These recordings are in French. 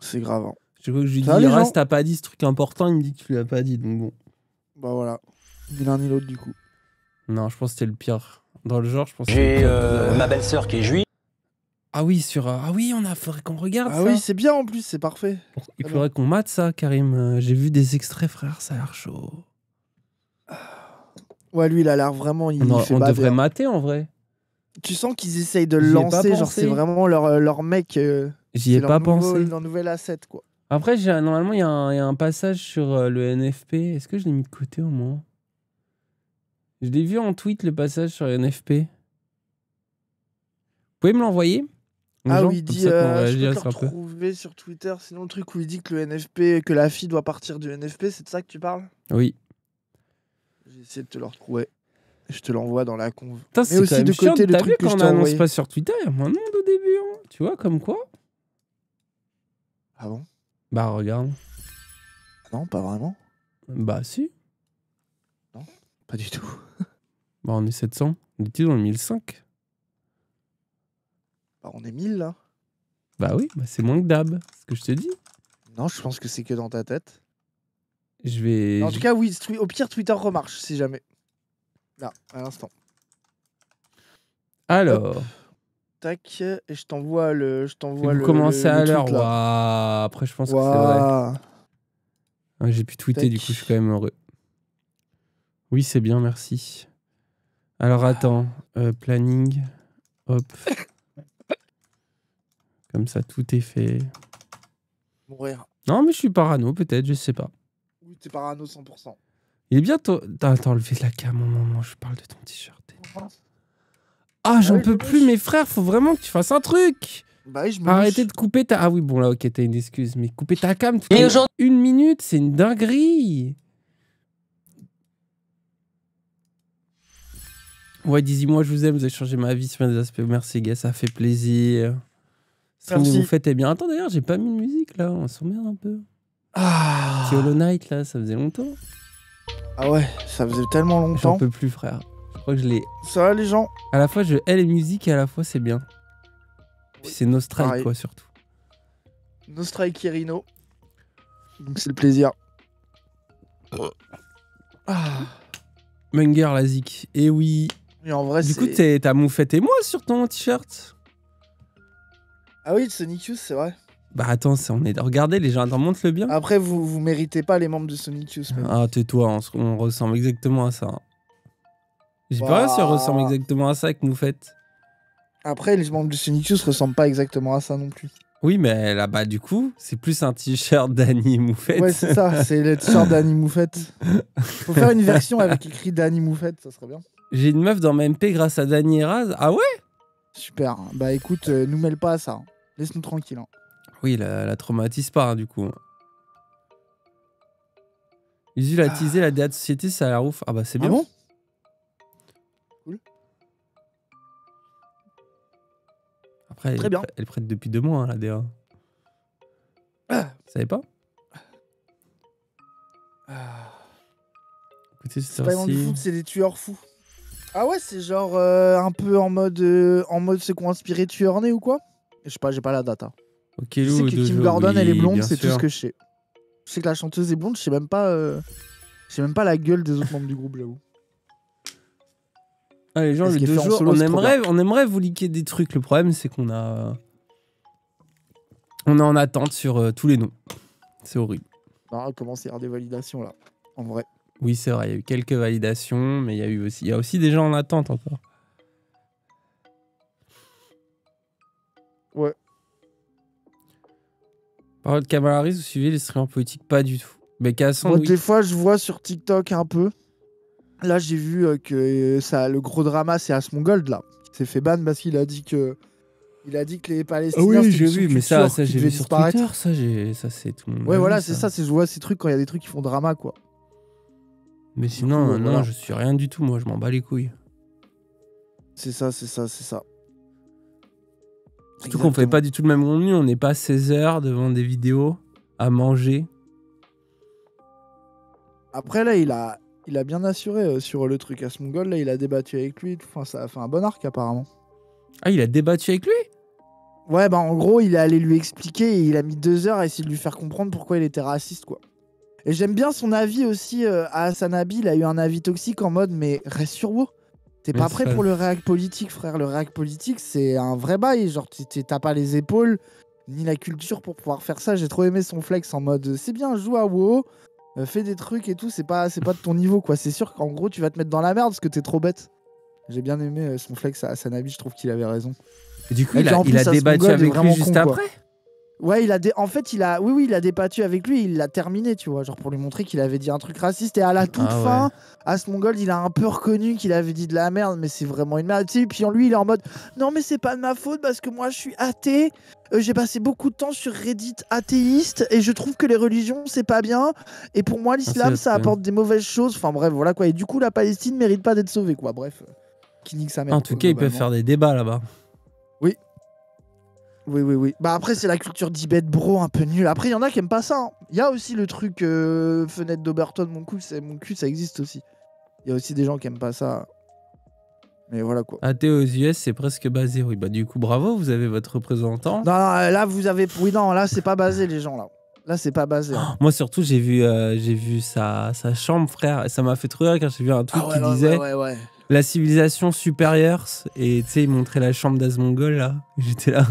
C'est grave. Hein. je lui dis, t'as pas dit ce truc important, il me dit que tu l'as pas dit, donc bon. Bah voilà. Ni l'un ni l'autre du coup. Non, je pense que c'était le pire. Dans le genre, je pense que J'ai euh, ma belle-sœur qui est juive. Ah oui, sur... Euh, ah oui, on a... faudrait qu'on regarde ça. Ah oui, c'est bien en plus, c'est parfait. Il faudrait qu'on mate ça, Karim. Euh, j'ai vu des extraits, frère, ça a l'air chaud. Ah. Ouais, lui, il a l'air vraiment. Il, on devrait hein. mater, en vrai. Tu sens qu'ils essayent de le lancer, genre c'est vraiment leur, leur mec. J'y ai pas pensé. Leur nouvel asset, quoi. Après, normalement, il y, a un passage sur euh, le NFP. Est-ce que je l'ai mis de côté au moins Je l'ai vu en tweet, le passage sur le NFP. Vous pouvez me l'envoyer ah oui, il dit, euh, je peux te retrouver sur Twitter, sinon le truc où il dit que le NFP, que la fille doit partir du NFP, c'est de ça que tu parles Oui. J'ai essayé de te le retrouver. Je te l'envoie dans la con aussi le truc vu qu'on n'annonce pas sur Twitter, il y a moins de monde au début. Hein. Tu vois, comme quoi ah bon Bah regarde. Ah non, pas vraiment. Bah si. Non, pas du tout. bah on est 700. On était dans le 1005. Bah on est 1000 là. Bah oui, bah c'est moins que d'hab, ce que je te dis. Non, je pense que c'est que dans ta tête. Je vais. En tout cas, oui, au pire, Twitter remarche si jamais. Là, à l'instant. Alors. Tac, et je t'envoie le. Je t'envoie le. Commencez à l'heure. Après, je pense que c'est vrai. J'ai pu tweeter, du coup, je suis quand même heureux. Oui, c'est bien, merci. Alors, attends. Euh, planning. Hop. Comme ça, tout est fait. Mourir. Non, mais je suis parano, peut-être, je sais pas. Oui, t'es parano 100%. Il est bientôt. Attends, enlevé la cam un moment, je parle de ton t-shirt. Ah, j'en peux plus, mes frères, faut vraiment que tu fasses un truc. Bah, je Arrêtez de couper ta. Ah oui, bon, là, ok, t'as une excuse, mais couper ta cam. Une minute, c'est une dinguerie. Ouais, dis-moi, je vous aime, vous avez changé ma vie sur des aspects. Merci, gars, ça fait plaisir. Ce que vous faites est bien. Attends, d'ailleurs, j'ai pas mis de musique là, on s'emmerde un peu. Ah Hollow Knight là, ça faisait longtemps. Ah ouais, ça faisait tellement longtemps. J'en peux plus, frère que je l'ai. Ça va les gens À la fois je hais les musiques et à la fois c'est bien. c'est No quoi surtout. No Strike et Donc c'est le plaisir. Ah. Munger la zik. Eh oui. Mais en vrai, du coup, t'as moufette et moi sur ton t-shirt. Ah oui, Sonic c'est vrai. Bah attends, on est... regardez les gens, attends, montre le bien. Après, vous, vous méritez pas les membres de Sonic Ah, tais-toi, on, ressemble exactement à ça. Hein. Je sais pas, ça ressemble bah. exactement à ça avec nous Après, les membres de Sonic ressemble ressemblent pas exactement à ça non plus. Oui, mais là-bas, du coup, c'est plus un t-shirt d'Annie Moufette. Ouais, c'est ça, c'est le t-shirt d'Annie Moufette. Faut faire une version avec écrit d'Annie Moufette, ça serait bien. J'ai une meuf dans ma MP grâce à Danny Raz. Ah ouais Super. Bah écoute, euh, nous mêle pas à ça. Laisse-nous tranquille. Hein. Oui, la, traumatise pas, hein, du coup. Usu ah. la DA de société, ça a l'air ouf. Ah bah c'est ah bien. Très elle, bien. Elle prête depuis deux mois, hein, la DA. Ah. Vous savez pas ah. c'est des tueurs fous. Ah ouais, c'est genre euh, un peu en mode euh, en mode c'est inspiré tueur né ou quoi Je sais pas, j'ai pas la data. Hein. Ok, je sais que Kim Gordon, elle est blonde, c'est tout ce que je sais. Je sais que la chanteuse est blonde, je sais même pas, euh, même pas la gueule des autres membres du groupe, là-haut. Ah, les gens, on, aimerait, on aimerait vous liker des trucs. Le problème, c'est qu'on a. On est en attente sur euh, tous les noms. C'est horrible. On va commence à avoir des validations là, en vrai. Oui, c'est vrai, il y a eu quelques validations, mais il y a, eu aussi, il y a aussi des gens en attente encore. Ouais. Parole de Kamalaris, vous suivez les streamers politiques Pas du tout. Mais Des fois, je vois sur TikTok un peu. Là, j'ai vu euh, que euh, ça, le gros drama, c'est Asmongold, là. C'est fait ban parce qu'il a dit que. Il a dit que les Palestiniens. oui, j'ai vu, mais ça, ça j'ai vu sur Twitter, ça, c'est tout. Ouais, voilà, c'est ça, je vois ces trucs quand il y a des trucs qui font drama, quoi. Mais sinon, euh, non, je suis rien du tout, moi, je m'en bats les couilles. C'est ça, c'est ça, c'est ça. Surtout qu'on fait pas du tout le même contenu, on n'est pas 16 heures devant des vidéos à manger. Après, là, il a, il a bien assuré euh, sur le truc à ce mongol. Là, il a débattu avec lui. Enfin, ça a fait un bon arc apparemment. Ah, il a débattu avec lui Ouais, bah en gros, il est allé lui expliquer et il a mis deux heures à essayer de lui faire comprendre pourquoi il était raciste, quoi. Et j'aime bien son avis aussi euh, à Asanabi. Il a eu un avis toxique en mode, mais reste sur WoW. T'es pas prêt pour le réact politique, frère. Le réact politique, c'est un vrai bail. Genre, t'as pas les épaules ni la culture pour pouvoir faire ça. J'ai trop aimé son flex en mode, c'est bien, joue à WoW. Euh, fais des trucs et tout, c'est pas, c'est pas de ton niveau quoi. C'est sûr qu'en gros, tu vas te mettre dans la merde parce que t'es trop bête. J'ai bien aimé euh, son flex à Sanabi, je trouve qu'il avait raison. Et du coup, il, a, débattu avec lui juste après. Ouais, il a en fait, il a, oui, il a débattu avec lui, il l'a terminé, tu vois, genre pour lui montrer qu'il avait dit un truc raciste. Et à la toute ah fin, fin, ce mongol, il a un peu reconnu qu'il avait dit de la merde, mais c'est vraiment une merde. Et puis en lui, il est en mode, non, mais c'est pas de ma faute parce que moi, je suis athée. Euh, j'ai passé beaucoup de temps sur Reddit athéiste et je trouve que les religions, c'est pas bien. Et pour moi, l'islam, ah, ça apporte des mauvaises choses. Enfin bref, voilà quoi. Et du coup, la Palestine mérite pas d'être sauvée, quoi. Bref, euh, qui nique sa mère. En tout cas, ils peuvent faire des débats là-bas. Oui, oui, oui. Bah après, c'est la culture d'Ibet Bro un peu nulle. Après, il y en a qui aiment pas ça. Hein. Il y a aussi le truc euh, fenêtre d'Oberton, mon cul, mon cul, ça existe aussi. Il y a aussi des gens qui aiment pas ça. Mais voilà quoi. Athée aux US, c'est presque basé. Oui, bah du coup, bravo, vous avez votre représentant. Non, euh, là, vous avez. Oui, non, là, c'est pas basé, les gens, là. Là, c'est pas basé. Hein. moi, surtout, j'ai vu, euh, j'ai vu sa, sa chambre, frère. Et ça m'a fait trop rire quand j'ai vu un truc ah qui disait La civilisation supérieure. Et tu sais, il montrait la chambre d'Azmongol, là. J'étais là.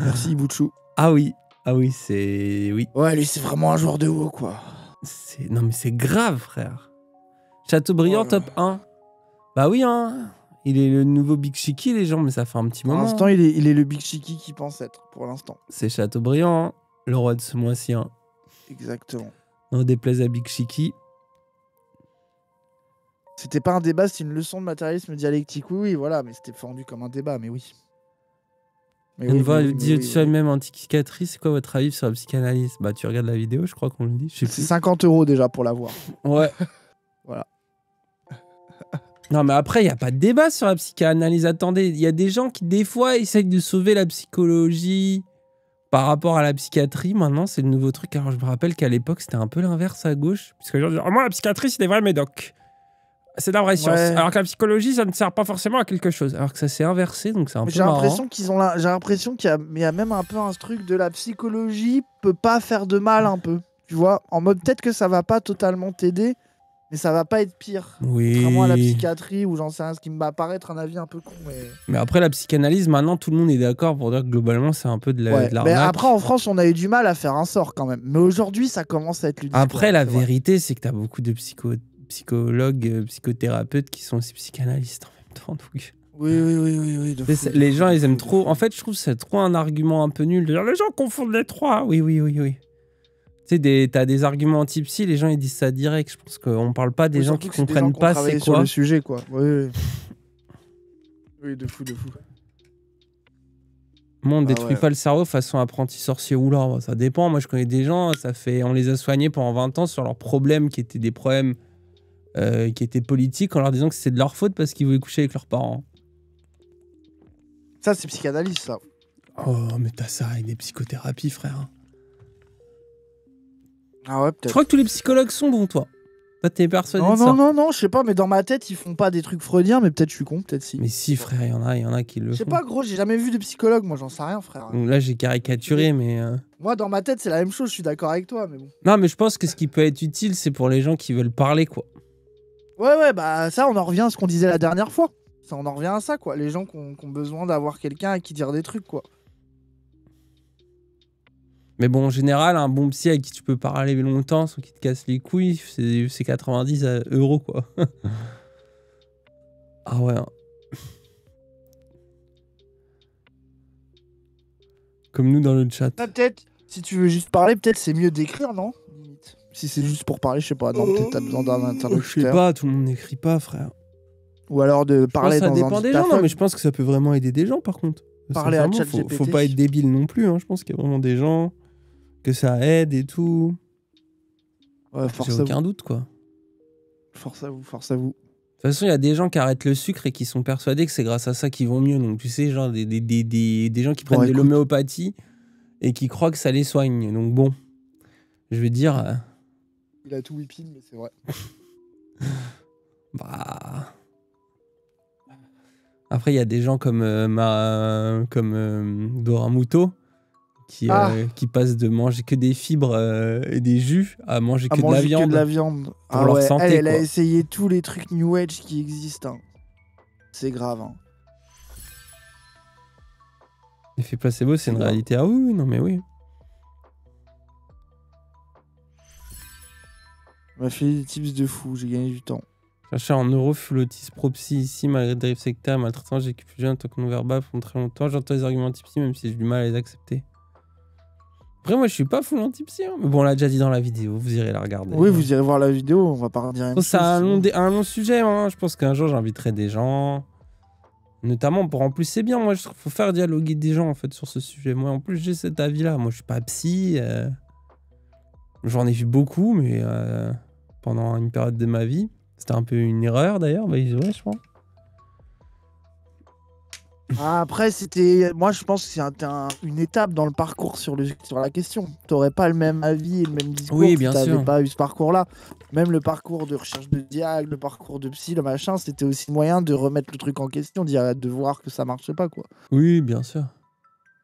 Merci Bouchou. Ah oui, ah oui, c'est. Oui. Ouais, lui, c'est vraiment un joueur de haut, quoi. C'est... Non, mais c'est grave, frère. Chateaubriand, oh top 1. Bah oui, hein. Il est le nouveau Big Chiki, les gens, mais ça fait un petit moment. Pour l'instant, il, est, le Big Chiki qui pense être, pour l'instant. C'est Chateaubriand, le roi de ce mois-ci. Hein. Exactement. On déplaise à Big Chiki. C'était pas un débat, c'est une leçon de matérialisme dialectique. Oui, oui, voilà, mais c'était fendu comme un débat, mais oui. On Une voix, tu même anti psychiatrie c'est quoi votre avis sur la psychanalyse Bah, tu regardes la vidéo, je crois qu'on le dit. C'est 50 euros déjà pour la voir. Ouais. voilà. Non, mais après, il n'y a pas de débat sur la psychanalyse. Attendez, il y a des gens qui, des fois, essayent de sauver la psychologie par rapport à la psychiatrie. Maintenant, c'est le nouveau truc. Alors, je me rappelle qu'à l'époque, c'était un peu l'inverse à gauche. Puisque les gens oh, moi, la psychiatrie, c'est des vrais médocs. C'est de science. Alors que la psychologie, ça ne sert pas forcément à quelque chose. Alors que ça s'est inversé, donc c'est un peu J'ai l'impression qu'ils ont J'ai l'impression qu'il y, y, a même un peu un truc de la psychologie peut pas faire de mal un peu. Tu vois, en mode peut-être que ça va pas totalement t'aider, mais ça va pas être pire. Oui. Contrairement à la psychiatrie ou j'en sais rien, ce qui me va paraître un avis un peu con. Mais, après la psychanalyse, maintenant tout le monde est d'accord pour dire que globalement c'est un peu de la. mais après en France, on a eu du mal à faire un sort quand même. Mais aujourd'hui, ça commence à être ludique. Après, la vérité, c'est que t'as beaucoup de psychos psychologues, euh, psychothérapeutes qui sont aussi psychanalystes en même temps. Oui, oui, oui, oui. oui les gens, ils aiment trop. En fait, je trouve que c'est trop un argument un peu nul les gens confondent les trois. Oui, oui, oui, oui. Tu sais, t'as des arguments anti-psy, les gens ils disent ça direct. Je pense qu'on parle pas des gens qui comprennent pas c'est quoi. sur le sujet, quoi. Oui, oui. oui, de fou, de fou. bon on ah détruit pas le cerveau façon apprenti sorcier. Oula, ça dépend. Moi, je connais des gens, ça fait, on les a soignés pendant 20 ans sur leurs problèmes qui étaient des problèmes euh, qui étaient politiques en leur disant que c'est de leur faute parce qu'ils voulaient coucher avec leurs parents. Ça, c'est psychanalyse, ça. Oh, mais t'as ça avec des psychothérapies, frère. Ah ouais, peut-être. Je crois que tous les psychologues sont bons, toi. Toi, t'es persuadé non, non, ça. Non, non, non, je sais pas, mais dans ma tête, ils font pas des trucs freudiens, mais peut-être je suis con, peut-être si. Mais si, frère, il y en a, il y en a qui le. font Je sais pas, gros, j'ai jamais vu de psychologue, moi, j'en sais rien, frère. là, j'ai caricaturé, mais. Euh. Moi, dans ma tête, c'est la même chose, je suis d'accord avec toi, mais bon. Non, mais je pense que ce qui peut être utile, c'est pour les gens qui veulent parler, quoi. Ouais, ouais, bah ça, on en revient à ce qu'on disait la dernière fois. Ça, on en revient à ça, quoi. Les gens qui ont, besoin d'avoir quelqu'un à qui dire des trucs, quoi. Mais bon, en général, un bon psy à qui tu peux parler longtemps sans qu'il te casse les couilles, c'est 90 euh, euros, quoi. ah ouais. Hein. Comme nous dans le chat. peut si tu veux juste parler, peut-être c'est mieux d'écrire, non si c'est juste pour parler, je sais pas. peut-être t'as besoin d'un interlocuteur. Oh, je sais pas, tout le monde n'écrit pas, frère. Ou alors de parler je ça dépend des gens, non, mais je pense que ça peut vraiment aider des gens, par contre. Parler à faut, faut pas être débile non plus. Hein. Je pense qu'il y a vraiment des gens que ça aide et tout. Ouais, J'ai aucun doute, quoi. Force à vous, force à vous. De toute façon, il y a des gens qui arrêtent le sucre et qui sont persuadés que c'est grâce à ça qu'ils vont mieux. Donc, tu sais, genre des, des, des, des, gens qui prennent de l'homéopathie et qui croient que ça les soigne. Donc, bon, je veux dire, euh, il a tout mais c'est vrai. bah. Après, il y a des gens comme, euh, ma, comme euh, Doramuto qui, euh, ah. qui passent de manger que des fibres et des jus à manger, que, de la viande elle, a essayé tous les trucs New Age qui existent. Hein. C'est grave. Hein. L'effet placebo, c'est une réalité. Ah oui, non mais oui. m'a fait des tips de fou, j'ai gagné du temps. Chercher en pro propsy ici, malgré drive secta, maltraitant, j'ai j'ai un token non verbal pendant très longtemps. J'entends les arguments tipsy, même si j'ai du mal à les accepter. Après, moi, je suis pas fou anti-psy. Hein, mais bon, on l'a déjà dit dans la vidéo, vous irez la regarder. Oui, vous irez voir la vidéo, on va pas redire rien. Oh, c'est un, long un long sujet, hein. je pense qu'un jour, j'inviterai des gens. Notamment pour en plus, c'est bien, moi, je faut faire dialoguer des gens en fait sur ce sujet. Moi, en plus, j'ai cet avis-là. Moi, je suis pas psy. Euh. J'en ai vu beaucoup, mais. Euh, pendant une période de ma vie. C'était un peu une erreur d'ailleurs, mais je pense. Ah, après, c'était. Moi, je pense que c'est un, une étape dans le parcours sur, le, sur la question. T'aurais pas le même avis et le même discours oui, bien si t'avais pas eu ce parcours-là. Même le parcours de recherche de diag, le parcours de psy, le machin, c'était aussi moyen de remettre le truc en question, de voir que ça marchait pas, quoi. Oui, bien sûr.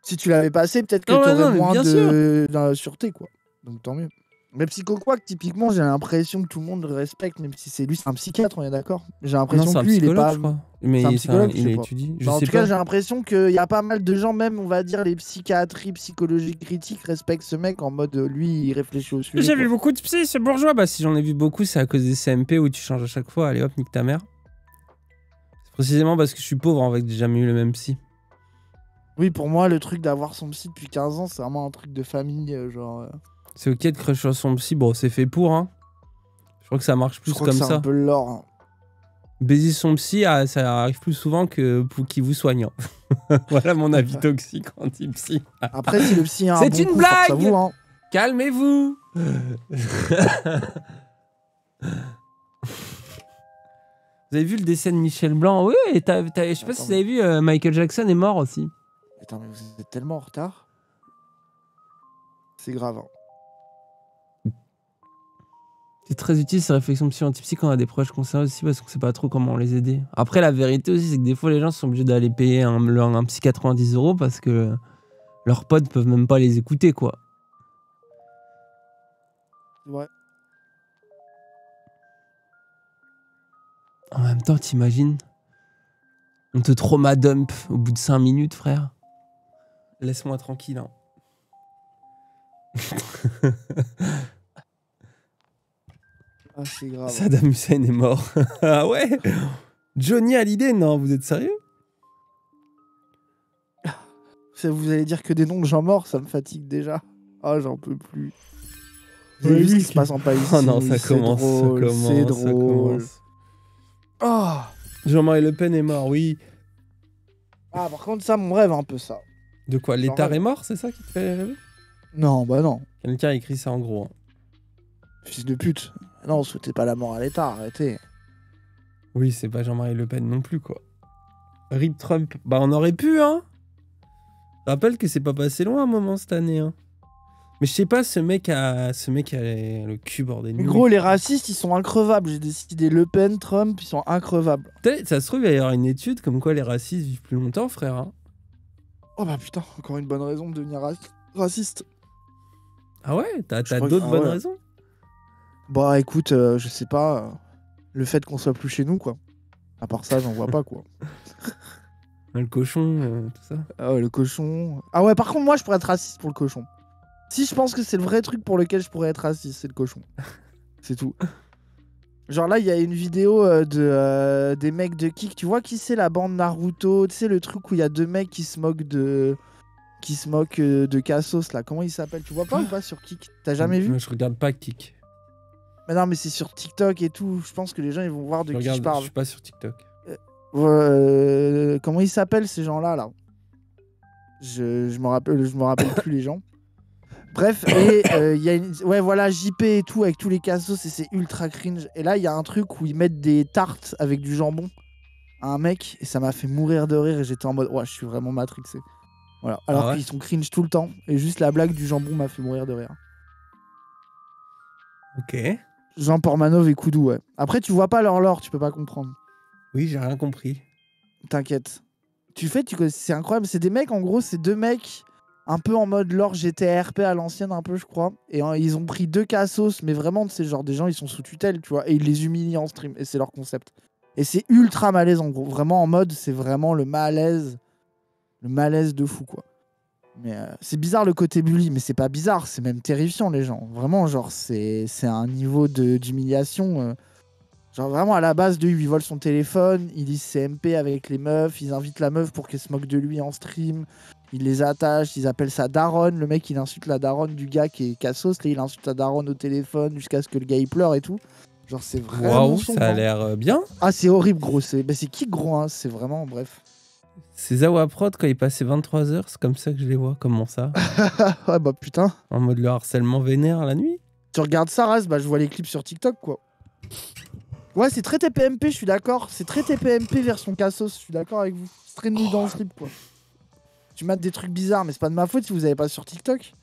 Si tu l'avais passé, peut-être que t'aurais moins de, de sûreté, quoi. Donc tant mieux. Mais Psycho typiquement, j'ai l'impression que tout le monde le respecte, même si c'est lui, c'est un psychiatre, on est d'accord J'ai l'impression que il est pas. Mais c'est un psychologue, il est étudié. en tout cas, j'ai l'impression qu'il y a pas mal de gens, même, on va dire, les psychiatries, psychologiques, critiques, respectent ce mec en mode euh, lui, il réfléchit au sujet. J'ai vu beaucoup de psy, c'est bourgeois. Bah, si j'en ai vu beaucoup, c'est à cause des CMP où tu changes à chaque fois. Allez hop, nique ta mère. C'est précisément parce que je suis pauvre en fait j'ai jamais eu le même psy. Oui, pour moi, le truc d'avoir son psy depuis 15 ans, c'est vraiment un truc de famille, euh, genre. Euh. C'est ok de cracher son psy. Bon, c'est fait pour, hein. Je crois que ça marche plus comme ça. un peu l'or. Hein. Baiser son psy, ah, ça arrive plus souvent que pour qu'il vous soigne. Hein. voilà mon avis toxique anti-psy. Après, si le psy C'est une blague hein. Calmez-vous Vous avez vu le décès de Michel Blanc Oui, je sais pas si vous avez vu, euh, Michael Jackson est mort aussi. Attends, vous êtes tellement en retard. C'est grave. C'est très utile ces réflexions psychiatriques quand on a des proches concernés aussi parce qu'on sait pas trop comment les aider. Après, la vérité aussi, c'est que des fois, les gens sont obligés d'aller payer un, un psy 90 euros parce que leurs potes peuvent même pas les écouter, quoi. Ouais. En même temps, t'imagines On te trauma dump au bout de 5 minutes, frère. Laisse-moi tranquille, hein. Ah, c'est grave. Saddam Hussein est mort. ah ouais Johnny Hallyday, non, vous êtes sérieux Vous allez dire que des noms de gens morts, ça me fatigue déjà. Ah, j'en peux plus. Vous non, ça commence, drôle, ça ah. commence, Jean-Marie Le Pen est mort, oui. Ah, par contre, ça mon rêve un peu, ça. De quoi L'État est mort, c'est ça qui te fait rêver Non, bah non. Quelqu'un a écrit ça en gros. Hein. Fils de pute. Non, on souhaitait pas la mort à l'État, arrêtez. Oui, c'est pas Jean-Marie Le Pen non plus, quoi. Rip Trump. Bah, on aurait pu, hein. rappelle que c'est pas passé loin à un moment cette année, hein. Mais je sais pas, ce mec a, ce mec a le cul bordé. Mais gros, les racistes, ils sont increvables. J'ai décidé Le Pen, Trump, ils sont increvables. Ça se trouve, il va y avoir une étude comme quoi les racistes vivent plus longtemps, frère. Hein. Oh bah putain, encore une bonne raison de devenir raciste. Ah ouais T'as d'autres bonnes ah raisons bah écoute, euh, je sais pas. Euh, le fait qu'on soit plus chez nous, quoi. À part ça, j'en vois pas, quoi. le cochon, euh, tout ça. Ah ouais, le cochon. Ah ouais, par contre, moi, je pourrais être raciste pour le cochon. Si je pense que c'est le vrai truc pour lequel je pourrais être raciste, c'est le cochon. c'est tout. Genre là, il y a une vidéo de, des mecs de Kik. Tu vois qui c'est la bande Naruto Tu sais, le truc où il y a deux mecs qui se moquent de. qui se moquent de Kassos là. Comment il s'appelle Tu vois pas ou pas sur Kik T'as jamais vu je regarde pas Kik. Mais non, mais c'est sur TikTok et tout. Je pense que les gens ils vont voir de qui je parle. Je suis pas sur TikTok. Euh, comment ils s'appellent ces gens-là là Je je me rappelle je me rappelle plus les gens. Bref, et euh, il y a une... ouais voilà JP et tout avec tous les cassos et c'est ultra cringe. Et là il y a un truc où ils mettent des tartes avec du jambon à un mec et ça m'a fait mourir de rire et j'étais en mode ouais je suis vraiment matrixé. Voilà. Alors ah qu'ils sont cringe tout le temps et juste la blague du jambon m'a fait mourir de rire. Ok. Jean Pormanov et Koudou, ouais. Après, tu vois pas leur lore, tu peux pas comprendre. Oui, j'ai rien compris. T'inquiète. Tu fais, tu... c'est incroyable. C'est des mecs, en gros, c'est deux mecs un peu en mode lore RP à l'ancienne, un peu, je crois. Et hein, ils ont pris deux cassos, mais vraiment, c'est genre des gens, ils sont sous tutelle, tu vois. Et ils les humilient en stream, et c'est leur concept. Et c'est ultra malaise, en gros. Vraiment, en mode, c'est vraiment le malaise. Le malaise de fou, quoi. Euh, c'est bizarre le côté bully, mais c'est pas bizarre, c'est même terrifiant les gens. Vraiment, genre, c'est un niveau d'humiliation. Euh, genre, vraiment, à la base, de lui, il vole son téléphone, il lit CMP avec les meufs, ils invitent la meuf pour qu'elle se moque de lui en stream, ils les attachent, ils appellent ça daronne. Le mec, il insulte la daronne du gars qui est cassos, là, il insulte la daronne au téléphone jusqu'à ce que le gars il pleure et tout. Genre, c'est vraiment. ça a hein. l'air euh, bien. Ah, c'est horrible, gros. C'est qui, gros hein C'est vraiment, bref. C'est Zawa Prod quand il passait 23h, c'est comme ça que je les vois, comment ça Ouais bah putain. En mode le harcèlement vénère la nuit Tu regardes ça, bah je vois les clips sur TikTok quoi. Ouais, c'est très TPMP, je suis d'accord. C'est très TPMP version Cassos, je suis d'accord avec vous. C'est très dans le slip quoi. Tu mates des trucs bizarres, mais c'est pas de ma faute si vous avez pas sur TikTok.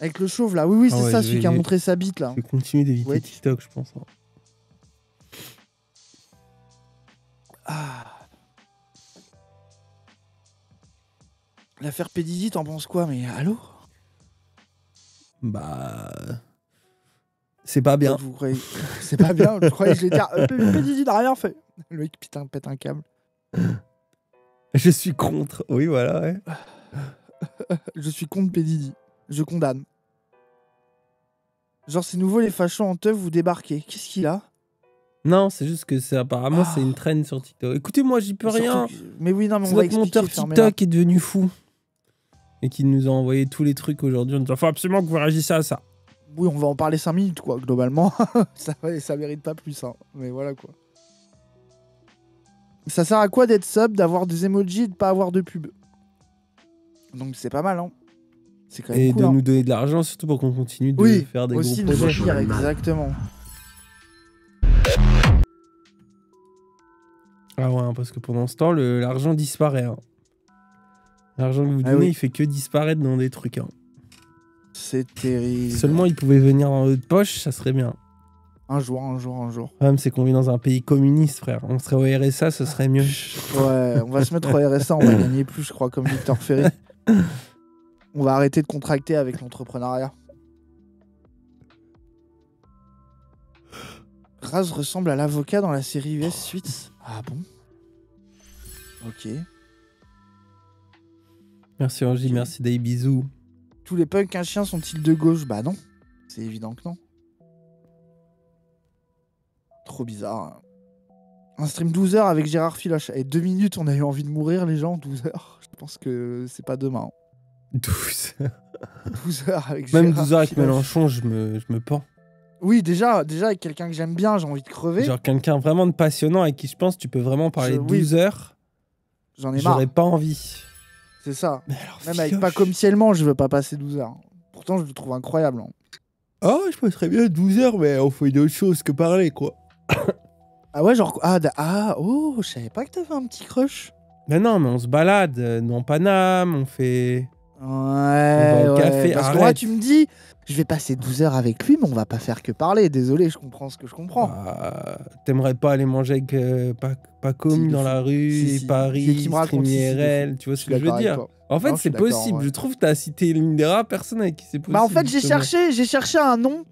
Avec le chauve là, oui, oui, c'est ah ça, celui qui a montré sa bite là. Je continue d'éviter TikTok, je pense. Hein. Ah. L'affaire Pédidi, t'en penses quoi Mais allô Bah. C'est pas bien. C'est pas bien, je croyais que je vais dire euh, Pédidi n'a rien fait. Le mec putain, pète un câble. Je suis contre. Oui, voilà, ouais. je suis contre Pédidi. Je condamne. Genre, c'est nouveau les fachos en teuf, vous débarquez. Qu'est-ce qu'il a Non, c'est juste que c'est apparemment c'est ah. une traîne sur TikTok. Écoutez, moi j'y peux rien. Mais oui, non, mais on monteur TikTok est devenu fou et qui nous a envoyé tous les trucs aujourd'hui Il faut absolument que vous réagissez à ça. Oui, on va en parler 5 minutes, quoi, globalement. ça, ça mérite pas plus, hein. Mais voilà, quoi. Ça sert à quoi d'être sub, d'avoir des emojis et de pas avoir de pub Donc c'est pas mal, hein. C'est quand même Et de hein. nous donner de l'argent, surtout pour qu'on continue de faire des aussi de exactement. Ah ouais, hein, parce que pendant ce temps, l'argent disparaît. Hein. L'argent que vous ah donnez, il fait que disparaître dans des trucs. Hein. C'est terrible. Seulement, il pouvait venir dans votre poche, ça serait bien. Un jour, un jour, un jour. Même c'est qu'on vit dans un pays communiste, frère. On serait au RSA, ce serait mieux. ouais, on va se mettre au RSA, on va gagner plus, je crois, comme Victor Ferry. on va arrêter de contracter avec l'entrepreneuriat. Raz ressemble à l'avocat dans la série US Suite. Ah bon Ok. Merci Angie, merci des bisous. Tous les punks un chien sont-ils de gauche Bah non, c'est évident que non. Trop bizarre. Hein. Un stream 12 heures avec Gérard Filoche. Et eh, deux minutes, on a eu envie de mourir, les gens, 12 heures. Je pense que c'est pas demain. 12 heures. 12 heures avec Gérard Même 12 heures avec Mélenchon, je me, je pends. Oui, déjà, déjà avec quelqu'un que j'aime bien, j'ai envie de crever. Genre quelqu'un vraiment de passionnant avec qui je pense tu peux vraiment parler 12 h J'en ai marre. J'aurais pas envie. C'est ça. Même avec pas commercialement, je veux pas passer 12 heures. Pourtant, je le trouve incroyable. Oh, Ah, je passerais bien 12 heures, mais on fait une autre chose que parler, quoi. ah ouais, genre. Ah, ah oh, je savais pas que t'avais un petit crush. mais non, mais on se balade, euh, nous en paname, on fait. Ouais, café, parce que tu me dis, je vais passer 12 heures avec lui, mais on va pas faire que parler. Désolé, je comprends ce que je comprends. Bah, t'aimerais pas aller manger avec euh, Paco dans la rue, Paris, stream tu vois ce que je veux dire En fait, c'est possible. Je trouve que as cité l'une des avec qui c'est possible. Bah, en fait, j'ai cherché, j'ai cherché un nom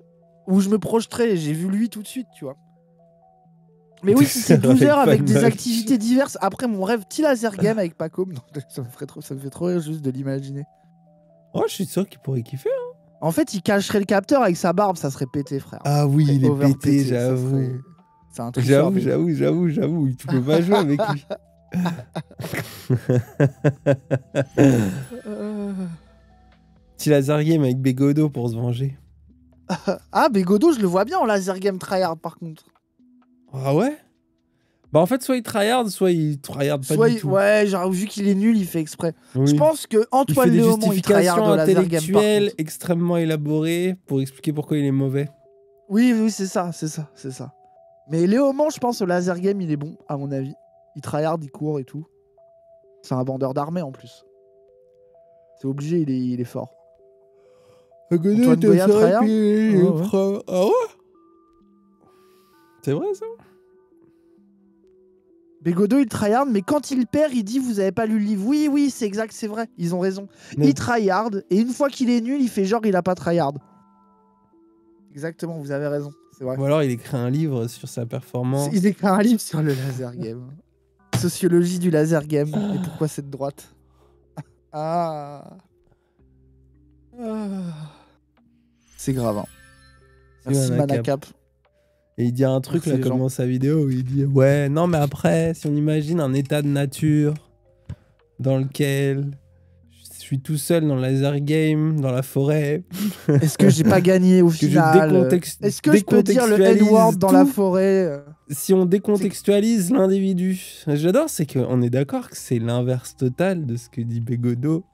où je me projeterais. J'ai vu lui tout de suite, tu vois. Mais oui, si c'est 12 heures avec des activités diverses. Après mon rêve petit laser game avec Paco, ça me, fait trop rire juste de l'imaginer. Oh, je suis sûr qu'il pourrait kiffer. Hein. En fait, il cacherait le capteur avec sa barbe, ça serait pété, frère. Ah oui, il est pété, j'avoue. C'est un truc. J'avoue, j'avoue, j'avoue, j'avoue. Tu peux pas jouer avec lui. Petit laser game avec Bégodo pour se venger. ah, Bégodo, je le vois bien en laser game tryhard par contre. Ah ouais Bah en fait, soit il tryhard, soit il tryhard pas du tout. Ouais, genre vu qu'il est nul, il fait exprès. Je pense que Antoine il fait des extrêmement élaboré pour expliquer pourquoi il est mauvais. Oui, oui, c'est ça, c'est ça, c'est ça. Mais Léomant, je pense au laser game, il est bon, à mon avis. Il tryhard, il court et tout. C'est un vendeur d'armée en plus. C'est obligé, il est, il est fort. Antoine Ah ouais c'est vrai ça Bégodo, il tryhard, mais quand il perd, il dit Vous avez pas lu le livre. Oui, oui, c'est exact, c'est vrai, ils ont raison. Il tryhard, et une fois qu'il est nul, il fait genre Il a pas tryhard. Exactement, vous avez raison, c'est vrai. Ou alors il écrit un livre sur sa performance. Il écrit un livre sur le laser game. Sociologie du laser game, et pourquoi cette droite ah. ah. C'est grave. Hein. Merci Manacap. Et il dit un truc là, comme dans sa vidéo, où il dit Ouais, non, mais après, si on imagine un état de nature dans lequel je suis tout seul dans le laser game, dans la forêt. Est-ce que j'ai pas gagné au final Est-ce que je peux dire le N-word dans la forêt Si on décontextualise l'individu, j'adore, c'est qu'on est, d'accord que c'est l'inverse total de ce que dit bégodo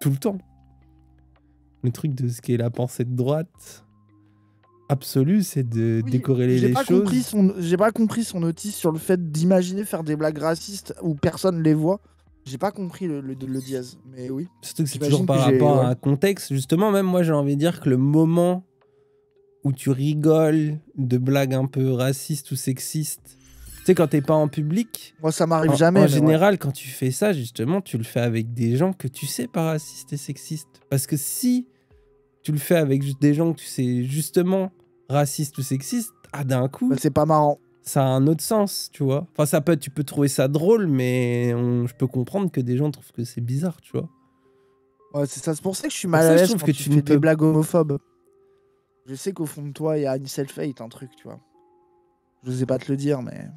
tout le temps. Le truc de ce qu'est la pensée de droite, absolu, c'est de décorer décorréler les choses. J'ai pas compris son notice sur le fait d'imaginer faire des blagues racistes où personne les voit. J'ai pas compris le, le, diaz, mais oui. c'est toujours par rapport à un contexte. Justement, même moi, j'ai envie de dire que le moment où tu rigoles de blagues un peu racistes ou sexistes, tu sais, quand t'es pas en public. Moi, ça m'arrive jamais. En général, quand tu fais ça, justement, tu le fais avec des gens que tu sais pas racistes et sexistes. Parce que si tu le fais avec des gens que tu sais justement racistes ou sexistes, ah d'un coup. Bah, c'est pas marrant. Ça a un autre sens, tu vois. Enfin, ça peut, tu peux trouver ça drôle, mais je peux comprendre que des gens trouvent que c'est bizarre, tu vois. Ouais, c'est ça. C'est pour ça que je suis mal à l'aise quand que tu, fais des blagues homophobes. Je sais qu'au fond de toi, il y a une self-hate, un truc, tu vois. Je n'osais pas te le dire, mais.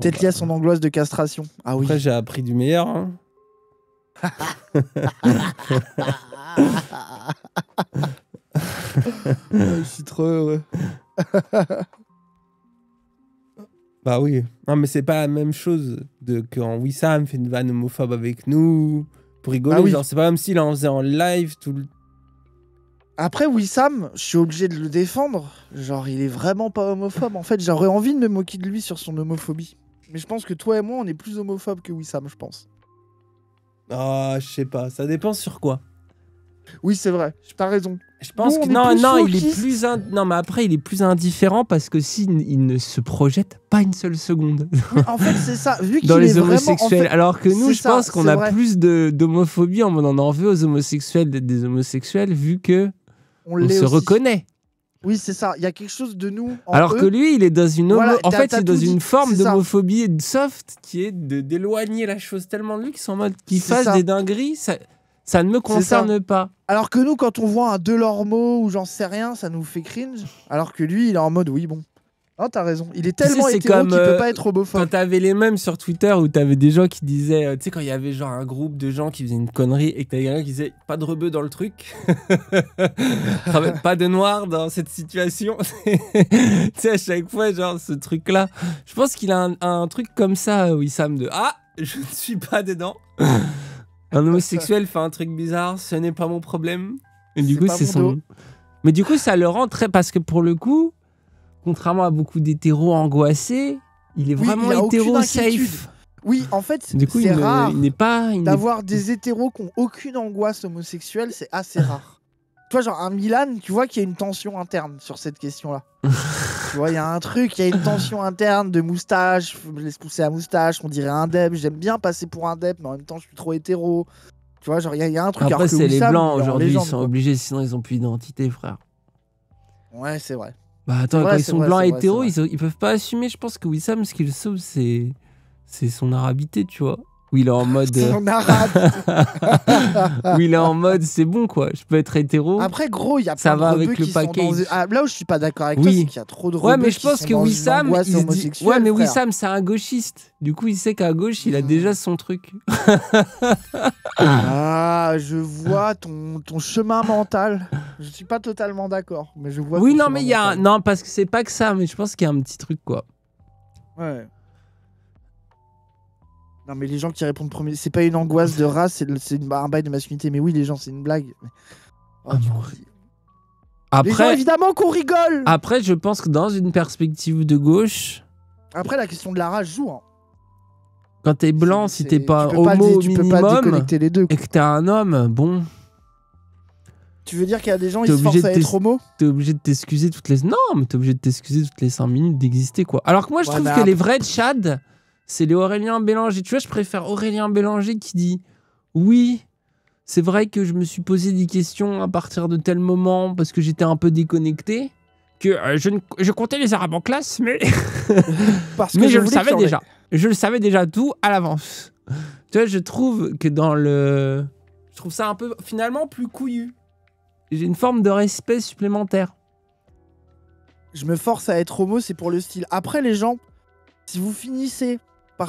Peut-être bah, lié à son angoisse de castration. Ah oui. Après, j'ai appris du meilleur. Hein. Je suis trop heureux. bah oui. Non, mais c'est pas la même chose de quand Wissam fait une vanne homophobe avec nous pour rigoler. Ah genre, c'est pas comme s'il en faisait en live tout le après, Wissam, je suis obligé de le défendre. Genre, il est vraiment pas homophobe. En fait, j'aurais envie de me moquer de lui sur son homophobie. Mais je pense que toi et moi, on est plus homophobe que Wissam, je pense. Ah, je sais pas, ça dépend sur quoi. Oui, c'est vrai, t'as raison. Je pense que non, non, il est plus mais après il est plus indifférent parce que si il ne se projette pas une seule seconde. en fait, c'est ça. Vu qu'il dans les homosexuels, alors que nous, je pense qu'on a plus de d'homophobie, on en en veut aux homosexuels d'être des homosexuels, vu que on, se reconnaît. Oui, c'est ça. Il y a quelque chose de nous. Alors que lui, il est dans une. en fait, il est dans une forme d'homophobie soft qui est d'éloigner la chose tellement de lui qu'ils sont en mode qu'il fasse des dingueries. Ça, ça ne me concerne pas. Alors que nous, quand on voit un Delormeau ou j'en sais rien, ça nous fait cringe. Alors que lui, il est en mode oui, bon. Ah, t'as raison. Il est tellement tu qu'il peut euh, pas être homophobe. Quand t'avais les mêmes sur Twitter où t'avais des gens qui disaient, euh, tu sais, quand il y avait genre un groupe de gens qui faisaient une connerie et que t'avais quelqu'un qui disait pas de rebeu dans le truc, pas de noir dans cette situation. tu sais, à chaque fois, genre ce truc-là. Je pense qu'il a un, truc comme ça, s'amène de ah, je ne suis pas dedans. un homosexuel fait un truc bizarre, ce n'est pas mon problème. Et du coup, c'est son. Mais du coup, ça le rend très. Parce que pour le coup contrairement à beaucoup d'hétéros angoissés, il est vraiment hétéro safe. Oui, en fait, c'est rare d'avoir des hétéros qui n'ont aucune angoisse homosexuelle, c'est assez rare. Toi, vois, genre un Milan, tu vois qu'il y a une tension interne sur cette question-là. tu vois, il y a un truc, il y a une tension interne de moustache, je me laisse pousser la moustache, on dirait un deb, j'aime bien passer pour un deb, mais en même temps, je suis trop hétéro. Tu vois, genre, il y, a un truc. Après, c'est les Blancs aujourd'hui, ils sont obligés, sinon ils ont plus d'identité, frère. Ouais, c'est vrai. Bah attends, quand ils sont blancs et hétéros, ils, peuvent pas assumer. Je pense que Wissam, ce qu'il sauve, c'est c'est son arabité, tu vois où il est en mode. Euh, en arabe il est en mode, c'est bon quoi, je peux être hétéro. Après, gros, il y a Ça va de le qui dans- Ah, Là où je suis pas d'accord avec toi, c'est qu'il y a trop de Ouais, mais je pense que Wissam, ouais, mais Wissam, c'est un gauchiste. Du coup, il sait qu'à gauche, il a mm. déjà son truc. Ah, je vois ton, ton chemin mental. Je suis pas totalement d'accord, mais je vois. oui, non, mais il y a, non, parce que c'est pas que ça, mais je pense qu'il y a un petit truc quoi. Ouais. Non, mais les gens qui répondent premier, c'est pas une angoisse de race, c'est, une... un bail de masculinité. Mais oui, les gens, c'est une blague. Oh, ah Après, gens, évidemment qu'on rigole. Après, je pense que dans une perspective de gauche. Après, la question de la race joue. Hein. Quand t'es blanc, si t'es pas homo pas, au minimum les deux, et que t'es un homme, bon. Tu veux dire qu'il y a des gens qui se forcent à être homo T'es obligé de t'excuser toutes les. Non, mais t'es obligé de t'excuser toutes les 5 minutes d'exister, quoi. Alors que moi, je trouve que est les vrais Tchad c'est les Aurélien Bélanger. Tu vois, je préfère Aurélien Bélanger qui dit Oui, c'est vrai que je me suis posé des questions à partir de tel moment parce que j'étais un peu déconnecté. Que euh, je, je, comptais les arabes en classe, mais, parce que mais je, je le savais déjà. Je le savais déjà tout à l'avance. Tu vois, je trouve que dans le. Je trouve ça un peu finalement plus couillu. J'ai une forme de respect supplémentaire. Je me force à être homo, c'est pour le style. Après, les gens, si vous finissez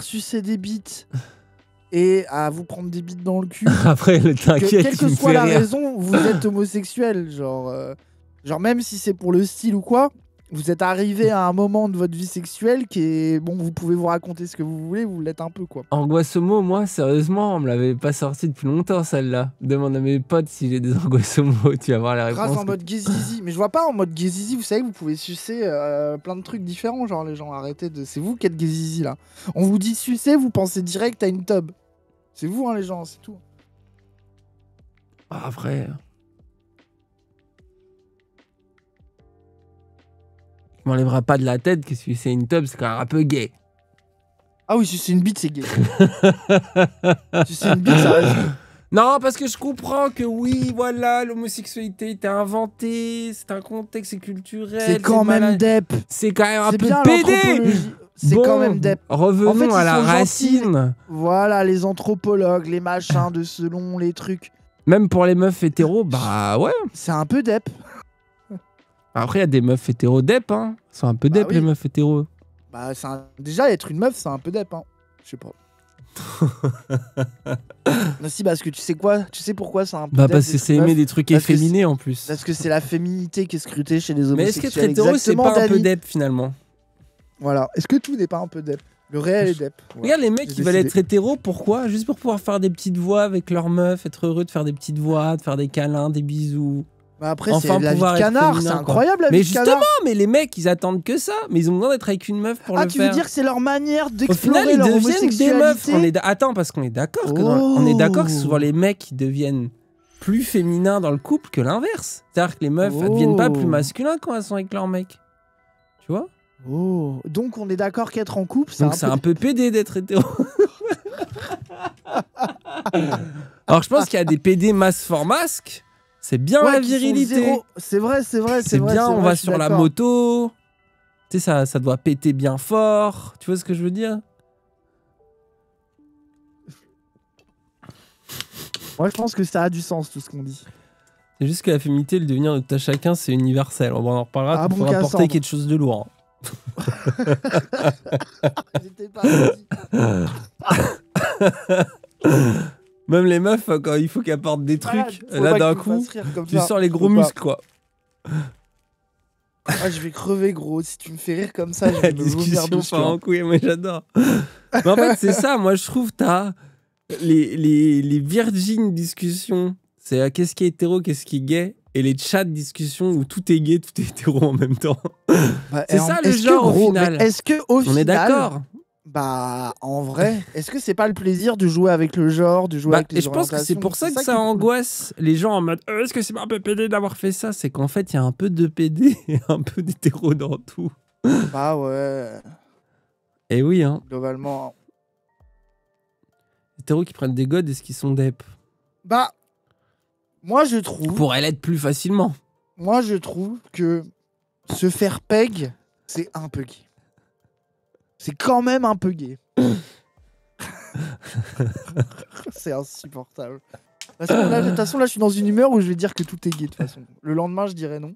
sucer des bites et à vous prendre des bites dans le cul. Après, t'inquiète, que, quelle que soit la raison, vous êtes homosexuel, genre, euh, genre même si c'est pour le style ou quoi vous êtes arrivé à un moment de votre vie sexuelle qui est bon, vous pouvez vous raconter ce que vous voulez, vous l'êtes un peu quoi. Angoissomo, moi, sérieusement, on me l'avait pas sorti depuis longtemps celle-là. Demande à mes potes si j'ai des angoissomo, tu vas voir la réponse. Grâce en mode mais je vois pas en mode guézizi, vous savez vous pouvez sucer euh, plein de trucs différents, genre les gens arrêtez de. C'est vous qui êtes gezizi là. On vous dit sucer, vous pensez direct à une tub. C'est vous hein les gens, c'est tout. Ah, vrai Tu m'enlèveras pas de la tête que si c'est une tub, c'est quand même un peu gay. Ah oui, si c'est une bite, c'est gay. si c'est une bite, ça reste. Non, parce que je comprends que oui, voilà, l'homosexualité était inventée, c'est un contexte, culturel. C'est quand même dep. C'est quand même un peu pédé. C'est quand même dep. Revenons à la racine. Voilà, les anthropologues, les machins de selon les trucs. Même pour les meufs hétéros, bah ouais. C'est un peu dep. Après, il y a des meufs hétéro dep, hein. C'est un peu bah dep, les meufs hétéro. Bah, déjà, être une meuf, c'est un peu dep, hein. Je sais pas. non, si, parce que tu sais quoi Tu sais pourquoi c'est un peu. Bah, parce que c'est aimer des trucs efféminés en plus. Parce que c'est la féminité qui est scrutée chez les homosexuels. Mais est-ce être hétéro, c'est pas un peu dep finalement Voilà. Est-ce que tout n'est pas un peu dep Le réel est dep. Regarde les mecs qui veulent être hétéro, pourquoi Juste pour pouvoir faire des petites voix avec leurs meufs, être heureux de faire des petites voix, de faire des câlins, des bisous. Bah, après, enfin, c'est la vie de canard, c'est incroyable la Mais justement, mais les mecs, ils attendent que ça. Mais ils ont besoin d'être avec une meuf pour ah, le faire. Ah, tu veux dire que c'est leur manière d'explorer Au final, ils des meufs. On est Attends, parce qu'on est d'accord que on est d'accord que souvent oh. les mecs qui deviennent plus féminins dans le couple que l'inverse. C'est-à-dire que les meufs ne oh. deviennent pas plus masculins quand elles sont avec leurs mec. Tu vois Oh. Donc on est d'accord qu'être en couple, c'est un, peu... un peu pédé d'être hétéro. Alors je pense qu'il y a des PD masse for masque c'est bien la virilité. C'est vrai, c'est vrai, c'est vrai. bien, on va sur la moto. Tu sais, ça, ça doit péter bien fort. Tu vois ce que je veux dire Moi, je pense que ça a du sens, tout ce qu'on dit. C'est juste que la féminité, le devenir de tout à chacun, c'est universel. On en reparlera, ah, pour apporter quelque chose de lourd. Hein. J'étais pas Même les meufs, hein, quand il faut qu'elles portent des trucs, là d'un coup, tu sors les gros muscles, quoi. Ah, je vais crever, gros. Si tu me fais rire comme ça, je vais me vomir pas en couille, moi j'adore. Mais en fait, c'est ça, moi je trouve, t'as les, les, les virgines discussions. C'est ah, qu'est-ce qui est hétéro, qu'est-ce qui est gay et les chats de discussion où tout est gay, tout est hétéro en même temps. Bah, c'est ça le genre au final. Est-ce que On est d'accord bah, en vrai, est-ce que c'est pas le plaisir de jouer avec le genre, de jouer bah, avec les Et je pense que c'est pour ça que ça, angoisse les gens en mode «Euh, est-ce que c'est pas un peu pédé d'avoir fait ça C'est qu'en fait, il y a un peu de pédé et un peu d'hétéro dans tout. Bah ouais. Et eh oui, hein. Globalement. Hétéro qui prennent des godes, est-ce qu'ils sont dep Bah, moi je trouve. Pour elle être plus facilement. Moi je trouve que se faire peg, c'est un peu gay. C'est quand même un peu gay. c'est insupportable. De toute façon, là, je suis dans une humeur où je vais dire que tout est gay, de toute façon. Le lendemain, je dirais non.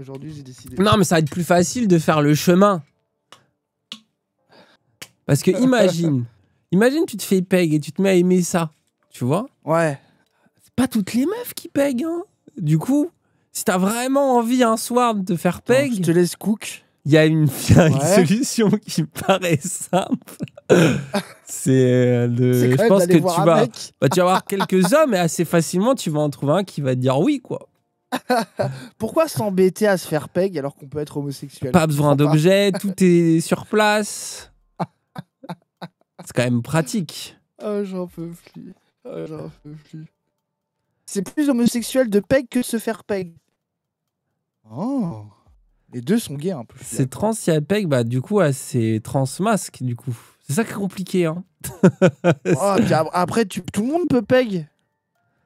Aujourd'hui, j'ai décidé. Non, mais ça va être plus facile de faire le chemin. Parce que imagine, imagine, tu te fais peg et tu te mets à aimer ça. Tu vois Ouais. C'est pas toutes les meufs qui peguent. Hein. Du coup, si t'as vraiment envie un soir de te faire peg. je te laisse cook il y a une, solution qui me paraît simple. c'est euh, Je pense que tu vas, bah, tu vas avoir quelques hommes et assez facilement tu vas en trouver un qui va te dire oui, quoi. Pourquoi s'embêter à se faire peg alors qu'on peut être homosexuel Pas besoin d'objet, tout est sur place. C'est quand même pratique. Oh, j'en peux plus. Oh, j'en peux plus. C'est plus homosexuel de peg que de se faire peg. Oh. Les deux sont gays un hein, peu. C'est trans peg, bah du coup, c'est trans masque du coup. C'est ça qui est compliqué. Hein. Ah, après, tout le monde peut peg.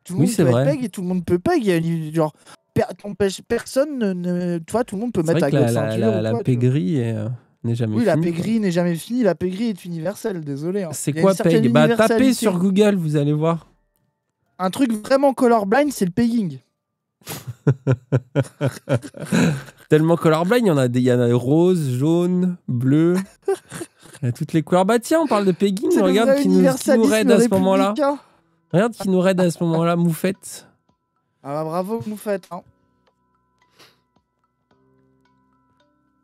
Tout le oui, monde peut vrai. tout le monde peut peg. Il y a personne ne. Tu vois, tout le monde peut mettre à la, la, la, la euh, n'est jamais Oui, la pégrie n'est jamais finie. La pégrie est universelle, désolé. Hein. C'est quoi peg bah, tapez sur Google, vous allez voir. Un truc vraiment colorblind, c'est le pegging. Tellement colorblind, il y en a des, il y en rose, jaune, bleu. Il y a toutes les couleurs. Bah tiens, on parle de Pegging, regarde qui nous, raid à ce moment-là. Regarde qui nous raid à ce moment-là, Moufette. Ah bah bravo Moufette. Hein.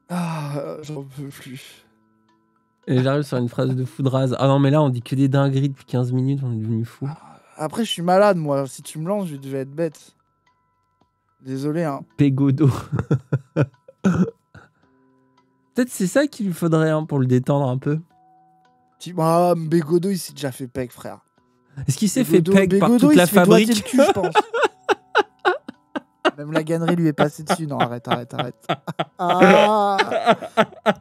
Ah, j'en peux plus. Et j'arrive sur une phrase de foudrase. Ah non, mais là, on dit que des dingueries depuis 15 minutes, on est devenu fou. Ah, après, je suis malade, moi. Si tu me lances, je vais être bête. Désolé. Hein. Pégodo. Peut-être c'est ça qu'il lui faudrait hein, pour le détendre un peu. Tu ah, Bégodo, il s'est déjà fait peg, frère. Est-ce qu'il s'est fait peg par toute la fabrique le cul, je pense. Même la gannerie lui est passée dessus. Non, arrête, arrête, arrête. Ah.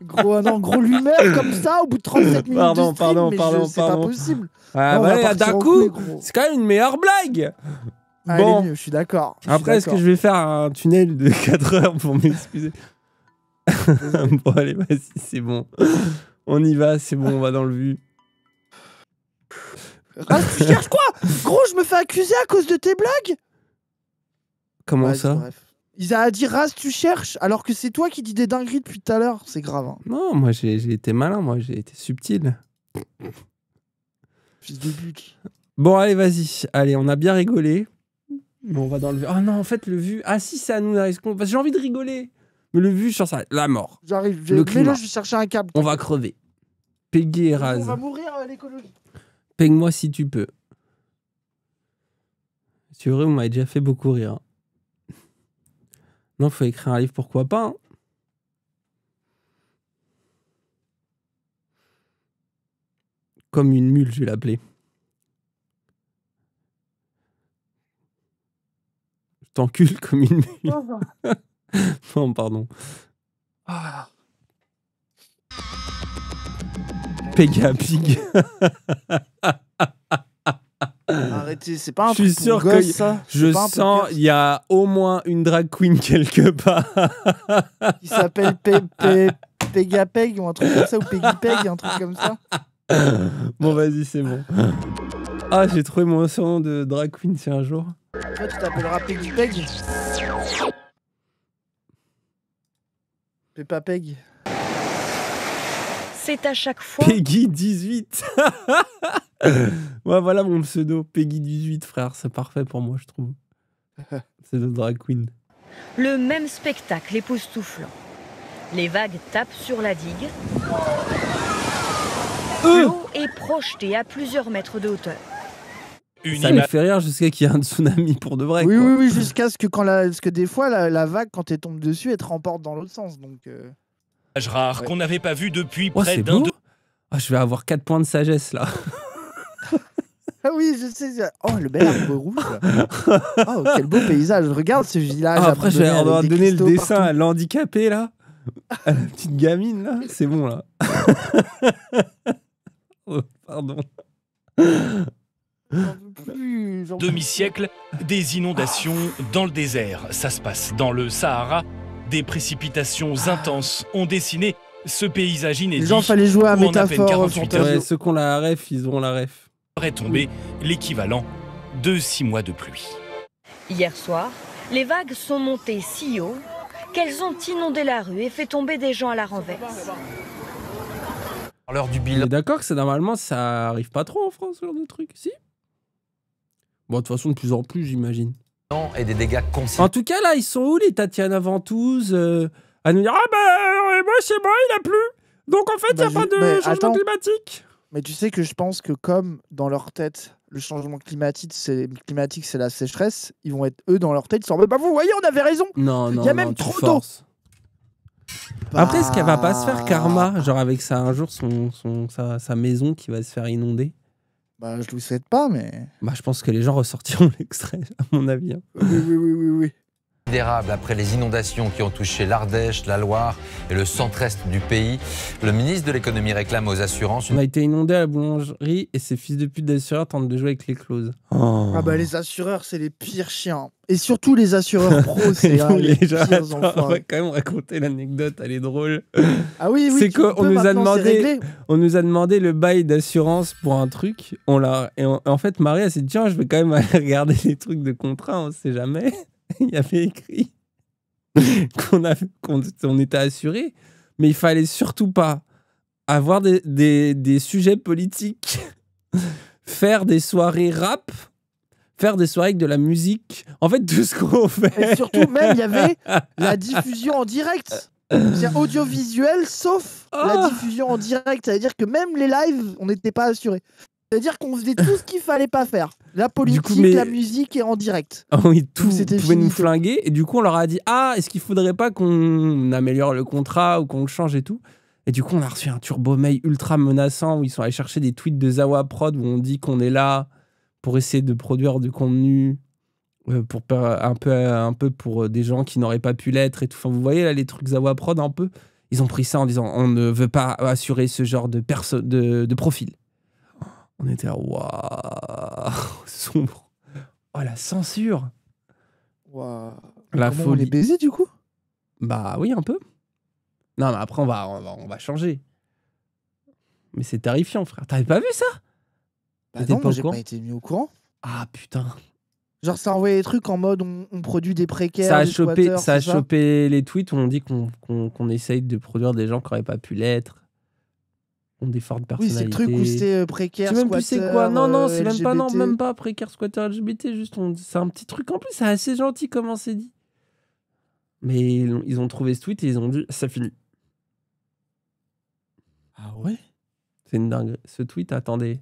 Gros, non, gros lui-même, comme ça, au bout de 37 minutes. de stream, mais C'est pas possible. Ah, d'un coup, c'est quand même une meilleure blague. Ah, bon. je suis d'accord. Après, est-ce que je vais faire un tunnel de 4 heures pour m'excuser Bon, allez, vas-y, c'est bon. On y va, c'est bon, on va dans le vu. Ah, tu cherches quoi Gros, je me fais accuser à cause de tes blagues Comment ça il Ils a dit race tu cherches alors que c'est toi qui dis des dingueries depuis tout à l'heure, c'est grave. Hein. Non, moi j'ai été malin, moi j'ai été subtil. Fils de but. Bon allez vas-y, allez on a bien rigolé on va dans le ah non, en fait, le vu. Ah si, ça nous arrive. Parce j'ai envie de rigoler. Mais le vu sur ça, la mort. J'arrive, Le mais je vais un câble. On va crever. Peggy et On va mourir à euh, l'écologie. Peigne-moi si tu peux. C'est vrai, vous déjà fait beaucoup rire. Non, faut écrire un livre, pourquoi pas. Hein. Comme une mule, je vais l'appeler. t'encules comme une mule. non, pardon. Ah. Pega Pig. Arrêtez, c'est pas un Je suis sûr pour que gosse, ça. je sens il y a au moins une drag queen quelque part. qui s'appelle Pe- ou un truc comme ça, ou Peggy Peg, un truc comme ça. bon vas-y, c'est bon. Ah, j'ai trouvé mon surnom de drag queen si un jour. Toi, tu t'appelleras Peggy Peg Peppa Peg. C'est à chaque fois. Peggy 18. ouais, voilà mon pseudo. Peggy 18, frère. C'est parfait pour moi, je trouve. C'est notre drag queen. Le même spectacle époustouflant. Les vagues tapent sur la digue. Euh L'eau est projeté à plusieurs mètres de hauteur ça fait rire jusqu'à qu'il y ait un tsunami pour de vrai. Oui, oui, oui, jusqu'à ce que quand que des fois, la, vague, quand elle tombe dessus, elle te remporte dans l'autre sens. Donc, euh. rare qu'on n'avait pas vu depuis près d'un. Ah, je vais avoir 4 points de sagesse là. Ah oui, je sais. Oh, le bel arbre rouge. Oh, quel beau paysage. Regarde ce village. Ah, après, je vais donner le dessin à l'handicapé, là. À la petite gamine, là. C'est bon, là. oh, pardon. Demi-siècle, des inondations dans le désert. Ça se passe dans le Sahara. Des précipitations ah. intenses ont dessiné ce paysage inédit. Les gens fallait jouer à métaphore. ceux qui ont la ref, ils ont la ref. Aurait tombé l'équivalent de six mois de pluie. Hier soir, les vagues sont montées si haut qu'elles ont inondé la rue et fait tomber des gens à la renverse. L'heure du bilan. D'accord que normalement ça arrive pas trop en France, ce genre de truc, si Bon, de toute façon, de plus en plus, j'imagine. Et des dégâts conséquents. En tout cas, là, ils sont où les Tatiana Ventouse euh, À nous dire Ah bah, euh, moi, c'est moi, il a plus. Donc en fait, il n'y a bah, pas de changement climatique. Mais tu sais que je pense que, comme dans leur tête, le changement climatique, c'est climatique, c'est la sécheresse. Ils vont être eux dans leur tête, ils sont bah vous voyez, on avait raison. Non, non, il y a même trop d'eau. Bah, Après, est-ce qu'elle va pas se faire bah. karma, genre avec ça un jour son, son sa, maison qui va se faire inonder bah, je ne souhaite pas, mais. Bah, je pense que les gens ressortiront l'extrait, à mon avis. Hein. Oui, oui, oui, oui. oui après les inondations qui ont touché l'Ardèche, la Loire et le centre-est du pays. Le ministre de l'économie réclame aux assurances. Une... On a été inondé à la boulangerie et ses fils de pute d'assureurs tentent de jouer avec les clauses. Oh. Ah bah les assureurs, c'est les pires chiens. Et surtout les assureurs pros, c'est ah, les, enfants. On va quand même raconter l'anecdote, elle est drôle. Ah oui, oui. C'est qu'on nous a demandé, on nous a demandé le bail d'assurance pour un truc. On l'a et en fait Marie s'est dit tiens, je vais quand même aller regarder les trucs de contrat, on sait jamais. il y avait écrit qu'on on était assuré, mais il fallait surtout pas avoir des, sujets politiques, faire des soirées rap faire des soirées avec de la musique. En fait, tout ce qu'on fait. Et surtout, même, il y avait la diffusion en direct. C'est audiovisuel, sauf la ah. diffusion en direct. C'est-à-dire que même les lives, on n'était pas assuré C'est-à-dire qu'on faisait tout ce qu'il fallait pas faire. La politique, la musique et en direct. Ah oui, tout pouvait nous flinguer. Et du coup, on leur a dit Ah, est-ce qu'il faudrait pas qu'on améliore le contrat ou qu'on le change et tout Et du coup, on a reçu un turbo mail ultra menaçant où ils sont allés chercher des tweets de Zawa Prod où on dit qu'on est là pour essayer de produire du contenu euh, pour un peu, un peu pour euh, des gens qui n'auraient pas pu l'être et tout. vous voyez là les trucs Zawa Prod un peu. Ils ont pris ça en disant on ne veut pas assurer ce genre de, de, de profil. On était à waouh, sombre. Oh la censure. Waouh. La les On du coup Bah oui, un peu. Non, mais après on va on va, changer. Mais c'est terrifiant, frère. T'avais pas vu ça Bah pas été mis au courant. Ah putain. Genre ça envoyait des trucs en mode on, produit des précaires. Ça a, chopé, ça a chopé les tweets où on dit qu'on qu'on qu'on essaye de produire des gens qui n'auraient pas pu l'être ont des fortes personnalités. Oui, c'est le truc où c'était précaire. Je sais même plus c'est quoi. Non, non, euh, c'est même pas, non, même pas précaire squatter LGBT. Juste, on... c'est un petit truc. En plus, c'est assez gentil comment c'est dit. Mais ils ont trouvé ce tweet et ils ont dit ça finit. Ah ouais C'est une dingue. Ce tweet, attendez.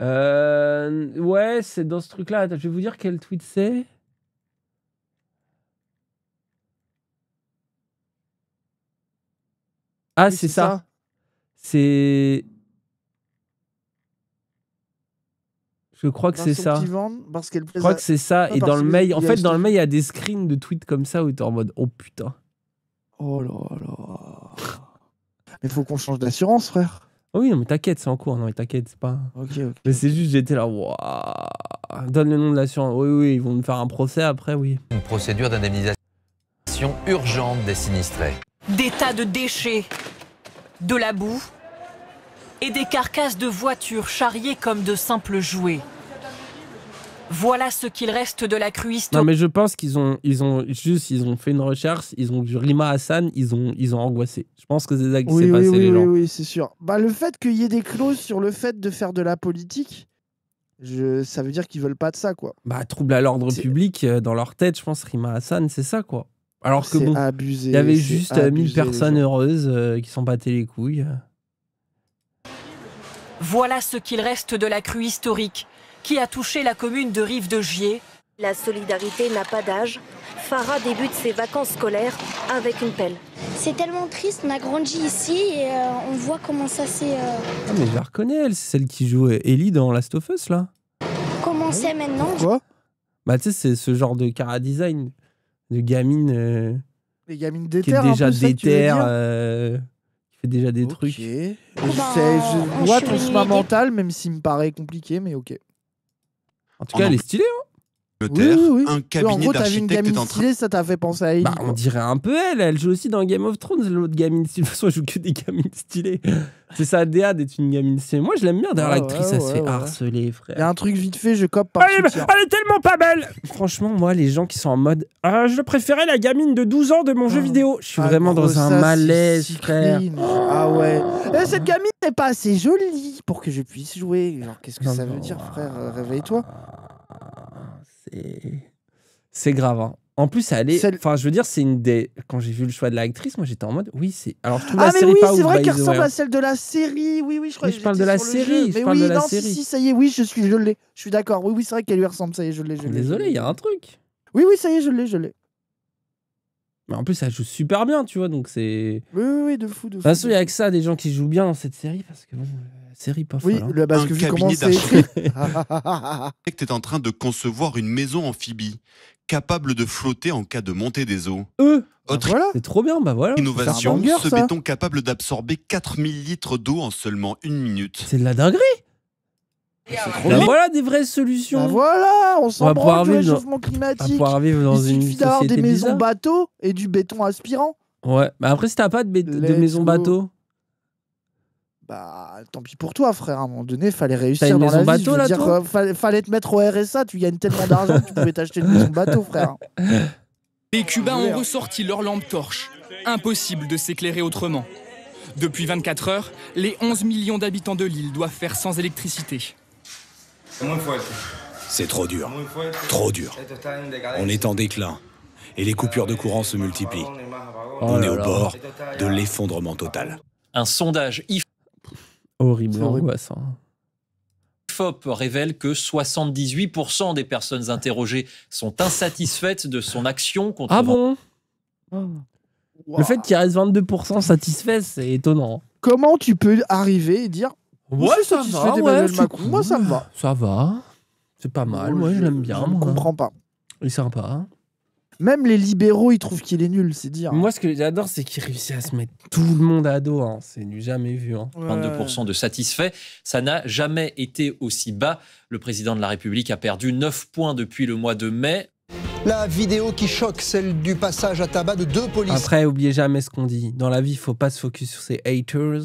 Euh, ouais, c'est dans ce truc-là. Je vais vous dire quel tweet c'est. Ah, c'est ça. C'est. Je crois que c'est ça. je crois que c'est ça. et dans le mail, en fait, dans le mail, il y a des screens de tweets comme ça où t'es en mode oh putain. Oh là là. Mais faut qu'on change d'assurance, frère. Oh oui, non, mais t'inquiète, c'est en cours. Non, mais t'inquiète, c'est pas. Ok ok Mais c'est juste, j'étais là, Donne le nom de l'assurance. Oui, oui, ils vont me faire un procès après, oui. Une procédure d'indemnisation urgente des sinistrés. Des tas de déchets, de la boue et des carcasses de voitures charriées comme de simples jouets. Voilà ce qu'il reste de la cruiste. Non mais je pense qu'ils ont, ils ont juste, ils ont fait une recherche, ils ont du Rima Hassan, ils ont, ils ont angoissé. Je pense que c'est ça qui s'est passé les Oui, oui, c'est sûr. Bah, le fait qu'il y ait des clauses sur le fait de faire de la politique, je, ça veut dire qu'ils veulent pas de ça, quoi. Bah, trouble à l'ordre public, euh, dans leur tête, je pense, Rima Hassan, c'est ça, quoi. Alors que bon, il y avait juste 1000 euh, personnes heureuses euh, qui sont battaient les couilles. Voilà ce qu'il reste de la crue historique qui a touché la commune de Rive de Gier. La solidarité n'a pas d'âge. Farah débute ses vacances scolaires avec une pelle. C'est tellement triste, on a grandi ici et euh, on voit comment ça s'est. Ah mais je la reconnais, elle, c'est celle qui jouait Ellie dans Last of Us là. Comment c'est maintenant Quoi Bah tu sais, c'est ce genre de cara design gamine. Euh, gamines qui est déjà déter, terres euh, qui fait déjà des trucs. Je, bah, vois ton chemin mental, même s'il me paraît compliqué, mais ok. En tout cas, elle est stylée. Hein un cabinet ça t'a fait penser à elle. Bah, on dirait un peu elle. Elle joue aussi dans Game of Thrones, l'autre gamine De toute façon, elle joue que des gamines stylées. C'est ça DA d'être une gamine stylée. Moi, je l'aime bien. D'ailleurs, l'actrice, ça elle se fait harceler, frère. un truc vite fait, je cope par elle, elle est tellement pas belle. Franchement, moi, les gens qui sont en mode ah, je préférais la gamine de 12 ans de mon jeu ah. vidéo. Je suis ah, vraiment dans un malaise, frère. Ah ouais. Et eh, cette gamine c'est pas assez jolie pour que je puisse jouer. Genre, qu'est-ce que ça veut dire, frère euh, Réveille-toi c'est grave. Hein. En plus, elle est. Enfin, je veux dire, c'est une des. Quand j'ai vu le choix de l'actrice, moi j'étais en mode, oui, c'est. Alors, ah, la mais série oui, c'est vrai qu'elle ressemble à hein. celle de la série. Oui, oui, je crois. Mais je parle de la série. Je mais parle oui, de la non, série. Si, si, ça y est, oui, je suis, je l'ai. Je suis d'accord. Oui, oui, c'est vrai qu'elle lui ressemble. Ça y est, je l'ai. Désolé, il y a un truc. Oui, oui, ça y est, je l'ai, je l'ai. Mais en plus, elle joue super bien, tu vois, donc c'est. Oui, oui, oui, de fou, de fou. De toute façon, il y a que ça, des gens qui jouent bien dans cette série, parce que euh, série pas Oui, le, hein. bah, un cabinet tu es en train de concevoir une maison amphibie capable de flotter en cas de montée des eaux. Eux? Autre bah, C'est trop bien, bah voilà. Innovation, ce béton capable d'absorber 4000 litres d'eau en seulement une minute. C'est de la dinguerie ah, bah, voilà des vraies solutions. voilà, on s'en branle du réchauffement dans... climatique. Il suffit d'avoir des maisons bateaux et du béton aspirant. Ouais, mais bah après si t'as pas de, de maison bateau, bah tant pis pour toi frère à un moment donné fallait réussir dans la vie bateau, là, euh, fallait, te mettre au RSA tu gagnes tellement d'argent que tu pouvais t'acheter une maison bateau frère les Cubains ont ressorti leur lampes torche impossible de s'éclairer autrement depuis 24 heures les 11 millions d'habitants de l'île doivent faire sans électricité c'est trop dur trop dur on est en déclin et les coupures de courant se multiplient oh on est au oh bord de l'effondrement total un sondage if... Horrible, angoissant. Hein. FOP révèle que 78% des personnes interrogées sont insatisfaites de son action contre. Ah bon Le fait qu'il reste 22% satisfaits, c'est étonnant. Comment tu peux arriver et dire Ouais, ça va, moi ça me va. Ça va, c'est pas mal, moi je l'aime bien. Je ne comprends pas. Il est sympa. Même les libéraux, ils trouvent qu'il est nul, c'est dire. Moi, ce que j'adore, c'est qu'il réussit à se mettre tout le monde à dos. Hein. C'est du jamais vu. 22% hein. de satisfaits, Ça n'a jamais été aussi bas. Le président de la République a perdu 9 points depuis le mois de mai. La vidéo qui choque, celle du passage à tabac de deux policiers. Après, oubliez jamais ce qu'on dit. Dans la vie, il faut pas se focus sur ses haters.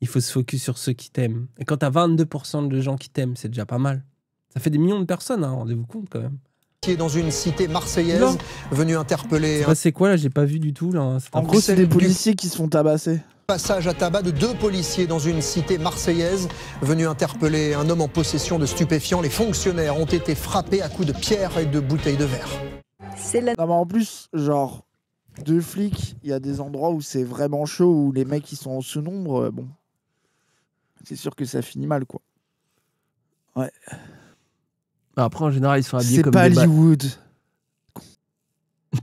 Il faut se focus sur ceux qui t'aiment. Et quand tu as 22% de gens qui t'aiment, c'est déjà pas mal. Ça fait des millions de personnes, hein, rendez-vous compte quand même dans une cité marseillaise, venu interpeller. c'est quoi là J'ai pas vu du tout. Là. En gros, c'est des policiers qui se font tabasser. Passage à tabac de deux policiers dans une cité marseillaise, venu interpeller un homme en possession de stupéfiants. Les fonctionnaires ont été frappés à coups de pierre et de bouteilles de verre. C'est la... Ah, en plus, genre, deux flics, il y a des endroits où c'est vraiment chaud, où les mecs ils sont en sous-nombre, euh, bon. C'est sûr que ça finit mal, quoi. Ouais. Après, en général, ils sont habillés comme pas Hollywood.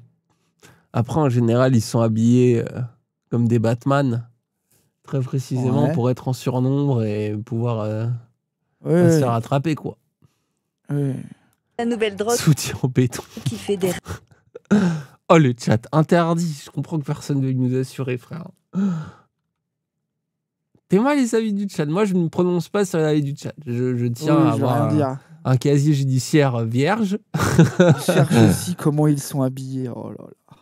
Après, en général, ils sont habillés euh, comme des Batman, très précisément pour être en surnombre et pouvoir euh, se faire quoi. La nouvelle drogue. Soutien en béton. Qui fait des... oh, le chat interdit. Je comprends que personne ne veuille nous assurer, frère. Tais-moi les avis du chat. Moi, je ne me prononce pas sur les du chat. Je, tiens à avoir. dire un casier judiciaire vierge. Cherche aussi comment ils sont habillés. Oh là là.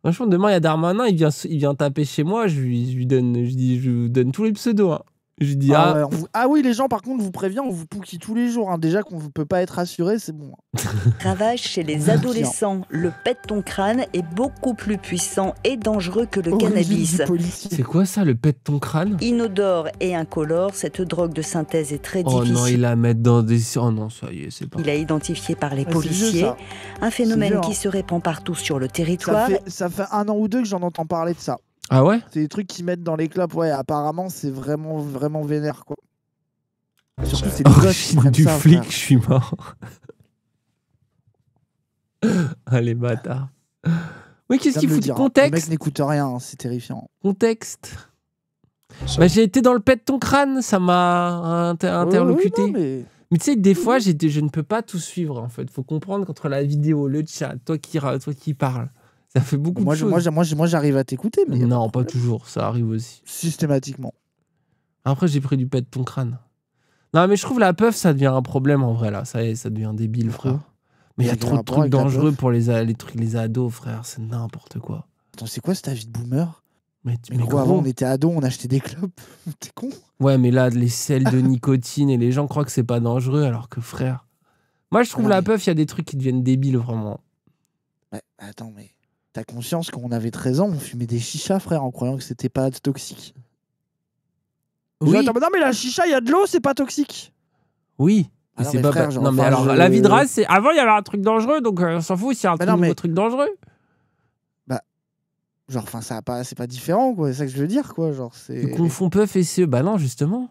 Franchement, demain, il y a Darmanin, il vient, il vient taper chez moi, je lui, donne, je dis, je lui donne tous les pseudos. Hein dis ah. Ah, ah, oui, les gens, par contre, vous prévient, on vous pouquille tous les jours. Hein. Déjà qu'on ne peut pas être assuré, c'est bon. Hein. Ravage chez les adolescents. Le pet ton crâne est beaucoup plus puissant et dangereux que le cannabis. C'est quoi ça, le pet ton crâne Inodore et incolore, cette drogue de synthèse est très difficile. Oh non, il la met dans des. Oh non, ça y est, c'est pas. Il a identifié par les ah, policiers un phénomène qui hein. se répand partout sur le territoire. Ça fait, ça fait un an ou deux que j'en entends parler de ça. Ah ouais C'est des trucs qu'ils mettent dans les clubs, ouais. Apparemment, c'est vraiment, vraiment vénère, quoi. Surtout, c'est oh, du flic, je suis mort. Allez bâtard. Oui, qu'est-ce qu'il faut du contexte hein. Le mec n'écoute rien, hein, c'est terrifiant. Contexte bah, J'ai été dans le pet de ton crâne, ça m'a interlocuté. mais... tu sais, des fois, mhm. je ne peux pas tout suivre, en fait. faut comprendre qu'entre la vidéo, le chat, toi qui, toi qui parles, ça fait beaucoup moi, de Moi, moi j'arrive à t'écouter. mais Non, pas, toujours. Ça arrive aussi. Systématiquement. Après, j'ai pris du pet de ton crâne. Non, mais je trouve la puff, ça devient un problème en vrai, là. Ça ça devient débile, frère. Mais il y a trop de trucs dangereux pour les, les, trucs, les ados, frère. C'est n'importe quoi. Attends, c'est quoi cette vie de boomer mais, avant, on était ados, on achetait des clopes. T'es con Ouais, mais là, les sels de nicotine et les gens croient que c'est pas dangereux, alors que frère. Moi, je trouve la puff, il y a des trucs qui deviennent débiles, vraiment. Ouais, attends, mais. T'as conscience qu'on avait 13 ans, on fumait des chichas, frère, en croyant que c'était pas toxique. Oui. mais non, mais la chicha, il y a de l'eau, c'est pas toxique. Oui. Ah mais c'est non, mais la c'est. Avant, il y avait un truc dangereux, donc euh, on s'en fout si un bah truc dangereux. Bah. Genre, enfin, ça pas... c'est pas différent, quoi. C'est ça que je veux dire, quoi. Genre, c'est. qu'on confonds puff et CE. Bah non, justement.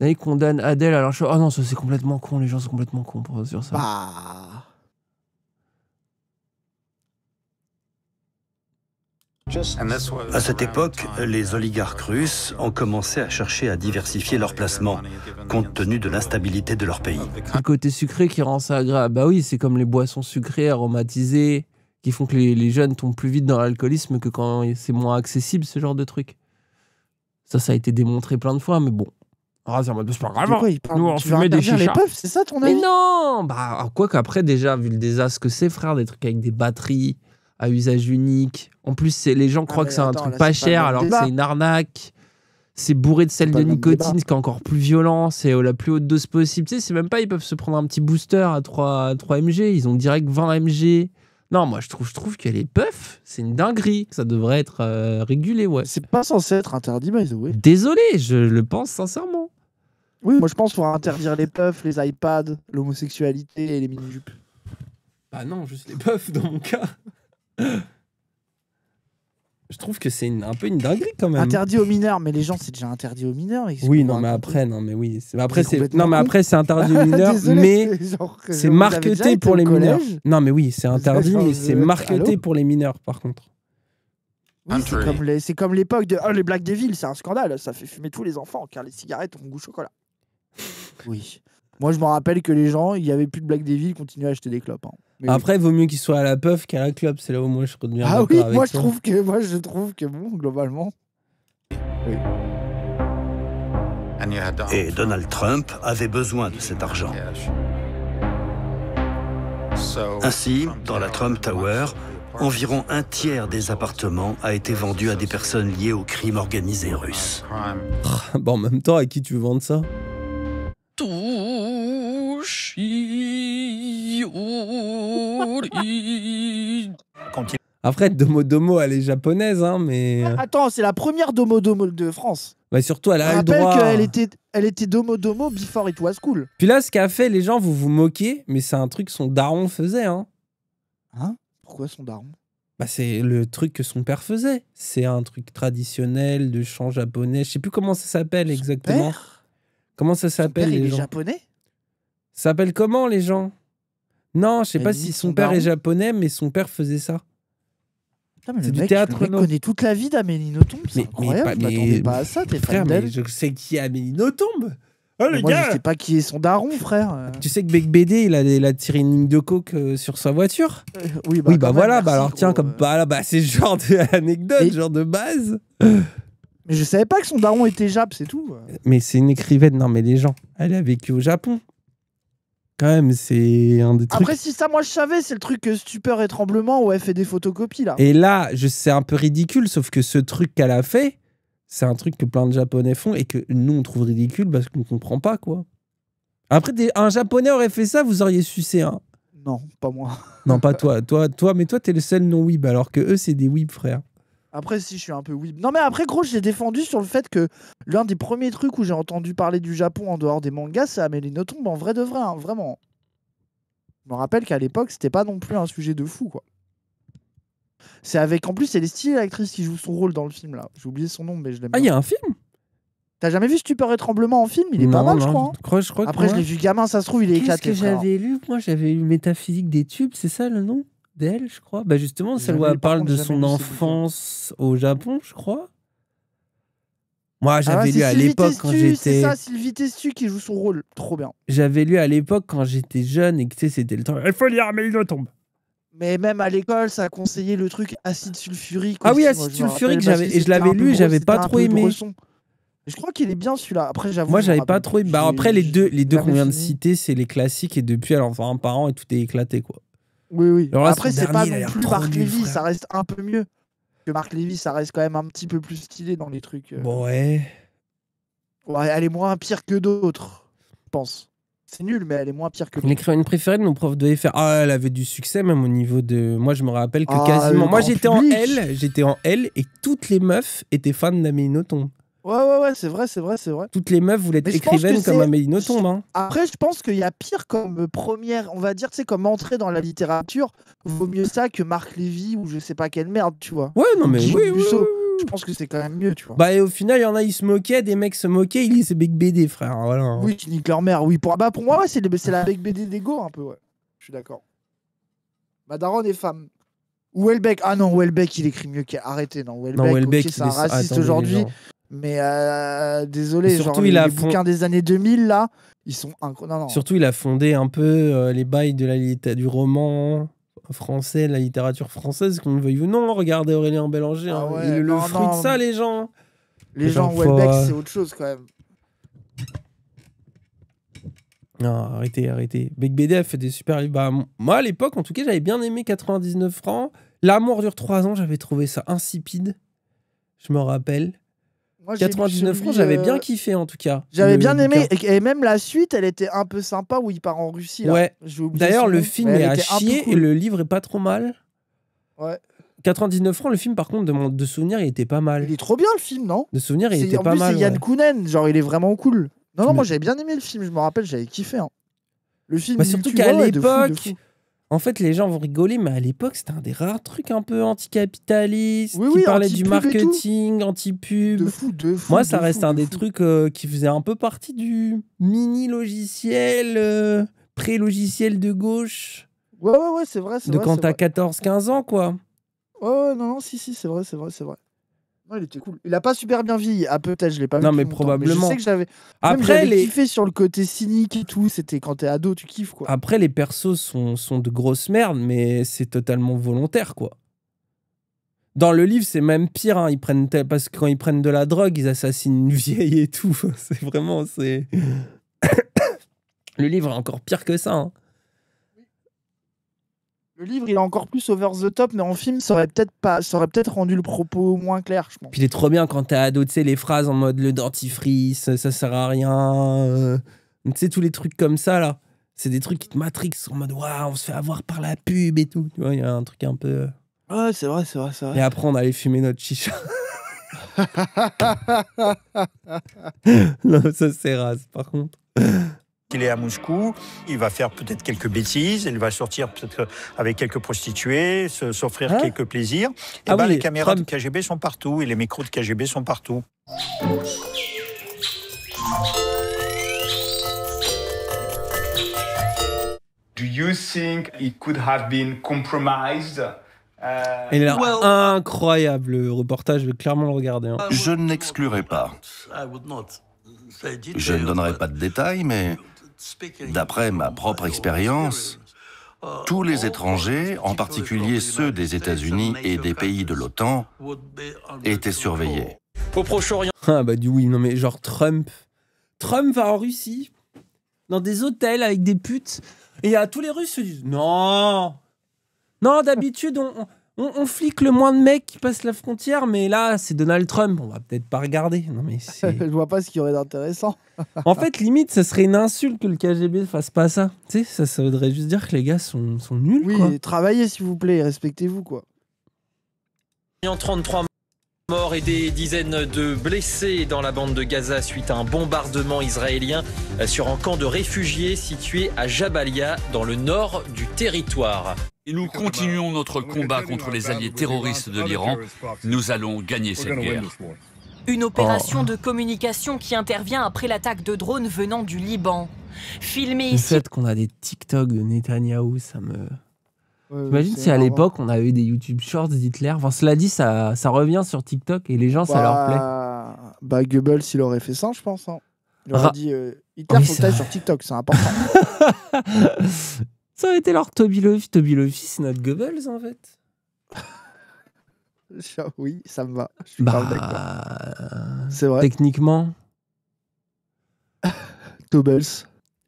Là, ils condamnent Adèle, alors je. Oh non, ça c'est complètement con, les gens sont complètement cons sur ça. Bah. À cette époque, les oligarques russes ont commencé à chercher à diversifier leurs placements, compte tenu de l'instabilité de leur pays. Un côté sucré qui rend ça agréable. Bah oui, c'est comme les boissons sucrées, aromatisées, qui font que les, jeunes tombent plus vite dans l'alcoolisme que quand c'est moins accessible, ce genre de truc. Ça, ça a été démontré plein de fois, mais bon. Ah, c'est pas grave. Hein. Quoi, on des chichas. c'est Mais non Bah, quoi qu'après, déjà, vu le désastre que c'est, frère, des trucs avec des batteries à usage unique. En plus, les gens ah, croient que c'est un truc pas cher alors que c'est une arnaque. C'est bourré de sel de nicotine, ce qui est encore plus violent. C'est la plus haute dose possible. Tu sais, c'est même pas, ils peuvent se prendre un petit booster à 3, 3 mg. Ils ont direct 20 mg. Non, moi je trouve, je trouve que les puffs, c'est une dinguerie. Ça devrait être euh, régulé, ouais. C'est pas censé être interdit, mais Désolé, je le pense sincèrement. Oui, moi je pense qu'il va interdire les puffs, les iPads, l'homosexualité et les mini-jupes. Bah non, juste les puffs dans mon cas. Je trouve que c'est un peu une dinguerie quand même. Interdit aux mineurs, mais les gens, c'est déjà interdit aux mineurs. oui, non, mais après, non, mais oui. c'est- Après, c'est non, mais après, c'est interdit aux mineurs, mais c'est marketé pour les mineurs. Non, mais oui, c'est interdit, mais c'est marketé pour les mineurs, par contre. c'est comme l'époque de oh, les Black Devil, c'est un scandale, ça fait fumer tous les enfants car les cigarettes ont goût chocolat. oui. Moi, je me rappelle que les gens, il n'y avait plus de Black Devil, ils continuaient à acheter des clopes. Après, hein. Mais Après, vaut mieux qu'ils soient à la puff qu'à la club. C'est là où moi je redeviens. Ah oui, moi je, trouve que, moi je trouve que bon, globalement. Et Donald Trump avait besoin de cet argent. Ainsi, dans la Trump Tower, environ un tiers des appartements a été vendu à des personnes liées au crime organisé russe. Bon, bah, en même temps, à qui tu veux vendre ça après, Domo Domo, elle est japonaise, hein, mais. Euh, ah, attends, c'est la première Domo Domo de France. Bah surtout, elle a le droit. elle était, elle était Domo Domo before it was cool. Puis là, ce qu'a fait, les gens, vous vous moquez, mais c'est un truc que son daron faisait, hein. Hein Pourquoi son daron Bah, c'est le truc que son père faisait. C'est un truc traditionnel de chant japonais. Je sais plus comment ça s'appelle exactement. Père Comment ça s'appelle les il gens est japonais Ça s'appelle comment les gens Non, je sais pas si son père est japonais, mais son père faisait ça. C'est du mec, théâtre. Je connais toute la vie d'Amélie Nothomb. C'est incroyable. Mais, m'attendais pas à ça. T'es frères. je sais qui est Amélie Nothomb. Oh, le gars. je sais pas qui est son daron, frère. Tu sais que Beck BD, il a, tiré une ligne de coke euh, sur sa voiture. Euh, oui, bah, bah voilà. bah, alors, tiens, comme euh. bah, bah, c'est ce genre d'anecdote, genre de base. Mais je savais pas que son daron était Jap, c'est tout. Mais c'est une écrivaine, non mais les gens. Elle a vécu au Japon. Quand même, c'est un des trucs. Après, si ça, moi je savais, c'est le truc stupeur et tremblement où elle fait des photocopies là. Et là, je... c'est un peu ridicule, sauf que ce truc qu'elle a fait, c'est un truc que plein de Japonais font et que nous on trouve ridicule parce qu'on comprend pas quoi. Après, un Japonais aurait fait ça, vous auriez sucé un. Hein. Non, pas moi. non, pas toi. Toi, toi mais toi, t'es le seul non-weeb alors que eux, c'est des weeb, frère. Après, si je suis un peu oui. Non, mais après, gros, j'ai défendu sur le fait que l'un des premiers trucs où j'ai entendu parler du Japon en dehors des mangas, c'est Amélie Nothomb, en vrai de vrai, hein, vraiment. Je me rappelle qu'à l'époque, c'était pas non plus un sujet de fou, quoi. C'est avec, en plus, c'est les styles l'actrice qui joue son rôle dans le film, là. J'ai oublié son nom, mais je l'aime. Ah, il y a un film T'as jamais vu Stupeur et Tremblement en film Il est pas mal, je, crois, hein. Après, je l'ai vu gamin, ça se trouve, il est éclaté. Qu'est-ce que j'avais lu Moi, j'avais lu Métaphysique des tubes, c'est ça le nom d'elle, je crois. Bah justement, elle parle de son enfance au Japon, je crois. Moi, ah j'avais lu à l'époque quand j'étais. C'est ça, Sylvie Testu qui joue son rôle. Trop bien. J'avais lu à l'époque quand j'étais jeune et que c'était le temps. Il faut lire, mais il ne tombe. Mais même à l'école, ça a conseillé le truc acide sulfurique. Ah oui, acide sulfurique, j'avais, je l'avais lu, j'avais pas trop aimé. Je crois qu'il est bien celui-là. Après, j'avoue. Moi, j'avais pas trop aimé. Bah, après, les deux, les deux qu'on vient de citer, c'est les classiques. Et depuis, alors, enfin, un parent et tout est éclaté, quoi. Oui, oui. Après, c'est pas non plus Marc Levy ça reste un peu mieux. Que Marc Levy ça reste quand même un petit peu plus stylé dans les trucs. Euh. ouais. Elle est moins pire que d'autres, je pense. C'est nul, mais elle est moins pire que. une préférée de nos profs de FR. Ah, elle avait du succès même au niveau de. Moi, je me rappelle que ah, quasiment. Moi, j'étais en L, j'étais en L et toutes les meufs étaient fans d'Amélie Ouais, ouais, ouais, c'est vrai, c'est vrai, c'est vrai. Toutes les meufs voulaient être écrivaines comme Amélie Nothomb. Hein. Après, je pense qu'il y a pire comme euh, première, on va dire, tu sais, comme entrée dans la littérature. Vaut mieux ça que Marc Lévy ou je sais pas quelle merde, tu vois. Ouais, non, mais oui, oui, Je pense que c'est quand même mieux, tu vois. Bah, et au final, il y en a, ils se moquaient, des mecs se moquaient, ils lisent Big BD, frère. Hein, voilà. Hein. Oui, qui niquent leur mère, oui. Pour, ah bah, pour moi, ouais, c'est la Big BD d'ego, un peu, ouais. Je suis d'accord. Bah Daron est femme. Welbeck. Ah non, Welbeck, il écrit mieux qu'elle. Arrêtez, non. Welbeck, c'est un raciste aujourd'hui. Mais euh, désolé, surtout, il les, a bouquins des années 2000, là, ils sont incroyables. Surtout, il a fondé un peu euh, les bails de la, du roman français, de la littérature française, qu'on veuille ou non. Regardez Aurélien Bélanger, ah hein, il, le fruit de ça, les gens. Les, gens, Welbeck, c'est autre chose quand même. Non, arrêtez, arrêtez. Beck BD fait des super livres. Bah, moi, à l'époque, en tout cas, j'avais bien aimé 99 francs. L'amour dure 3 ans, j'avais trouvé ça insipide. Je me rappelle. 99 francs, j'avais bien euh, kiffé en tout cas. J'avais bien aimé et même la suite, elle était un peu sympa où il part en Russie. Ouais. D'ailleurs, le film est à chier et le livre est pas trop mal. Ouais. 99 francs, le film par contre de, mon, de souvenir, il était pas mal. Il est trop bien le film, non De souvenir, il était pas mal. Il y a Yann Kounen, genre il est vraiment cool. Non, non, moi j'avais bien aimé le film, je me rappelle, j'avais kiffé. Hein. Le film. Bah, surtout qu'à l'époque en fait, les gens vont rigoler, mais à l'époque, c'était un des rares trucs un peu anticapitaliste, qui parlait du marketing, anti-pub. De Moi, ça reste un des trucs euh, qui faisait un peu partie du mini-logiciel, euh, pré-logiciel de gauche. Ouais, ouais, ouais, c'est vrai. De quand t'as 14-15 ans, quoi. Oh non, non, si, si, c'est vrai, c'est vrai, c'est vrai. Non, il était cool. Il a pas super bien vie. Ah, peut-être, je l'ai pas vu. Non, mais probablement. je sais que j'avais. Après, les. kiffé sur le côté cynique et tout. C'était quand t'es ado, tu kiffes, quoi. Après, les persos sont, sont de grosses merdes, mais c'est totalement volontaire, quoi. Dans le livre, c'est même pire. Hein. Ils prennent parce que quand ils prennent de la drogue, ils assassinent une vieille et tout. C'est vraiment, c'est. le livre est encore pire que ça. Hein. Le livre, il est encore plus over the top, mais en film, ça aurait peut-être pas, ça aurait peut-être rendu le propos moins clair, je pense. Puis il est trop bien quand t'as ado, tu sais, les phrases en mode le dentifrice, ça sert à rien, euh, tu sais, tous les trucs comme ça, là. C'est des trucs qui te matrixent en mode, waouh, on se fait avoir par la pub et tout. Tu vois, il y a un truc un peu. Euh. Ouais, c'est vrai, c'est vrai, c'est vrai. Et après, on allait fumer notre chicha. non, ça, c'est rase, par contre. Il est à Moscou, il va faire peut-être quelques bêtises, il va sortir peut-être avec quelques prostituées, s'offrir hein quelques plaisirs. Et ah ben, les caméras de KGB sont partout et les micros de KGB sont partout. Do you think it could have been compromised? Il incroyable le reportage, je vais clairement le regarder. Hein. Je ne pas. Je ne donnerai pas de détails, mais D'après ma propre expérience, tous les étrangers, en particulier ceux des États-Unis et des pays de l'OTAN, étaient surveillés. Au Proche-Orient. Ah bah du oui, non mais genre Trump. Trump va en Russie, dans des hôtels avec des putes, et à ah, tous les Russes se disent non, non d'habitude on on, flic flique le moins de mecs qui passent la frontière, mais là, c'est Donald Trump. On va peut-être pas regarder. Non, mais Je vois pas ce qu'il y aurait d'intéressant. en fait, limite, ça serait une insulte que le KGB ne fasse pas ça. Tu sais, ça, ça voudrait juste dire que les gars sont, nuls. Oui, travaillez s'il vous plaît, respectez-vous, quoi. En 33 morts et des dizaines de blessés dans la bande de Gaza suite à un bombardement israélien euh, sur un camp de réfugiés situé à Jabalia dans le nord du territoire. Et nous continuons notre combat contre les alliés terroristes de l'Iran. Nous allons gagner cette guerre. Une opération de communication qui intervient après l'attaque de drones venant du Liban. Filmé Le fait qu'on a des TikTok de Netanyahou, ça me... J'imagine si à l'époque on avait des YouTube Shorts d'Hitler. Enfin, cela dit, ça, ça revient sur TikTok et les gens, ça leur plaît. Bah, bah Goebbels, il aurait fait ça, je pense. Hein. Il aurait dit euh, Hitler, faut sur TikTok, c'est important. Ça aurait été leur Toby Lovie. Toby Lovie, c'est notre Goebbels, en fait. oui, ça me va. Je suis bah, C'est vrai. Techniquement. Goebbels.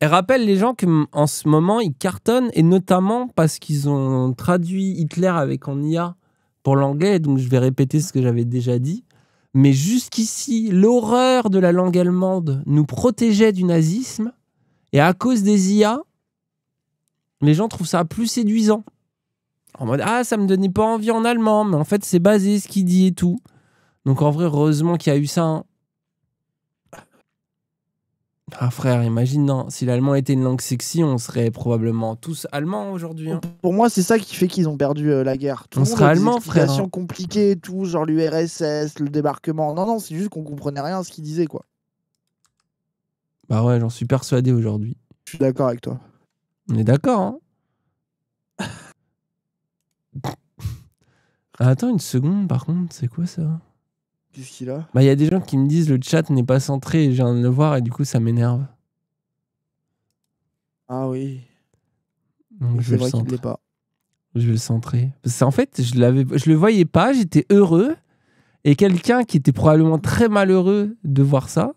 Elle rappelle les gens qu'en ce moment, ils cartonnent, et notamment parce qu'ils ont traduit Hitler avec en IA pour l'anglais, donc je vais répéter ce que j'avais déjà dit. Mais jusqu'ici, l'horreur de la langue allemande nous protégeait du nazisme, et à cause des IA, les gens trouvent ça plus séduisant. En mode Ah, ça me donnait pas envie en allemand, mais en fait, c'est basé ce qu'il dit et tout. Donc en vrai, heureusement qu'il y a eu ça. Hein. Ah frère, imagine, non, si l'allemand était une langue sexy, on serait probablement tous allemands aujourd'hui. Hein. Pour moi, c'est ça qui fait qu'ils ont perdu euh, la guerre. Tout on serait allemand, frère. situation hein. compliquée et tout, genre l'URSS, le débarquement. Non, non, c'est juste qu'on comprenait rien à ce qu'il disait quoi. Bah ouais, j'en suis persuadé aujourd'hui. Je suis d'accord avec toi. On est d'accord, hein. ah, Attends une seconde, par contre, c'est quoi ça Qu'est-ce qu'il a bah, il y a des gens qui me disent le chat n'est pas centré et j'ai envie de le voir et du coup, ça m'énerve. Ah oui. je vais vrai le pas. Je vais le centrer. C'est en fait, je, l'avais, je le voyais pas, j'étais heureux. Et quelqu'un qui était probablement très malheureux de voir ça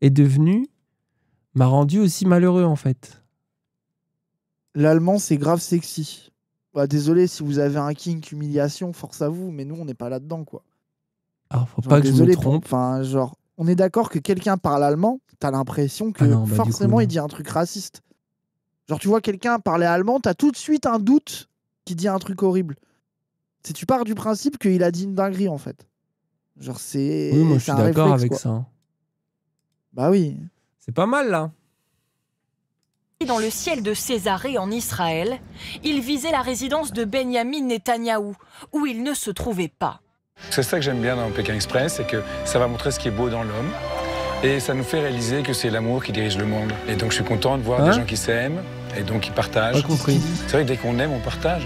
est devenu. m'a rendu aussi malheureux en fait l'allemand, c'est grave sexy. Bah, désolé si vous avez un kink humiliation, force à vous, mais nous, on n'est pas là-dedans, quoi. Ah, faut pas que je me trompe. genre, on est d'accord que quelqu'un parle allemand, t'as l'impression ah que bah, forcément, il dit un truc raciste. Genre, tu vois quelqu'un parler allemand, t'as tout de suite un doute qui dit un truc horrible. Si tu pars du principe qu'il a dit une dinguerie, en fait. Genre, c'est. Oui, moi, je suis d'accord avec ça. Bah oui. C'est pas mal, là. Dans le ciel de Césarée en Israël, il visait la résidence de Benjamin Netanyahou, où il ne se trouvait pas. C'est ça que j'aime bien dans Pékin Express, c'est que ça va montrer ce qui est beau dans l'homme. Et ça nous fait réaliser que c'est l'amour qui dirige le monde. Et donc je suis content de voir des hein gens qui s'aiment et donc qui partagent. compris. C'est vrai que dès qu'on aime, on partage.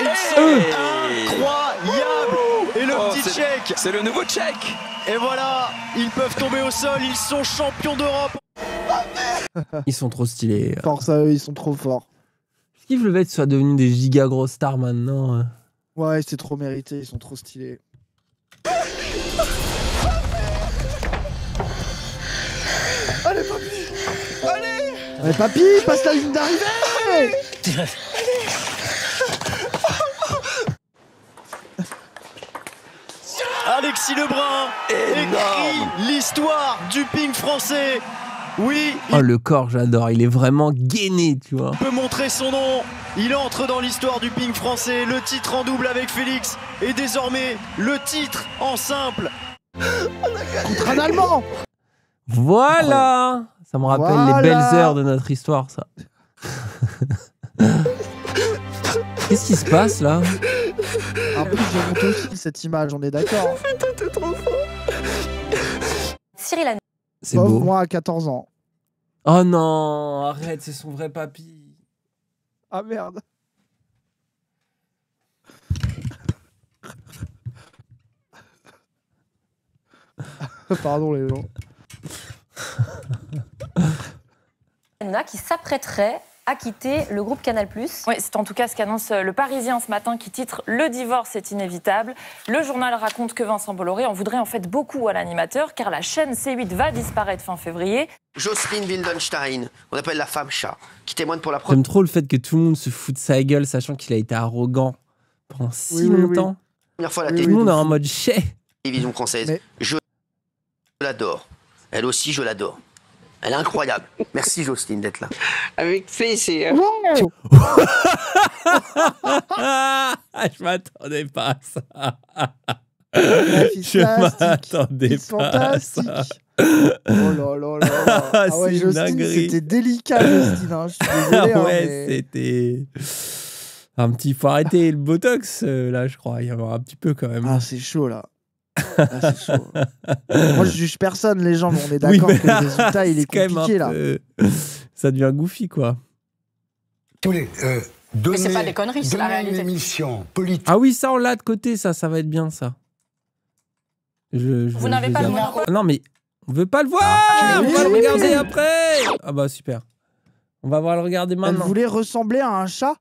Et hein. incroyable Et le oh, petit tchèque C'est le nouveau tchèque Et voilà, ils peuvent tomber au sol, ils sont champions d'Europe Ils sont trop stylés. Euh. Force à eux, ils sont trop forts. Je kiffe le fait qu'ils soient devenus des giga gros stars maintenant. Hein. Ouais, c'est trop mérité, ils sont trop stylés. Allez, papy Allez Allez, papy, passe la ligne d'arrivée Alexis Lebrun écrit l'histoire du ping français oui. Oh, le corps, j'adore. Il est vraiment gainé, tu vois. On peut montrer son nom. Il entre dans l'histoire du ping français. Le titre en double avec Félix. Et désormais, le titre en simple. Contre un Allemand. Voilà. Ça me rappelle les belles heures de notre histoire, ça. Qu'est-ce qui se passe là En plus, j'ai monté aussi cette image, on est d'accord. Hein. C'est c'est moi à 14 ans. Oh non, arrête, c'est son vrai papy. Ah merde. Pardon les gens. Il y en a qui s'apprêteraient a quitté le groupe Canal+. Oui, c'est en tout cas ce qu'annonce euh, Le Parisien ce matin qui titre Le divorce est inévitable. Le journal raconte que Vincent Bolloré en voudrait en fait beaucoup à l'animateur car la chaîne C8 va disparaître fin février. Jocelyne Wildenstein, on appelle la femme chat, qui témoigne pour la première. J'aime trop le fait que tout le monde se fout de sa gueule sachant qu'il a été arrogant pendant si longtemps. Première fois la Tout le monde est en mode chais. Télévision française, je l'adore. Elle aussi, je l'adore. Elle est incroyable. Merci Jocelyne d'être là. Avec plaisir. Je m'attendais pas à ça. Je m'attendais pas à ça. Oh là là là. Ah c'était délicat, Jocelyne. Hein, ah hein, ouais, c'était un petit. Faut arrêter le botox, euh, là, je crois. Il y en aura un petit peu quand même. Ah, c'est chaud, là. Ah, Moi, je juge personne, les gens, mais on est d'accord que le résultat, il est, compliqué, là. Ça devient goofy, quoi. euh, mais c'est pas des conneries, c'est la réalité. Ah oui, ça, on l'a de côté, ça, ça va être bien, ça. Vous n'avez pas le voir. Non, mais on veut pas le voir ah, On va le regarder après Ah bah, super. On va voir le regarder maintenant. Elle voulait ressembler à un chat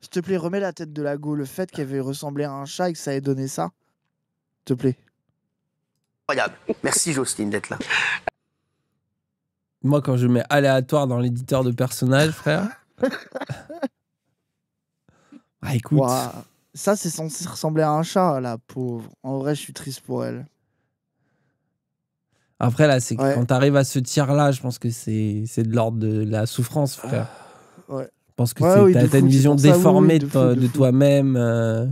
S'il te plaît, remets la tête de la go. Le fait qu'elle avait ressemblé à un chat et que ça ait donné ça. S'il te plaît incroyable. Merci Jocelyne d'être là. Moi, quand je mets aléatoire dans l'éditeur de personnages, frère. ah, écoute. Ça, c'est censé ressembler à un chat, la pauvre. En vrai, je suis triste pour elle. Après, là, c'est quand t'arrives à ce tir-là, je pense que c'est de l'ordre de la souffrance, frère. Ah, ouais. Je pense que une vision déformée de, toi-même. Euh.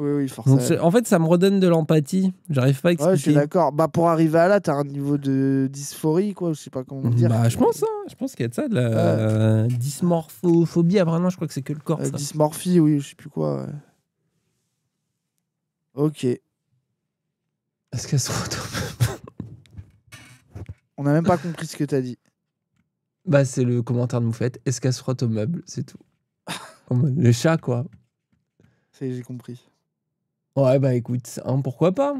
Oui, oui, en fait, ça me redonne de l'empathie. J'arrive pas à expliquer. Ouais, je suis d'accord. Bah, pour arriver à là, t'as un niveau de dysphorie, quoi. Je sais pas comment dire. Bah, je pense, hein. Je pense qu'il y a de ça, de la dysmorphophobie. vraiment, je crois que c'est que le corps. Dysmorphie, oui, je sais plus quoi. Ok. Est-ce qu'elle se retrouve On n'a même pas compris ce que t'as dit. Bah, c'est le commentaire de Moufette. Est-ce qu'elle se frotte au meuble C'est tout. le chat, quoi. Ça j'ai compris. Ouais, bah écoute, hein, pourquoi pas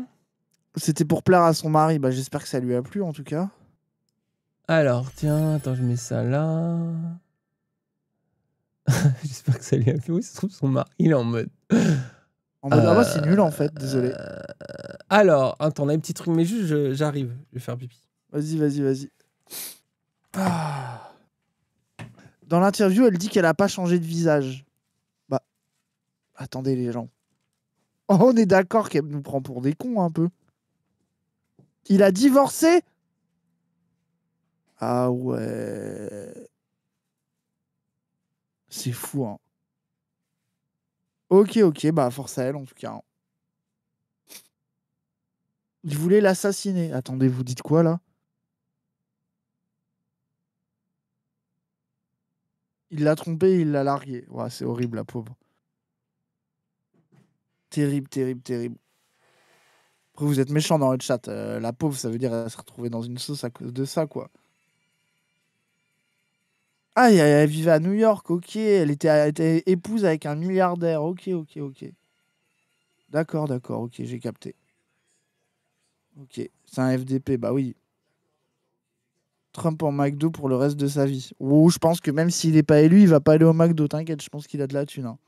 C'était pour plaire à son mari, bah j'espère que ça lui a plu en tout cas. Alors, tiens, attends, je mets ça là. j'espère que ça lui a plu. Oui, ça se trouve, son mari, il est en mode. En mode, euh... c'est nul en fait, euh, désolé. Alors, attends, on a un petit truc, mais juste, j'arrive, je vais faire pipi. Vas-y, vas-y, vas-y. Ah. Dans l'interview, elle dit qu'elle n'a pas changé de visage. Bah, attendez les gens. On est d'accord qu'elle nous prend pour des cons un peu. Il a divorcé Ah ouais. C'est fou, hein. Ok, ok, bah force à elle en tout cas. Hein. Il voulait l'assassiner. Attendez, vous dites quoi là Il l'a trompé, il l'a largué. Ouais, c'est horrible la pauvre. Terrible, terrible, terrible. Après, vous êtes méchant dans le chat. Euh, la pauvre, ça veut dire elle se retrouver dans une sauce à cause de ça, quoi. Ah, elle, vivait à New York, ok. Elle était, épouse avec un milliardaire, ok, ok, ok. D'accord, d'accord, ok, j'ai capté. Ok, c'est un FDP, bah oui. Trump en McDo pour le reste de sa vie. Ou je pense que même s'il n'est pas élu, il va pas aller au McDo, t'inquiète, je pense qu'il a de la thune. Hein.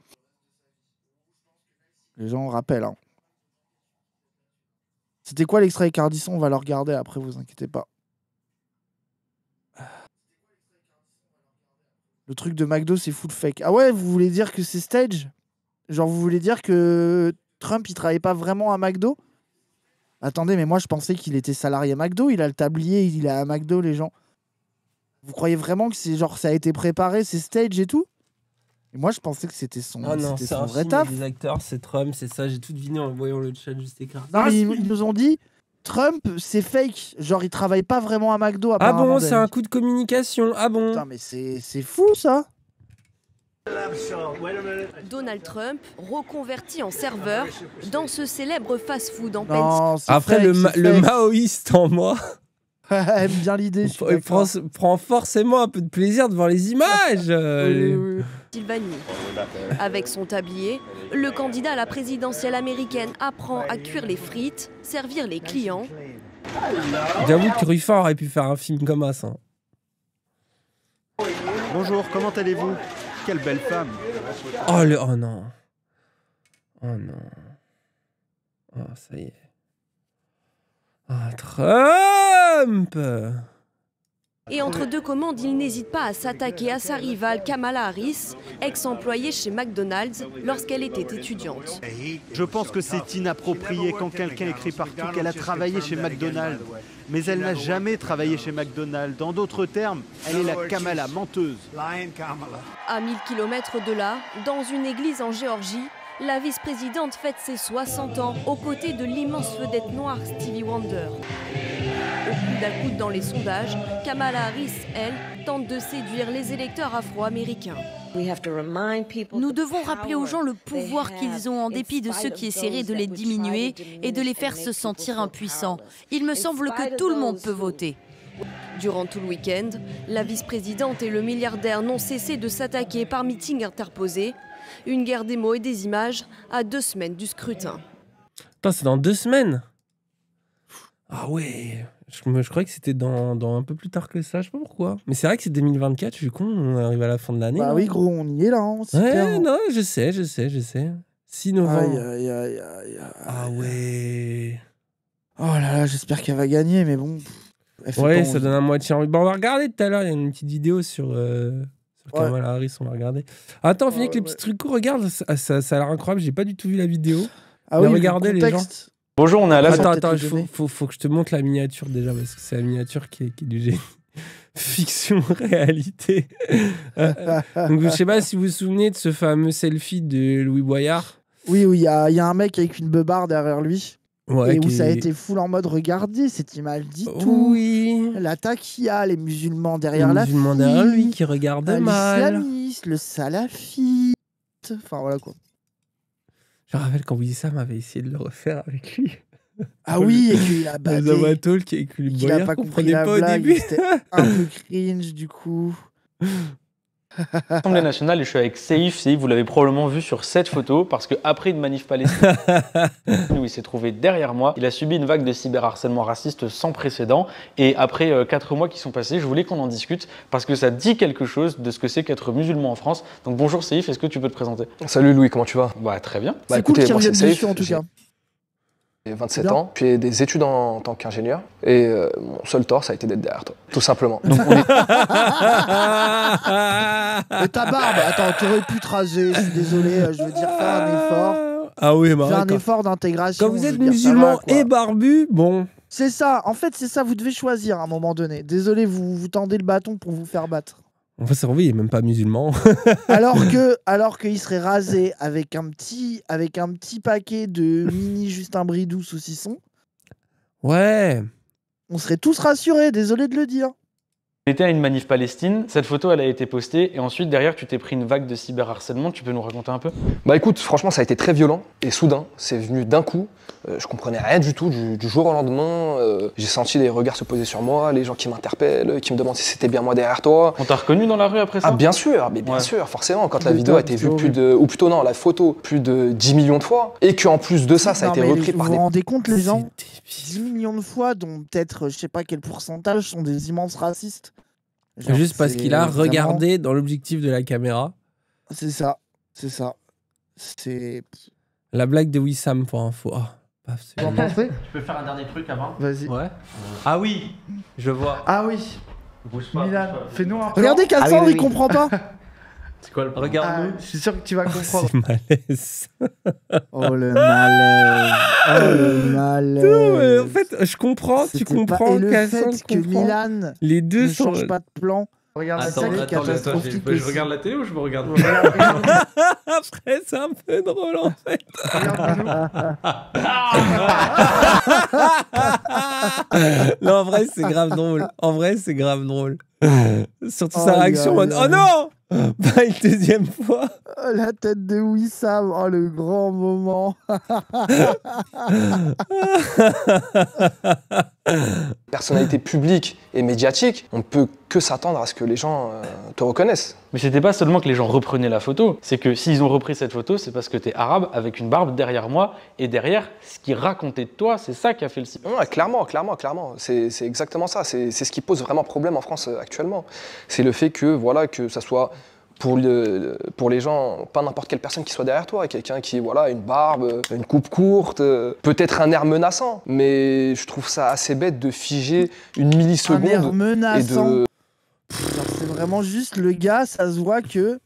Les gens rappellent. Hein. C'était quoi l'extrait Cardisson On va le regarder après, vous inquiétez pas. Le truc de McDo, c'est full fake. Ah ouais, vous voulez dire que c'est stage Genre, vous voulez dire que Trump, il travaillait pas vraiment à McDo Attendez, mais moi, je pensais qu'il était salarié à McDo. Il a le tablier, il est à McDo, les gens. Vous croyez vraiment que c'est genre ça a été préparé, c'est stage et tout moi, je pensais que c'était son, ah non, C'est un vrai taf. acteurs, c'est Trump, c'est ça. J'ai tout deviné en voyant le chat juste écrit. Ah, ils, nous ont dit Trump, c'est fake. Genre, il travaille pas vraiment à McDo. Ah bon, c'est un coup de communication. Ah bon. Putain, mais c'est fou ça. Donald Trump reconverti en serveur dans ce célèbre fast-food en Pennsylvanie. Après, le maoïste en moi. Aime bien l'idée. Prends, prend forcément un peu de plaisir devant les images. Euh, Avec son tablier, le candidat à la présidentielle américaine apprend à cuire les frites, servir les clients. J'avoue que Ruffin aurait pu faire un film comme ça. Hein. Bonjour, comment allez-vous Quelle belle femme. Oh, oh non. Oh non. Oh, ça y est. Ah, Trump et entre deux commandes, il n'hésite pas à s'attaquer à sa rivale Kamala Harris, ex-employée chez McDonald's lorsqu'elle était étudiante. Je pense que c'est inapproprié quand quelqu'un écrit partout qu'elle a travaillé chez McDonald's. Mais elle n'a jamais travaillé chez McDonald's. Dans d'autres termes, elle est la Kamala menteuse. À 1000 km de là, dans une église en Géorgie, la vice-présidente fête ses 60 ans aux côtés de l'immense vedette noire Stevie Wonder. Au coup d'un coup dans les sondages, Kamala Harris, elle, tente de séduire les électeurs afro-américains. Nous devons rappeler aux gens le pouvoir qu'ils ont en dépit de ceux qui essaieraient de les diminuer et de les faire se sentir impuissants. Il me semble que tout le monde peut voter. Durant tout le week-end, la vice-présidente et le milliardaire n'ont cessé de s'attaquer par meeting interposé une guerre des mots et des images à deux semaines du scrutin. Putain, c'est dans deux semaines Ah ouais je, croyais que c'était dans, dans, un peu plus tard que ça, je sais pas pourquoi. Mais c'est vrai que c'est 2024, je suis con, on arrive à la fin de l'année. Bah oui, gros, on y est là. Hein, ouais, hein. non, je sais, je sais, je sais. 6 novembre. Aïe, aïe, aïe, ah ouais. Oh là là, j'espère qu'elle va gagner, mais bon. Ouais, ça donne un moitié envie. Bon, bah, on va regarder tout à l'heure, il y a une petite vidéo sur. Euh, Harris, on Attends, venez les petits trucs Regarde, ah, ça, ça, a l'air incroyable. J'ai pas du tout vu la vidéo. Ah oui, regardez les gens. Bonjour, on est à la Attends, attends, faut, faut, que je te montre la miniature déjà, parce que c'est la miniature qui est, du génie. Fiction, réalité. Euh, donc, je sais pas si vous vous souvenez de ce fameux selfie de Louis Boyard. Oui, oui, il y, a un mec avec une beubarde derrière lui et où ça a été full en mode regardez cette image dit tout oui. l'attaque qu'il a les musulmans derrière les la musulmans derrière lui qui regardent euh, mal le salafite enfin voilà quoi je me rappelle quand Wissam avait essayé de le refaire avec lui ah oui, et qu'il a battu. Le et que lui, pas comprenait la pas blague, au début. C'était un peu cringe du coup. L'Assemblée nationale, je suis avec Seif. Seif, vous l'avez probablement vu sur cette photo, parce qu'après une manif palestinienne où il s'est trouvé derrière moi, il a subi une vague de cyberharcèlement raciste sans précédent. Et après euh, quatre mois qui sont passés, je voulais qu'on en discute, parce que ça dit quelque chose de ce que c'est qu'être musulman en France. Donc bonjour Seif, est-ce que tu peux te présenter Salut Louis, comment tu vas Bah très bien. Bah, c'est cool qu'il en tout cas. J'ai 27 ans, puis des études en, tant qu'ingénieur, et euh, mon seul tort, ça a été d'être derrière toi, tout simplement. Donc et ta barbe, attends, tu pu te raser, je suis désolé, euh, je veux dire, faire un effort. Ah oui, bah un effort d'intégration. Quand vous êtes musulman et barbu, bon. C'est ça, en fait, c'est ça, vous devez choisir à un moment donné. Désolé, vous, vous tendez le bâton pour vous faire battre fait, c'est vrai, il est même pas musulman. alors que, alors qu'il serait rasé avec un petit, avec un petit paquet de mini Justin Bridou saucisson, Ouais. on serait tous rassurés. Désolé de le dire. J'étais à une manif Palestine, cette photo elle a été postée et ensuite derrière tu t'es pris une vague de cyberharcèlement, tu peux nous raconter un peu Bah écoute, franchement ça a été très violent et soudain, c'est venu d'un coup, euh, je comprenais rien du tout du, jour au lendemain, euh, j'ai senti des regards se poser sur moi, les gens qui m'interpellent, qui me demandent si c'était bien moi derrière toi. On t'a reconnu dans la rue après ça Ah bien sûr, mais bien sûr, forcément, quand la vidéo a été vue plus de, ou plutôt non, la photo plus de 10 millions de fois et qu'en plus de ça, ça a été repris par vous des... Vous rendez compte les gens 10 millions de fois dont peut-être je sais pas quel pourcentage sont des immenses racistes Juste parce qu'il a regardé dans l'objectif de la caméra. C'est ça, c'est ça. C'est. La blague de Wissam pour info. Ah, tu peux faire un dernier truc avant Vas-y. Ouais. Ah oui, je vois. Ah oui. Bouge pas. fais-nous un plan. Regardez, Cassandre, ah il comprend pas. C'est quoi le problème ah, regarde je suis sûr que tu vas oh, comprendre. Oh, malaise. oh le malaise. Oh le malaise. Non, mais en fait, je comprends, tu comprends. Pas... Et le fait que Milan les deux ne pas de plan. Regarde ça, attends, attends, je regarde la télé ou je me regarde Après, c'est un peu drôle en fait. non, en vrai, c'est grave drôle. En vrai, c'est grave drôle. Oh, Surtout sa réaction Oh non pas une deuxième fois. Oh, la tête de Wissam, oh le grand moment. Personnalité publique et médiatique, on ne peut que s'attendre à ce que les gens euh, te reconnaissent. Mais c'était pas seulement que les gens reprenaient la photo, c'est que s'ils ont repris cette photo, c'est parce que tu es arabe avec une barbe derrière moi et derrière ce qui racontait de toi, c'est ça qui a fait le site. clairement, clairement, clairement. C'est exactement ça. C'est ce qui pose vraiment problème en France euh, actuellement. C'est le fait que, voilà, que ça soit pour, les gens, pas n'importe quelle personne qui soit derrière toi, quelqu'un qui voilà une barbe, une coupe courte, euh, peut-être un air menaçant, mais je trouve ça assez bête de figer une milliseconde. Un air menaçant. C'est vraiment juste le gars, ça se voit que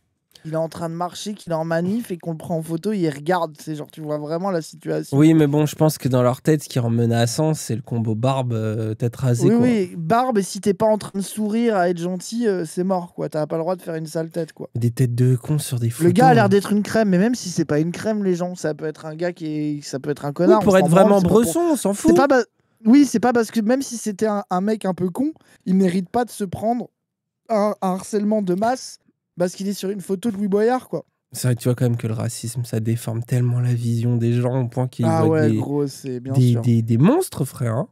il est en train de marcher, qu'il est en manif et qu'on le prend en photo, il regarde. C'est genre, tu vois vraiment la situation. Oui, mais bon, je pense que dans leur tête, ce qui en menaçant, c'est le combo barbe, euh, tête rasée. Oui, oui, barbe, et si t'es pas en train de sourire à être gentil, euh, c'est mort, quoi. T'as pas le droit de faire une sale tête, quoi. Des têtes de con sur des photos. Le gars a l'air hein. d'être une crème, mais même si c'est pas une crème, les gens, ça peut être un gars qui est. Ça peut être un connard. pour être vraiment bresson, on s'en fout. Pas Oui, c'est pas parce que même si c'était un, mec un peu con, il mérite pas de se prendre un harcèlement de masse parce qu'il est sur une photo de Louis Boyard, quoi. C'est vrai tu vois quand même que le racisme, ça déforme tellement la vision des gens au point qu'ils ah voient des, des, monstres, frère. Hein.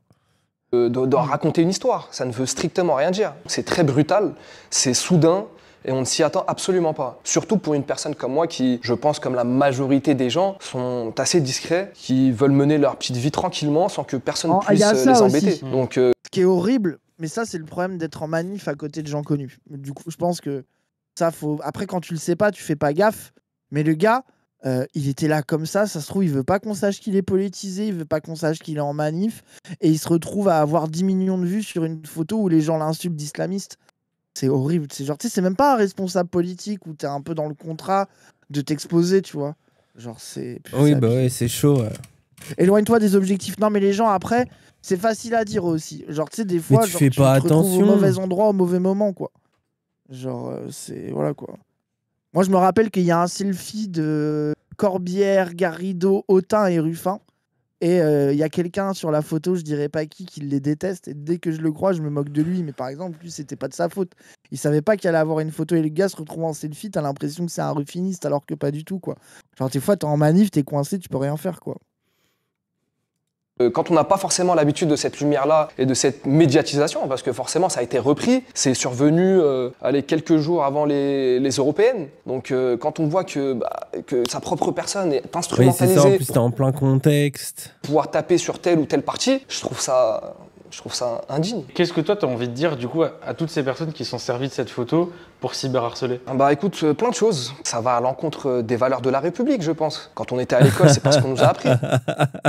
Euh, de, raconter une histoire, ça ne veut strictement rien dire. C'est très brutal, c'est soudain et on ne s'y attend absolument pas. Surtout pour une personne comme moi qui, je pense comme la majorité des gens, sont assez discrets, qui veulent mener leur petite vie tranquillement sans que personne oh, puisse euh, les embêter. Mm. Donc, euh, Ce qui est horrible, mais ça c'est le problème d'être en manif à côté de gens connus. Du coup, je pense que ça, Après, quand tu le sais pas, tu fais pas gaffe. Mais le gars, euh, il était là comme ça. Ça se trouve, il veut pas qu'on sache qu'il est politisé, il veut pas qu'on sache qu'il est en manif. Et il se retrouve à avoir 10 millions de vues sur une photo où les gens l'insultent d'islamiste. C'est horrible. C'est genre, tu sais, c'est même pas un responsable politique où t'es un peu dans le contrat de t'exposer, tu vois. Genre, c'est. Oui, bah c'est chaud. Éloigne-toi des objectifs. Non, mais les gens, après, c'est facile à dire aussi. Genre, tu sais, des fois, tu fais pas te attention. au mauvais endroit, au mauvais moment, quoi. Genre, euh, c'est. Voilà quoi. Moi, je me rappelle qu'il y a un selfie de Corbière, Garrido, hautain et Ruffin. Et euh, il y a quelqu'un sur la photo, je dirais pas qui, qui les déteste. Et dès que je le crois, je me moque de lui. Mais par exemple, lui, c'était pas de sa faute. Il savait pas qu'il allait avoir une photo et le gars se retrouve en selfie. T'as l'impression que c'est un ruffiniste alors que pas du tout, quoi. Genre, des fois, t'es en manif, t'es coincé, tu peux rien faire, quoi. Euh, quand on n'a pas forcément l'habitude de cette lumière-là et de cette médiatisation, parce que forcément ça a été repris, c'est survenu euh, quelques jours avant les, européennes. Donc euh, quand on voit bah, que, sa propre personne est instrumentalisée, en plus, en plein contexte, pouvoir taper sur telle ou telle partie, je trouve ça je trouve ça indigne. Qu'est-ce que toi, tu as envie de dire du coup à, à, toutes ces personnes qui sont servies de cette photo pour cyberharceler ah Bah écoute, euh, plein de choses. Ça va à l'encontre euh, des valeurs de la République, je pense. Quand on était à l'école, c'est parce qu'on nous a appris.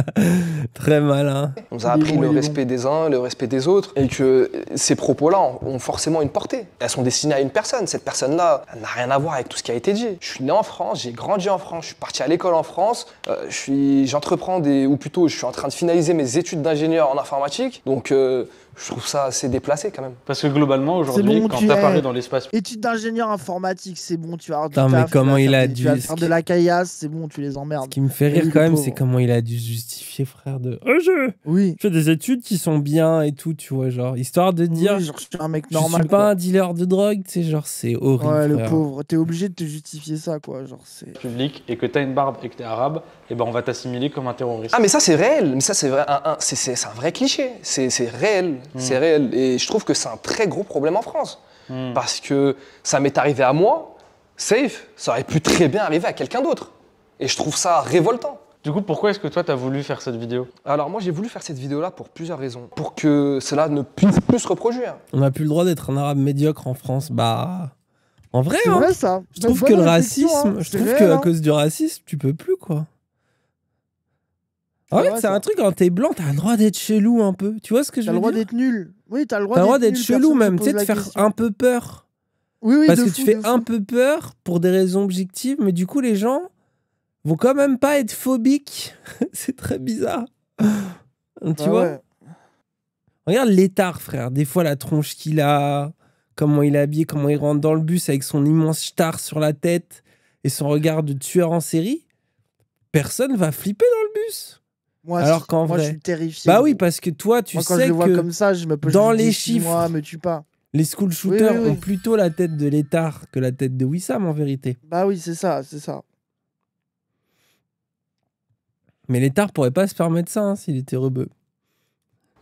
Très malin. Hein. On nous a appris le respect des uns, le respect des autres, et que euh, ces propos-là ont forcément une portée. Elles sont destinées à une personne. Cette personne-là n'a rien à voir avec tout ce qui a été dit. Je suis né en France, j'ai grandi en France, je suis parti à l'école en France, j'entreprends des, ou plutôt, je suis en train de finaliser mes études d'ingénieur en informatique. Donc je trouve ça assez déplacé quand même. Parce que globalement, aujourd'hui, quand t'apparais dans l'espace. Études d'ingénieur informatique, c'est bon, tu vas avoir mais comment il a dû. faire de la caillasse, c'est bon, tu les emmerdes. Ce qui me fait rire quand même, c'est comment il a dû se justifier, frère, de. Oh, Oui. Tu fais des études qui sont bien et tout, tu vois, genre, histoire de dire. genre, je suis un mec normal. Je suis pas un dealer de drogue, tu sais, genre, c'est horrible. Ouais, le pauvre, t'es obligé de te justifier ça, quoi, genre, c'est. Public et que t'as une barbe et que t'es arabe, et eh ben on va t'assimiler comme un terroriste. Ah mais ça c'est réel, mais ça c'est un, c'est un vrai cliché, c'est réel, hmm. c'est réel. Et je trouve que c'est un très gros problème en France. Hmm. Parce que ça m'est arrivé à moi, safe, ça aurait pu très bien arriver à quelqu'un d'autre. Et je trouve ça révoltant. Du coup, pourquoi est-ce que toi, tu as voulu faire cette vidéo Alors moi, j'ai voulu faire cette vidéo-là pour plusieurs raisons. Pour que cela ne puisse plus se reproduire. On n'a plus le droit d'être un arabe médiocre en France, bah... En vrai, hein, vrai ça. je trouve bah, que le racisme, hein. je trouve qu'à hein. cause du racisme, tu peux plus, quoi. En ah fait, c'est un truc, quand t'es blanc, t'as le droit d'être chelou un peu. Tu vois ce que je veux dire T'as le droit d'être nul. Oui, t'as le droit d'être chelou même, tu sais, de faire un peu peur. Oui, oui, Parce que tu fais un peu peur pour des raisons objectives, mais du coup, les gens vont quand même pas être phobiques. c'est très bizarre. Ah tu vois Regarde l'étard, frère. Des fois, la tronche qu'il a, comment il est habillé, comment il rentre dans le bus avec son immense star sur la tête et son regard de tueur en série. Personne va flipper dans le bus. Moi, Alors qu'en vrai, je suis terrifié. Bah oui, parce que toi, tu sais que comme ça, je me peux, dans les chiffres, me tue pas. Les school shooters ont plutôt la tête de l'état que la tête de Wissam en vérité. Bah oui, c'est ça, c'est ça. Mais l'état pourrait pas se permettre ça hein, s'il était rebeu.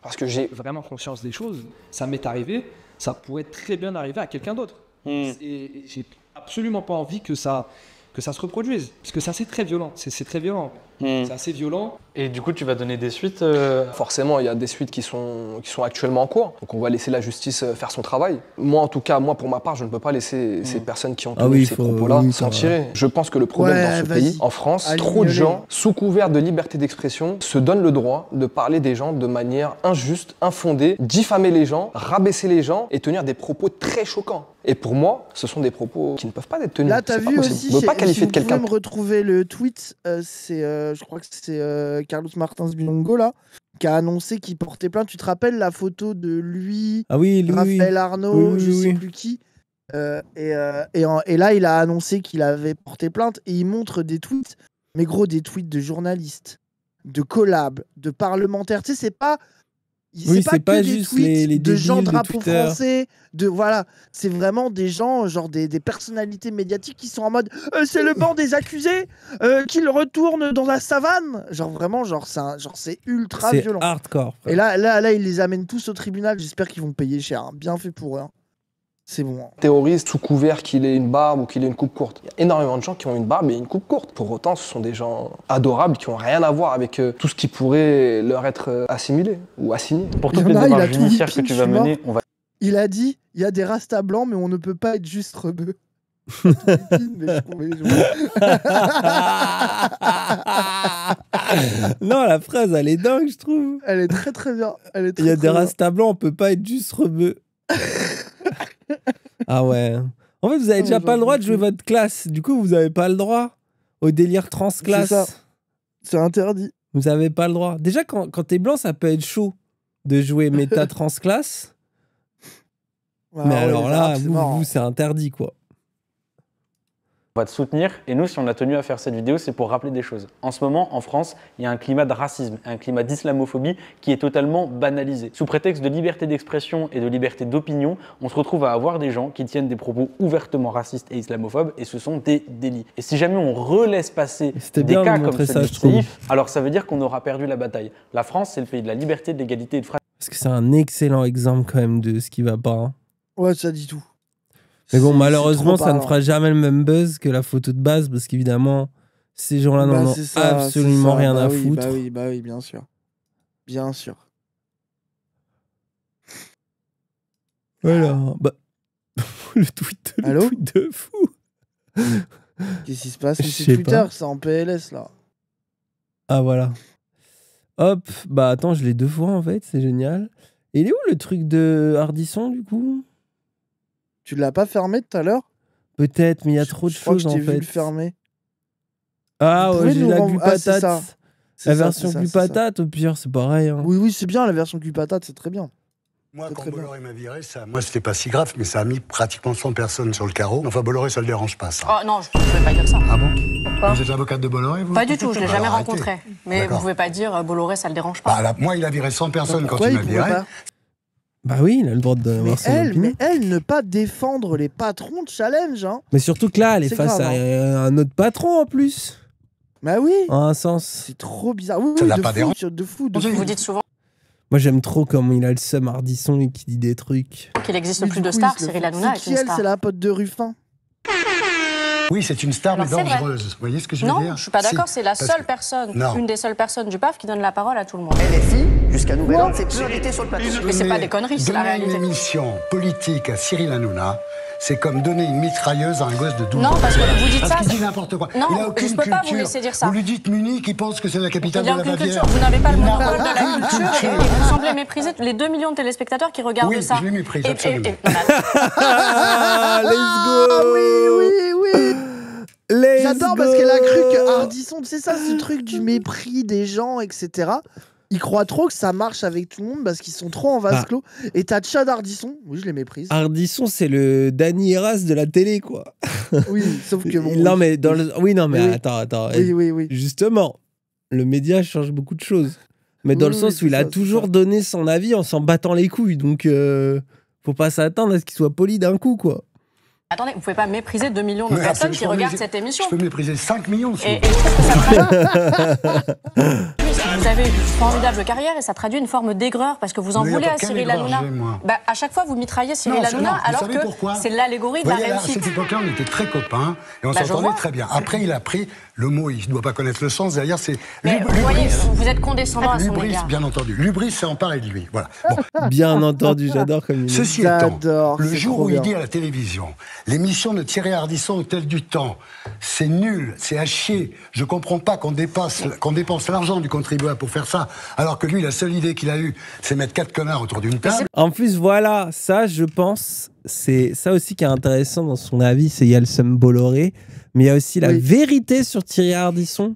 Parce que j'ai vraiment conscience des choses, ça m'est arrivé, ça pourrait très bien arriver à quelqu'un d'autre. Hmm. Et j'ai absolument pas envie que ça, que ça se reproduise, parce que ça c'est très violent, c'est très violent. Hmm. C'est assez violent. Et du coup, tu vas donner des suites euh Forcément, il y a des suites qui sont, qui sont actuellement en cours. Donc, on va laisser la justice euh, faire son travail. Moi, en tout cas, moi, pour ma part, je ne peux pas laisser hmm. ces personnes qui ont ah tenu ces propos-là s'en tirer. Euh, je pense que le problème dans ce pays, en France, trop de gens, sous couvert de liberté d'expression, se donnent le droit de parler des gens de manière injuste, infondée, diffamer les gens, rabaisser les gens et tenir des propos très choquants. Et pour moi, ce sont des propos qui ne peuvent pas être tenus. Là, t'as vu pas aussi, je ne qualifier de me retrouver le tweet, c'est... Euh, je crois que c'est euh, Carlos Martins Bilongo, là, qui a annoncé qu'il portait plainte. Tu te rappelles la photo de lui, ah oui, Raphaël Arnaud, je sais plus qui euh, et, et, là, il a annoncé qu'il avait porté plainte et il montre des tweets, mais gros, des tweets de journalistes, de collabs, de parlementaires. Tu sais, c'est pas oui, c'est pas, juste des les, les de gens drapeaux de français, de voilà, c'est vraiment des gens, genre des, des, personnalités médiatiques qui sont en mode euh, c'est le banc des accusés euh, qu'ils retournent dans la savane, genre vraiment genre genre c'est ultra violent, hardcore. Et là là là ils les amènent tous au tribunal, j'espère qu'ils vont payer cher, hein. bien fait pour eux. Hein c'est bon. Théoriste sous couvert qu'il ait une barbe ou qu'il ait une coupe courte. Il y a énormément de gens qui ont une barbe et une coupe courte. Pour autant, ce sont des gens adorables qui n'ont rien à voir avec euh, tout ce qui pourrait leur être euh, assimilé ou assigné. Pour toutes les démarches judiciaires que tu vas mener, on va... Il a dit, il y a des rastas blancs, mais on ne peut pas être juste rebeux. non, la phrase, elle est dingue, je trouve. Elle est très très bien. il y a des rastas blancs, on ne peut pas être juste rebeux ah ouais. En fait, vous avez déjà pas le droit de jouer votre classe. Du coup, vous avez pas le droit au délire trans classe C'est interdit. Vous avez pas le droit. Déjà, quand, t'es blanc, ça peut être chaud de jouer méta trans classe bah mais alors là, vous hein. c'est interdit, quoi. On va te soutenir. Et nous, si on a tenu à faire cette vidéo, c'est pour rappeler des choses. En ce moment, en France, il y a un climat de racisme, un climat d'islamophobie qui est totalement banalisé. Sous prétexte de liberté d'expression et de liberté d'opinion, on se retrouve à avoir des gens qui tiennent des propos ouvertement racistes et islamophobes et ce sont des délits. Et si jamais on relaisse passer des cas comme ça, alors ça veut dire qu'on aura perdu la bataille. La France, c'est le pays de la liberté, de l'égalité et de fraternité. Parce que c'est un excellent exemple quand même de ce qui va pas. Hein. Ouais, ça dit tout. Mais bon, malheureusement, ça ne fera jamais le même buzz que la photo de base parce qu'évidemment, ces gens-là n'ont bah, n'en absolument rien bah à bah foutre. Bah oui, bah oui, bien sûr. Bien sûr. Voilà. Bah, le tweet, le tweet de fou. Qu'est-ce qui se passe C'est Twitter, c'est en PLS là. Ah voilà. Hop, bah attends, je l'ai deux fois en fait, c'est génial. Et il est où le truc de Hardisson du coup tu l'as pas fermé tout à l'heure Peut-être, mais il y a trop de choses en fait. le fermer. Ah, ouais, j'ai la glu ah, patate. la version culpatate, patate, au pire, c'est pareil. Hein. Oui, oui, c'est bien, la version culpatate, patate, c'est très bien. Moi, quand Bolloré m'a viré, ça, moi, c'était pas si grave, mais ça a mis pratiquement 100 personnes sur le carreau. Enfin, Bolloré, ça le dérange pas, ça. Ah non, je ne pouvais pas dire ça. Ah bon Vous êtes l'avocate de Bolloré, vous Pas du tout, je l'ai jamais rencontré. Mais vous pouvez pas dire euh, Bolloré, ça le dérange pas. Bah, moi, il a viré 100 personnes bah, quand il m'a viré. Bah oui, il a le droit d'avoir son elle, Mais elle, ne pas défendre les patrons de Challenge. Hein. Mais surtout que là, elle est, face à un autre patron en plus. Bah oui. En un sens. C'est trop bizarre. ça l'a pas dérangé. De fou, Donc Vous dites souvent. Moi, j'aime trop comme il a le seum hardisson et qu'il dit des trucs. Qu'il existe plus de stars, Cyril Hanouna est une star. C'est la pote de Ruffin. Oui, c'est une star, mais dangereuse. Vous voyez ce que je veux dire Non, je ne suis pas d'accord. c'est la seule personne, une des seules personnes du PAF qui donne la parole à tout le monde. LFI, jusqu'à nouvel ordre, c'est priorité sur le plateau. Mais ce c'est pas des conneries, c'est la réalité. une émission politique à Cyril Hanouna, c'est comme donner une mitrailleuse à un gosse de 12 ans. Non, parce que vous dites ça. il dit n'importe quoi. Non, il a aucune peux culture. pas vous laisser dire ça. Vous lui dites Munich, il pense que c'est la capitale de la Bavière. Vous n'avez pas le monopole de la culture, Et, vous semblez mépriser les 2 millions de téléspectateurs qui regardent oui, ça. Je les méprise, et, absolument. Ah, let's ah, go Oui, oui, oui J'adore parce qu'elle a cru que Hardisson, c'est ça ce truc du mépris des gens, etc ils croient trop que ça marche avec tout le monde parce qu'ils sont trop en vase bah. clos. Et t'as Chad Ardisson, oui, je les méprise. Ardisson, c'est le Danny Eras de la télé, quoi. oui, sauf que Non, mais dans Oui, non, mais attends, attends. Oui, oui, oui. Justement, le média change beaucoup de choses. Mais dans le sens où il a toujours donné son avis en s'en battant les couilles. Donc, euh, faut pas s'attendre à ce qu'il soit poli d'un coup, quoi. Attendez, vous pouvez pas mépriser 2 millions de personnes qui regardent cette émission. Je peux mépriser 5 millions. Et, Vous avez une formidable carrière et ça traduit une forme d'aigreur parce que vous en voulez à Cyril Hanouna. Bah, à chaque fois, vous mitraillez Cyril Hanouna alors que c'est l'allégorie de la réussite. À cette époque-là, on était très copains et on bah, s'entendait très bien. Après, il a pris le mot, il ne doit pas connaître le sens. Derrière, c'est vous, voyez, vous êtes condescendant à son Lubris, bien entendu. Lubris en emparé de lui. Voilà. Bien entendu, j'adore comme il Ceci étant, le jour où il dit à la télévision, l'émission de Thierry Ardisson, Hôtel du Temps, c'est nul, c'est à chier. Je comprends pas qu'on dépense, qu'on dépense l'argent du contribuable pour faire ça. Alors que lui, la seule idée qu'il a eue, c'est mettre quatre connards autour d'une table. En plus, voilà, ça, je pense, c'est ça aussi qui est intéressant dans son avis, c'est il y Bolloré, mais il y a aussi la vérité sur Thierry Ardisson.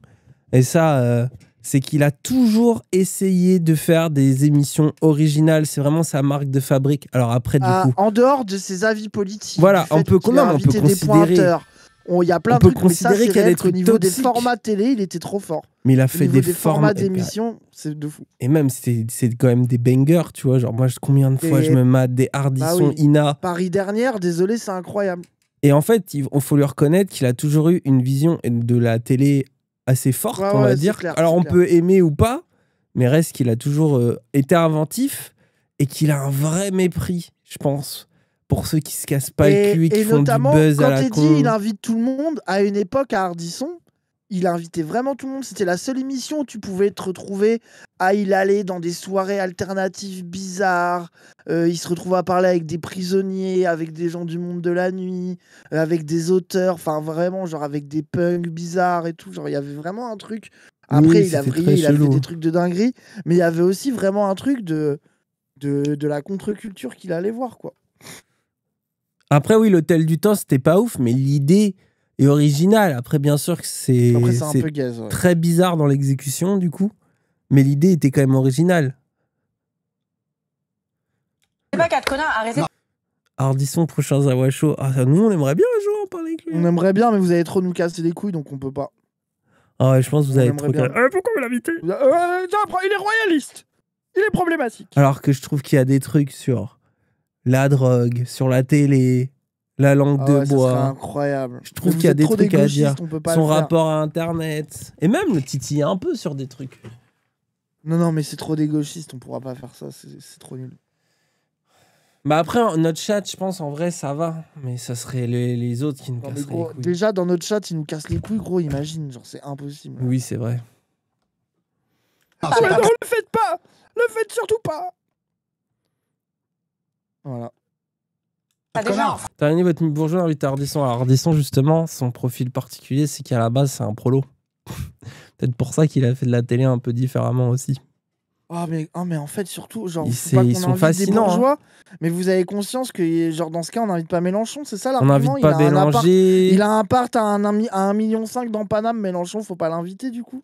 Et ça, euh, c'est qu'il a toujours essayé de faire des émissions originales. C'est vraiment sa marque de fabrique. Alors après, du ah, coup, en dehors de ses avis politiques, voilà, on peut quand on peut considérer il y a plein de peut trucs, considérer qu'il niveau des formats télé, il était trop fort. Mais il a fait des, formats d'émissions, c'est de fou. Et même c'est quand même des bangers, tu vois, genre moi combien de fois je me mate des hardissons bah Ina. Paris dernière, désolé, c'est incroyable. Et en fait, il faut lui reconnaître qu'il a toujours eu une vision de la télé assez forte, on va dire. Alors on peut aimer ou pas, mais reste qu'il a toujours euh, été inventif et qu'il a un vrai mépris, je pense, pour ceux qui se cassent pas et, le et notamment, quand à Dit, il invite tout le monde. À une époque, à Ardisson il invitait vraiment tout le monde. C'était la seule émission où tu pouvais te retrouver à il allait dans des soirées alternatives bizarres. Euh, il se retrouve à parler avec des prisonniers, avec des gens du monde de la nuit, euh, avec des auteurs. Enfin, vraiment, genre avec des punks bizarres et tout. Genre, il y avait vraiment un truc. Après, il a il a fait des trucs de dinguerie. Mais il y avait aussi vraiment un truc de, de, de la contre-culture qu'il allait voir, quoi. Après, oui, l'hôtel du temps, c'était pas ouf, mais l'idée est originale. Après, bien sûr que c'est très bizarre dans l'exécution, du coup, mais l'idée était quand même originale. Ardisson, prochain Ah, nous, on aimerait bien un en parler avec lui. On aimerait bien, mais vous allez trop nous casser les couilles, donc on peut pas. Ah ouais, je pense que vous allez trop euh, pourquoi vous l'invitez euh, Il est royaliste Il est problématique Alors que je trouve qu'il y a des trucs sur la drogue, sur la télé, la langue ah de bois. incroyable. Je trouve qu'il y a des trucs à dire. Son rapport à Internet. Et même le titiller un peu sur des trucs. Non, non, mais c'est trop dégauchiste, on pourra pas faire ça, c'est trop nul. Bah après, notre chat, je pense, en vrai, ça va. Mais ça serait les, autres qui nous casseraient les couilles. Déjà, dans notre chat, ils nous cassent les couilles, gros, imagine. Genre, c'est impossible. Oui, c'est vrai. Ah, ah le faites pas Le faites surtout pas voilà. déjà T'as votre bourgeois invité Ardisson. Ardisson, justement, son profil particulier, c'est qu'à la base, c'est un prolo. Peut-être pour ça qu'il a fait de la télé un peu différemment aussi. Oh mais, en fait surtout genre ils sont fascinants hein. mais vous avez conscience que genre dans ce cas on n'invite pas Mélenchon c'est ça on n'invite pas il a il a un part à un, à 1,5 million dans Paname Mélenchon faut pas l'inviter du coup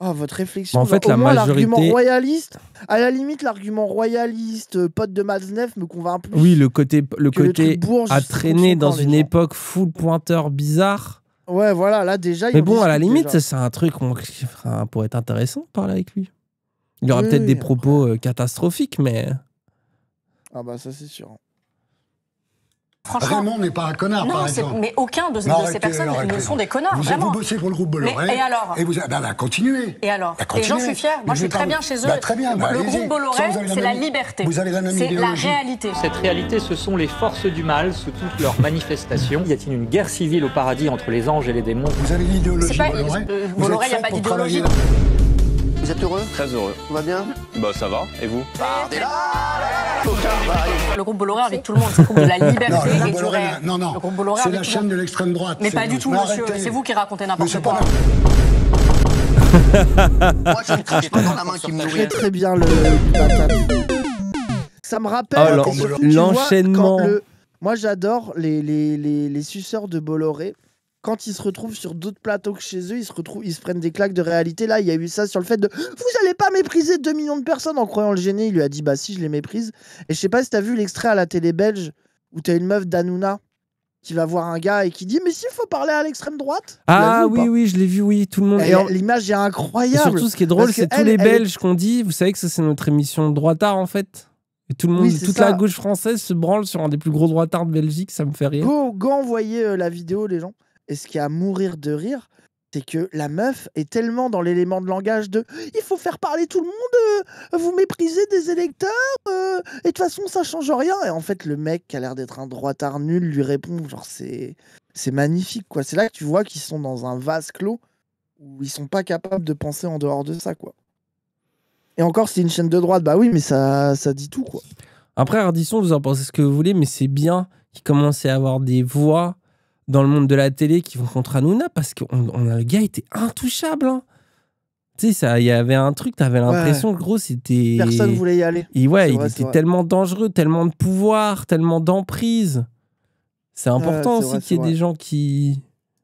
ah, votre réflexion. En fait, la majorité. L'argument royaliste, à la limite, l'argument royaliste, euh, pote de Maznef, me convainc plus. Oui, le côté, le côté à traîner dans une époque full pointeur bizarre. Ouais, voilà, là déjà. Mais bon, à la limite, c'est un truc qui pourrait être intéressant de parler avec lui. Il y aura peut-être des propos euh, catastrophiques, mais. Ah, bah, ça, c'est sûr. Franchement, on n'est pas un connard, non, par exemple. Mais aucun de, ces personnes ne sont des connards. Vous, vraiment. vous bossez pour le groupe Bolloré. et alors Et vous ben, ben, continuez. Et alors ben, Et j'en suis fière. Moi, je suis très bien chez eux. Ben, très bien. le groupe Bolloré, c'est la liberté. Vous avez la même C'est la réalité. Cette réalité, ce sont les forces du mal sous toutes leurs manifestations. Y a-t-il une guerre civile au paradis entre les anges et les démons Vous avez l'idéologie Bolloré Bolloré, il n'y a pas d'idéologie. Vous êtes heureux Très heureux. On va bien Bah ça va, et vous Partez là le groupe Bolloré avec tout le monde, c'est le groupe de la liberté. Non, le groupe Bolloré, C'est la chaîne de l'extrême droite. Mais pas du tout, monsieur. C'est vous qui racontez n'importe quoi. Moi, je ne pas dans la main qui me très bien le Ça me rappelle oh, l'enchaînement. Moi, j'adore les, les, les suceurs de Bolloré quand ils se retrouvent sur d'autres plateaux que chez eux, ils se, retrouvent, ils se prennent des claques de réalité. Là, il y a eu ça sur le fait de Vous n'allez pas mépriser 2 millions de personnes en croyant le gêner. Il lui a dit Bah si, je les méprise. Et je sais pas si t'as vu l'extrait à la télé belge où t'as une meuf d'Anouna qui va voir un gars et qui dit mais s'il faut parler à l'extrême droite ah oui oui je l'ai vu oui tout le monde et l'image est incroyable surtout ce qui est drôle c'est tous les Belges qu'on dit vous savez que ça c'est notre émission droitard en fait et tout le monde toute la gauche française se branle sur un des plus gros droitards de Belgique ça me fait rire go, go envoyer euh, la vidéo les gens et ce qui est à mourir de rire, c'est que la meuf est tellement dans l'élément de langage de il faut faire parler tout le monde, euh, vous méprisez des électeurs, euh, et de toute façon ça change rien. Et en fait, le mec qui a l'air d'être un droitard nul lui répond genre c'est c'est magnifique quoi. C'est là que tu vois qu'ils sont dans un vase clos où ils sont pas capables de penser en dehors de ça quoi. Et encore, c'est une chaîne de droite, bah oui, mais ça ça dit tout quoi. Après Ardisson, vous en pensez ce que vous voulez, mais c'est bien qu'il commence à avoir des voix dans le monde de la télé qui vont contre Hanouna parce que on, on, le gars était intouchable. Hein. Tu sais, il y avait un truc, t'avais l'impression que gros, c'était. Personne voulait y aller. Et ouais, il était tellement dangereux, tellement de pouvoir, tellement d'emprise. C'est important aussi qu'il y ait des gens qui.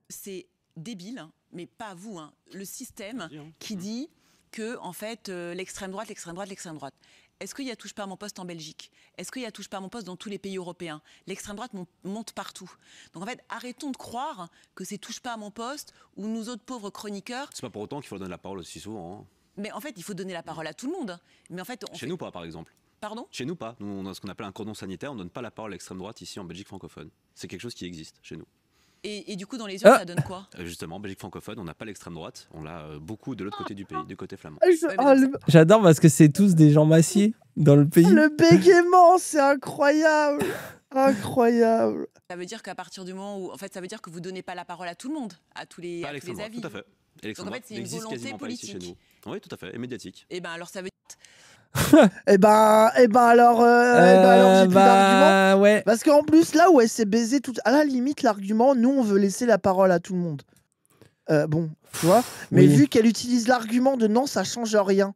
C'est débile, hein, mais pas vous. Hein. Le système qui dit que, en fait, euh, l'extrême droite, l'extrême droite, l'extrême droite. Est-ce qu'il y a Touche pas à mon poste en Belgique Est-ce qu'il y a Touche pas à mon poste dans tous les pays européens L'extrême droite monte partout. Donc en fait, arrêtons de croire que c'est Touche pas à mon poste ou nous autres pauvres chroniqueurs. C'est pas pour autant qu'il faut donner la parole aussi souvent. Hein. Mais en fait, il faut donner la parole à tout le monde. Mais en fait, Chez nous pas, par exemple. Pardon Chez nous pas. Nous, on a ce qu'on appelle un cordon sanitaire. On ne donne pas la parole à l'extrême droite ici en Belgique francophone. C'est quelque chose qui existe chez nous. Et, du coup, dans les yeux, ah. ça donne quoi euh, Justement, Belgique francophone, on n'a pas l'extrême droite, on l'a euh, beaucoup de l'autre côté du pays, du côté flamand. Ah, ah, J'adore parce que c'est tous des gens massiers dans le pays. Le bégaiement, c'est incroyable Incroyable Ça veut dire qu'à partir du moment où. En fait, ça veut dire que vous donnez pas la parole à tout le monde, à tous les, à tous les avis. Tout à fait. Donc en fait, c'est une volonté politique. Oui, tout à fait, et médiatique. Et eh ben alors ça veut dire et eh ben, et eh ben, euh, eh ben alors, j'ai euh, plus bah, Parce qu'en plus, là où elle s'est baisée, tout... à la limite, l'argument, nous, on veut laisser la parole à tout le monde. Euh, bon, tu Mais vu qu'elle utilise l'argument de non, ça change rien.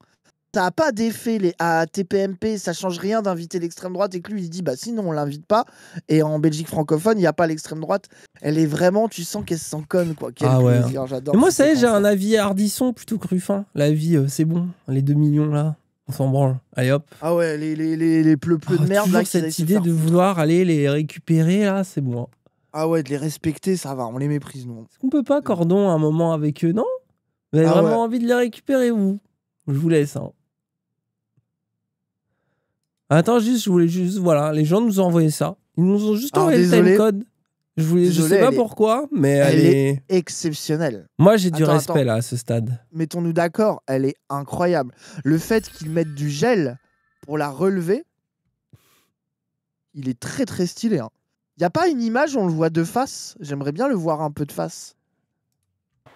Ça n'a pas d'effet les... à TPMP, ça change rien d'inviter l'extrême droite et que lui il dit bah sinon on l'invite pas. Et en Belgique francophone, il n'y a pas l'extrême droite. Elle est vraiment, tu sens qu'elle s'en conne quoi. ah ouais. Moi, ça y est, j'ai un avis hardisson plutôt que Ruffin. L'avis, c'est bon, les 2 millions là on s'en branle. Allez hop. Ah ouais, les, les, les, les ah, de merde. Là, cette idée de vouloir aller les récupérer, là, c'est bon. Hein. Ah ouais, de les respecter, ça va, on les méprise, non. Est-ce qu'on peut pas, cordon, un moment avec eux, non Vous avez ah vraiment envie de les récupérer, vous Je vous laisse, hein. Attends, juste, je voulais juste. Voilà, les gens nous ont envoyé ça. Ils nous ont juste envoyé le code. Je, ne sais pas pourquoi, mais elle, elle est... exceptionnelle. Moi, j'ai du respect là à ce stade. Mettons-nous d'accord, elle est incroyable. Le fait qu'ils mettent du gel pour la relever, il est très très stylé. Hein. Il n'y a pas une image, où on le voit de face. J'aimerais bien le voir un peu de face.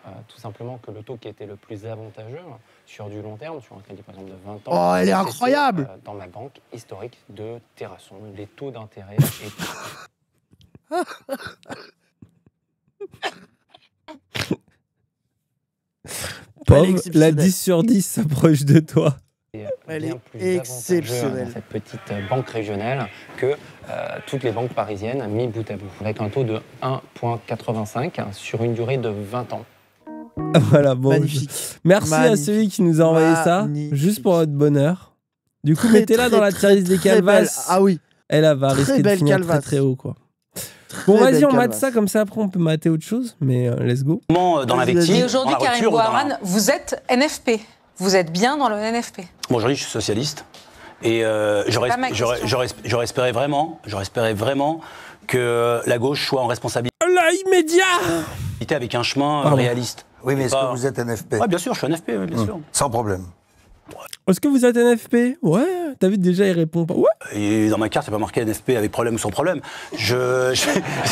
Euh, tout simplement que le taux qui était le plus avantageux hein, sur du long terme, sur un crédit par exemple de 20 ans. Oh, elle est incroyable euh, Dans ma banque historique de Terrasson, les taux d'intérêt Pomme, la 10 sur 10 s'approche de toi. Euh, elle est exceptionnelle. Cette petite euh, banque régionale que euh, toutes les banques parisiennes mis bout à bout, avec un taux de 1,85 sur une durée de 20 ans. Voilà, bon. Magnifique. Merci à celui qui nous a envoyé ça, juste pour votre bonheur. Du coup, mettez-la dans la tierce des Calvas. Ah oui. Elle va risquer de finir très, très haut, quoi. Bon, vas-y, on mate ça, comme ça après on peut mater autre chose, mais euh, let's go. Dans la victime. aujourd'hui, Karim Bouharan, vous êtes NFP. Vous êtes bien dans le NFP. Bon, aujourd'hui, je suis socialiste. Et euh, j'aurais espéré vraiment, j'aurais vraiment que la gauche soit en responsabilité. Oh là, immédiat Avec un chemin euh, réaliste. Oui, mais est-ce que vous êtes NFP Oui, bien sûr, je suis NFP, bien mmh. sûr. Sans problème. Est-ce que vous êtes NFP Ouais. vu, déjà il répond pas. Ouais. Et dans ma carte, c'est pas marqué NFP avec problème ou sans problème. Je,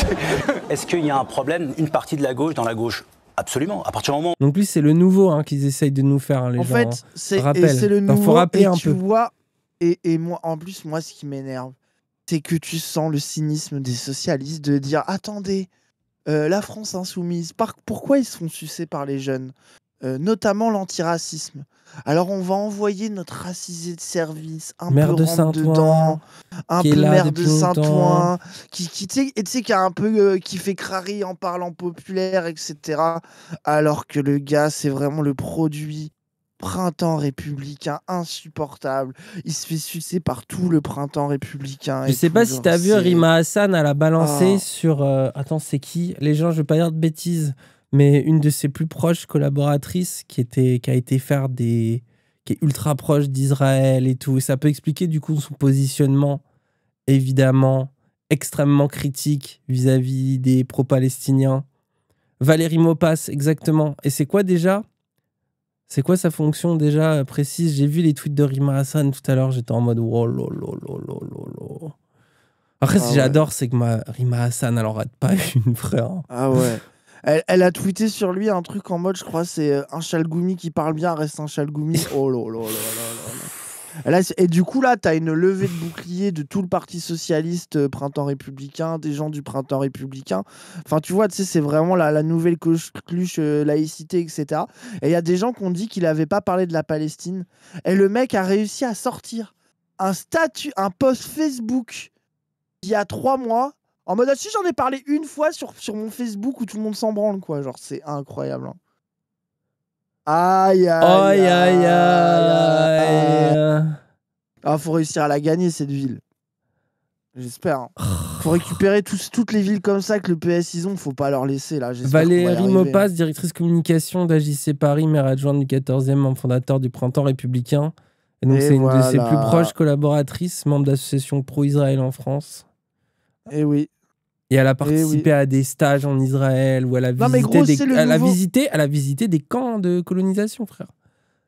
Est-ce qu'il y a un problème Une partie de la gauche dans la gauche Absolument. À partir du moment. Donc lui, c'est le nouveau hein, qu'ils essayent de nous faire. les hein, les en fait, hein. c'est le nouveau. et tu Vois, et, moi, en plus, moi, ce qui m'énerve, c'est que tu sens le cynisme des socialistes de dire attendez. Euh, la France insoumise, pourquoi ils se font sucer par les jeunes euh, notamment l'antiracisme. Alors on va envoyer notre racisé de service, un mère peu de Saint dedans, un peu mère de Saint-Ouen, qui, un peu qui fait crari en parlant populaire, etc. Alors que le gars, c'est vraiment le produit printemps républicain insupportable. Il se fait sucer par tout le printemps républicain. Je sais pas si t'as vu Rima Hassan, à la balancer ah. sur... Euh, attends, c'est qui Les gens, je veux pas dire de bêtises mais une de ses plus proches collaboratrices qui, était, qui a été faire des. qui est ultra proche d'Israël et tout. Ça peut expliquer du coup son positionnement, évidemment, extrêmement critique vis-à-vis des pro-palestiniens. Valérie Mopas exactement. Et c'est quoi déjà C'est quoi sa fonction déjà euh, précise J'ai vu les tweets de Rima Hassan tout à l'heure, j'étais en mode oh Après, ah ce que ah j'adore, c'est que ma Rima Hassan, elle en rate pas une, frère. Ah ouais. Elle, a tweeté sur lui un truc en mode, je crois, c'est euh, un chalgoumi qui parle bien, reste un chalgoumi. Oh Et du coup, là, t'as une levée de bouclier de tout le Parti Socialiste, euh, Printemps Républicain, des gens du Printemps Républicain. Enfin, tu vois, tu sais, c'est vraiment la, nouvelle cluche euh, laïcité, etc. Et il y a des gens qui ont dit qu'il avait pas parlé de la Palestine. Et le mec a réussi à sortir un statut, un post Facebook il y a trois mois en mode, ah, si j'en ai parlé une fois sur, sur mon Facebook où tout le monde s'en branle, quoi. Genre, c'est incroyable. Hein. Aïe, aïe, aïe, Ah, faut réussir à la gagner, cette ville. J'espère. Hein. Oh. faut récupérer toutes les villes comme ça que le PS ils ont, faut pas leur laisser là. Valérie Mopas, directrice communication d'AJC Paris, maire adjointe du 14e, fondateur du Printemps républicain. Et donc, c'est une de ses plus proches collaboratrices, membre d'association pro-Israël en France. Et oui, et elle a eh participé à des stages en Israël où elle a, visité, des... elle a visité, des camps de colonisation, frère.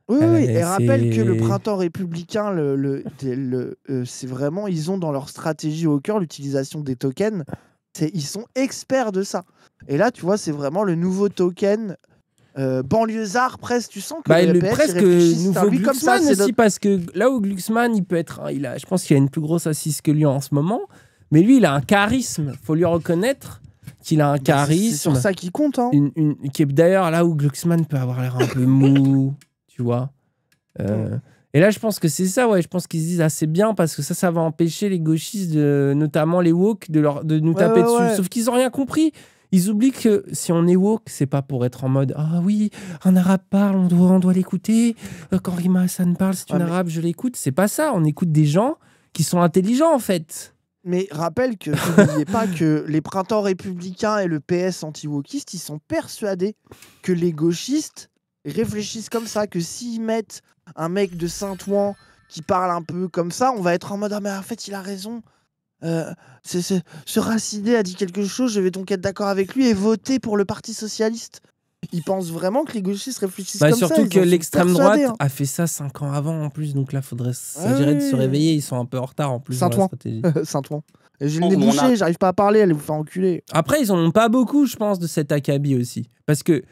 Oui, et rappelle que le printemps républicain, le, le, euh, c'est vraiment, ils ont dans leur stratégie au cœur l'utilisation des tokens. Ils sont experts de ça. Et là, tu vois, c'est vraiment le nouveau token euh, banlieusard presque. Tu sens que bah, le, presque nouveau Glucksmann comme ça, aussi, parce que là où Glucksmann, il peut être, hein, il a, je pense qu'il a une plus grosse assise que lui en ce moment. Mais lui, il a un charisme. Faut lui reconnaître qu'il a un bah, charisme. C'est sur ça qui compte. Hein. qui est d'ailleurs là où Glucksmann peut avoir l'air un peu mou, tu vois. Euh, et là, je pense que c'est ça, ouais. Je pense qu'ils se disent, assez ah, bien parce que ça, ça va empêcher les gauchistes, de, notamment les woke, de, nous taper dessus. Sauf qu'ils n'ont rien compris. Ils oublient que si on est woke, c'est pas pour être en mode ah oui, un arabe parle, on doit, l'écouter. Euh, quand Rima Hassan parle, c'est ah, un arabe, je l'écoute. C'est pas ça. On écoute des gens qui sont intelligents en fait. Mais rappelle que n'oubliez pas que les printemps républicains et le PS anti-wokiste, ils sont persuadés que les gauchistes réfléchissent comme ça, que s'ils mettent un mec de Saint-Ouen qui parle un peu comme ça, on va être en mode ah mais en fait il a raison. Euh, ce, a dit quelque chose, je vais donc être d'accord avec lui et voter pour le Parti Socialiste. Ils pensent vraiment que les gauchistes réfléchissent bah, comme surtout ça. Surtout que l'extrême droite hein. a fait ça 5 ans avant en plus, donc là, faudrait s'agirait de se réveiller. Ils sont un peu en retard en plus. Saint-Ouen. Saint-Ouen. J'ai le nez bouché, j'arrive pas à parler, allez vous faire enculer. Après, ils en ont pas beaucoup, je pense, de cet acabit aussi. Parce que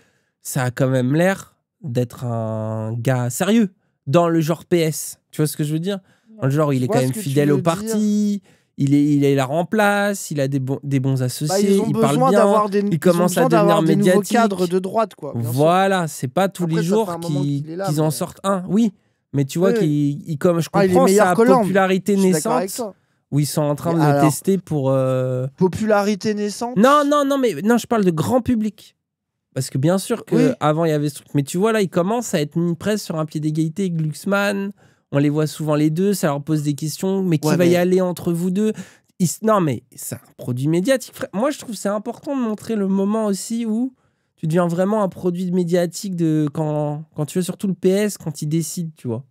ça a quand même l'air d'être un gars sérieux dans le genre PS. Tu vois ce que je veux dire Dans le genre, il est quand même fidèle au parti il est, il la remplace, il a des, des bons associés, bah, il parle bien, il commence ils à devenir des médiatique. nouveaux cadres de droite, quoi. Voilà, c'est pas tous les jours qu'ils en sortent un. Oui, mais tu vois comme je ah, comprends ah, sa popularité naissante. Où ils sont en train de le tester pour. Euh, popularité naissante Non, non, non, mais non, je parle de grand public. Parce que bien sûr qu'avant, avant il y avait ce truc. Mais tu vois, là, il commence à être mis presque sur un pied d'égalité avec Glucksmann, on les voit souvent les deux, ça leur pose des questions, mais qui va y aller entre vous deux Non, mais c'est un produit médiatique. Moi, je trouve c'est important de montrer le moment aussi où tu deviens vraiment un produit médiatique de quand, quand tu veux, surtout le PS, quand ils décident, tu vois.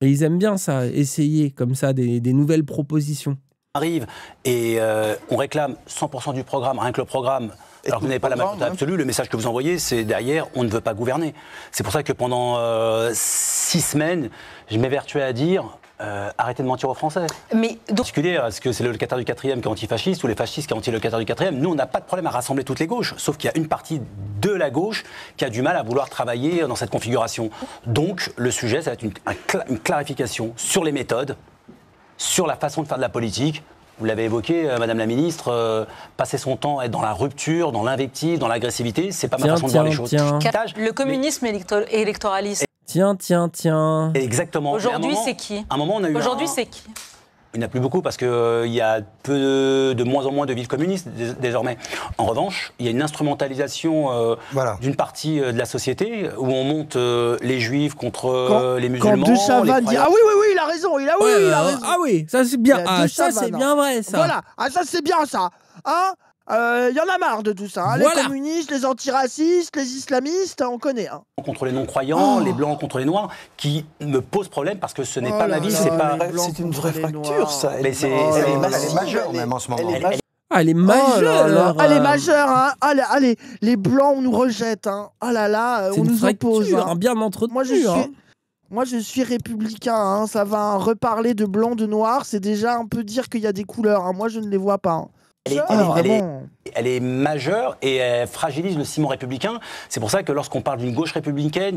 Et ils aiment bien ça, essayer comme ça des, nouvelles propositions. Arrive et euh, on réclame 100% du programme, rien que le programme. Alors vous n'avez pas la majorité absolue, le message que vous envoyez, c'est derrière, on ne veut pas gouverner. C'est pour ça que pendant euh, six semaines, je m'évertuais à dire, euh, arrêtez de mentir aux Français. Mais donc... En particulier, est-ce euh, que c'est le locataire du 4e qui est antifasciste ou les fascistes qui sont anti-locataire du 4e Nous, on n'a pas de problème à rassembler toutes les gauches, sauf qu'il y a une partie de la gauche qui a du mal à vouloir travailler dans cette configuration. Donc, le sujet, ça va être une clarification sur les méthodes, sur la façon de faire de la politique, vous l'avez évoqué, euh, Madame la Ministre, euh, passer son temps à être dans la rupture, dans l'invective, dans l'agressivité, c'est pas ma façon de voir les choses. Le communisme et électoraliste. Tiens, tiens, tiens. Exactement. Aujourd'hui, c'est qui Aujourd'hui, c'est qui il n'y en a plus beaucoup parce qu'il euh, il y a peu de, moins en moins de villes communistes désormais. En revanche, il y a une instrumentalisation euh, d'une partie euh, de la société où on monte les juifs contre les musulmans. Ah oui, oui, oui, il a raison, il a, raison. Ah oui, ça c'est bien. Ah, ça c'est hein. bien vrai ça. Voilà, ah, ça c'est bien ça. Hein il euh, y en a marre de tout ça. Hein. Les communistes, les antiracistes, les islamistes, hein, on connaît. Hein. Contre les non-croyants, oh. les blancs contre les noirs, qui me posent problème parce que ce n'est oh pas ma vie, c'est pas. C'est une vraie fracture, ça. Elle, Mais c'est majeure, même en ce moment. Ah, elle est majeure. Elle est euh. majeure. Allez, les blancs, on nous rejette. Hein. Ah là là, euh, on nous oppose. Bien entretenu. Moi, je suis, moi, je suis républicain. Ça va reparler de blanc, de noir. C'est déjà un peu dire qu'il y a des couleurs. Moi, je ne les vois pas. Elle est, majeure et elle fragilise le ciment républicain. C'est pour ça que lorsqu'on parle d'une gauche républicaine,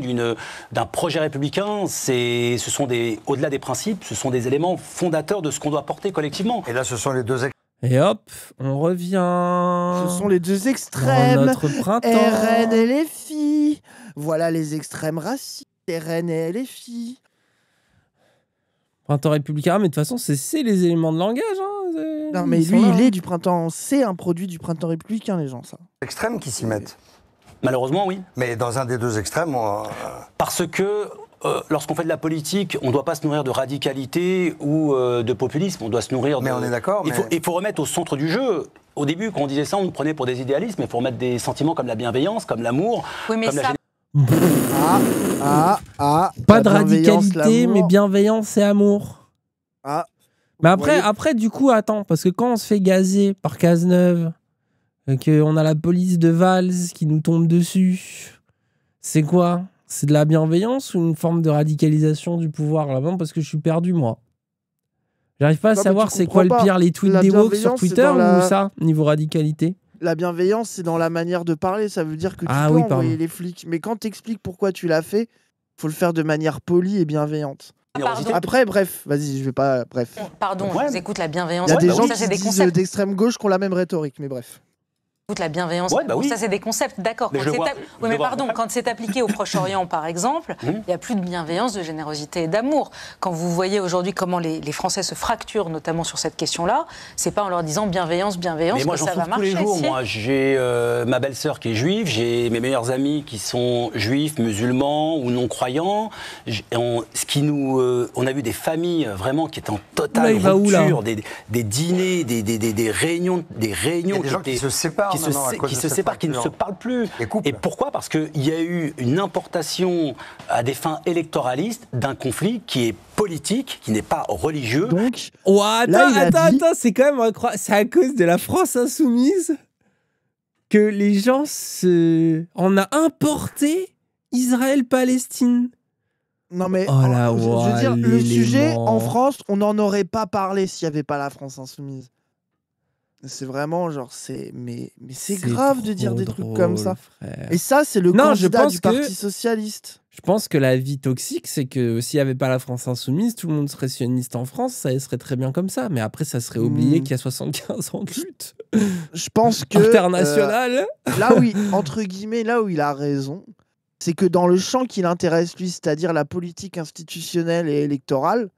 d'un projet républicain, ce sont des, au-delà des principes, ce sont des éléments fondateurs de ce qu'on doit porter collectivement. Et là, ce sont les deux et hop, on revient. Ce sont les deux extrêmes. notre printemps. RN et les filles. Voilà les extrêmes racistes. RN et les filles. Printemps républicain, mais de toute façon, c'est les éléments de langage. Hein, non, mais lui, il hein. est du printemps. C'est un produit du printemps républicain, les gens, ça. Extrêmes qui s'y mettent. Malheureusement, oui. Mais dans un des deux extrêmes. Euh, Parce que. Euh, lorsqu'on fait de la politique, on ne doit pas se nourrir de radicalité ou euh, de populisme, on doit se nourrir de... Mais on est d'accord. Mais... Il, faut, faut remettre au centre du jeu au début, quand on disait ça, on nous prenait pour des idéalistes, mais il faut remettre des sentiments comme la bienveillance, comme l'amour, comme ah, ah, ah. Pas de radicalité, mais bienveillance et amour. Mais après, après, du coup, attends, parce que quand on se fait gazer par Cazeneuve, euh, qu'on a la police de Valls qui nous tombe dessus, c'est quoi C'est de la bienveillance ou une forme de radicalisation du pouvoir là-bas Parce que je suis perdu, moi. J'arrive pas à savoir c'est quoi le pire, les tweets des woke sur Twitter ou ça, niveau radicalité la bienveillance, c'est dans la manière de parler. Ça veut dire que tu ah peux envoyer les flics. Mais quand expliques pourquoi tu l'as fait, faut le faire de manière polie et bienveillante. Après, bref, vas-y, je vais pas. Bref. Pardon, je vous écoute la bienveillance. Il y a des gens qui des disent d'extrême gauche qui ont la même rhétorique, mais bref toute la bienveillance. Bah ça, c'est des concepts, d'accord. mais pardon, quand c'est appliqué au Proche-Orient, par exemple, mhm. il n'y a plus de bienveillance, de générosité et d'amour. Quand vous voyez aujourd'hui comment les, Français se fracturent, notamment sur cette question-là, c'est pas en leur disant bienveillance, bienveillance moi, que ça va tous marcher. Les jours, moi, j'ai euh, ma belle-sœur qui est juive, j'ai mes meilleurs amis qui sont juifs, musulmans ou non-croyants. On, ce qui nous, euh, on a vu des familles euh, vraiment qui étaient en totale rupture, des, dîners, des, des, réunions, des réunions. qui gens qui se séparent qui se, séparent, qui ne se parlent plus. Et pourquoi Parce qu'il y a eu une importation à des fins électoralistes d'un conflit qui est politique, qui n'est pas religieux. Oh, attends, attends, c'est quand même incroyable. C'est à cause de la France insoumise que les gens se... On a importé Israël-Palestine. Non mais oh, je veux dire, le sujet en France, on n'en aurait pas parlé s'il n'y avait pas la France insoumise. C'est vraiment genre c'est mais mais c'est grave de dire des trucs comme ça. Et ça c'est le non, du Parti socialiste. Je pense que la vie toxique c'est que s'il n'y avait pas la France insoumise, tout le monde serait sioniste en France, ça serait très bien comme ça, mais après ça serait oublié hmm. qu'il y a 75 ans de lutte. Je pense que internationale. Euh, là oui, entre guillemets, là où il a raison, c'est que dans le champ qui l'intéresse lui, c'est-à-dire la politique institutionnelle et électorale,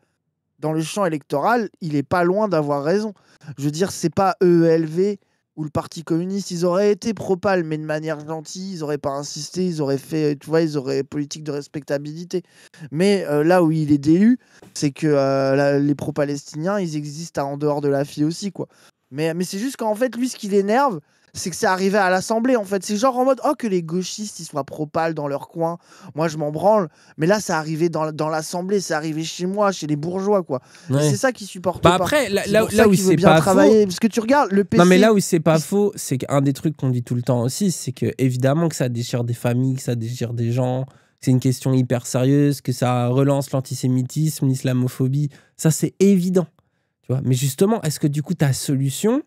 dans le champ électoral, il est pas loin d'avoir raison. Je veux dire, c'est pas EELV ou le Parti communiste. Ils auraient été pro-pal mais de manière gentille. Ils auraient pas insisté. Ils auraient fait, tu vois, ils auraient politique de respectabilité. Mais euh, là où il est délu, c'est que euh, les pro-palestiniens, ils existent en dehors de la fille aussi, quoi. Mais, mais c'est juste qu'en fait, lui, ce qui l'énerve, c'est que c'est arrivé à l'Assemblée en fait. C'est genre en mode oh que les gauchistes ils soient propales dans leur coin, moi je m'en branle. Mais là c'est arrivé dans, l'Assemblée, c'est arrivé chez moi, chez les bourgeois quoi. C'est ça qui supporte bah pas. après, Là, là, où c'est pas faux, parce que tu regardes le PC. Non mais là où c'est pas faux, c'est qu'un des trucs qu'on dit tout le temps aussi, c'est que évidemment que ça déchire des familles, que ça déchire des gens. C'est une question hyper sérieuse, que ça relance l'antisémitisme, l'islamophobie. Ça, c'est évident. Tu vois. Mais justement, est-ce que du coup, ta solution,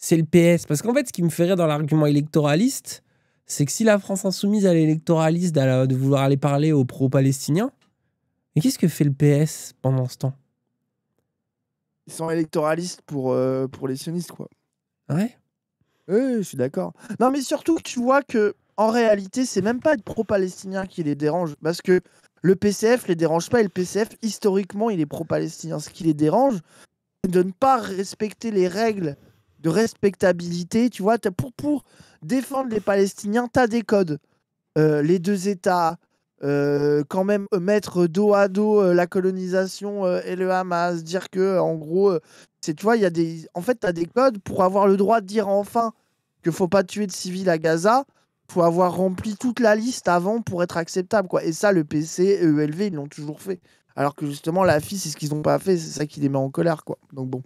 c'est le PS. Parce qu'en fait, ce qui me ferait dans l'argument électoraliste, c'est que si la France insoumise à l'électoraliste de vouloir aller parler aux pro-palestiniens, mais qu'est-ce que fait le PS pendant ce temps Ils sont électoralistes pour, euh, pour les sionistes, quoi. Ouais. Oui, je suis d'accord. Non, mais surtout, tu vois que en réalité, c'est même pas être pro-palestinien qui les dérange. Parce que le PCF les dérange pas et le PCF, historiquement, il est pro-palestinien. Ce qui les dérange, c'est de ne pas respecter les règles de respectabilité. Tu vois, pour, pour défendre les Palestiniens, tu as des codes. Euh, les deux États, euh, quand même euh, mettre dos à dos la colonisation et le Hamas, dire que, en gros, c'est tu vois, il y a des. En fait, tu as des codes pour avoir le droit de dire enfin que faut pas tuer de civils à Gaza. Faut avoir rempli toute la liste avant pour être acceptable, quoi. Et ça, le PC, ELV, ils l'ont toujours fait. Alors que justement, la fille c'est ce qu'ils n'ont pas fait, c'est ça qui les met en colère, quoi. Donc bon.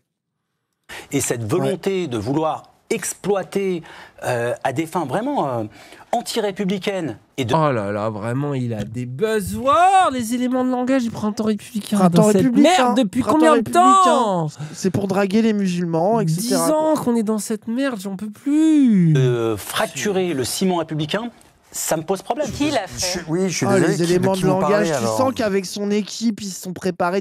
Et cette volonté de vouloir exploiter euh, à des fins vraiment euh, anti-républicaines. Et de... Oh là là, vraiment, il a des besoins, les éléments de langage du printemps républicain. Printemps républicain. merde, depuis combien de temps C'est pour draguer les musulmans, etc. 10 ans qu'on est dans cette merde, j'en peux plus. fracturer le ciment républicain ça me pose problème. Oui, je suis ah, Les éléments de, langage, tu sens qu'avec son équipe, ils se sont préparés.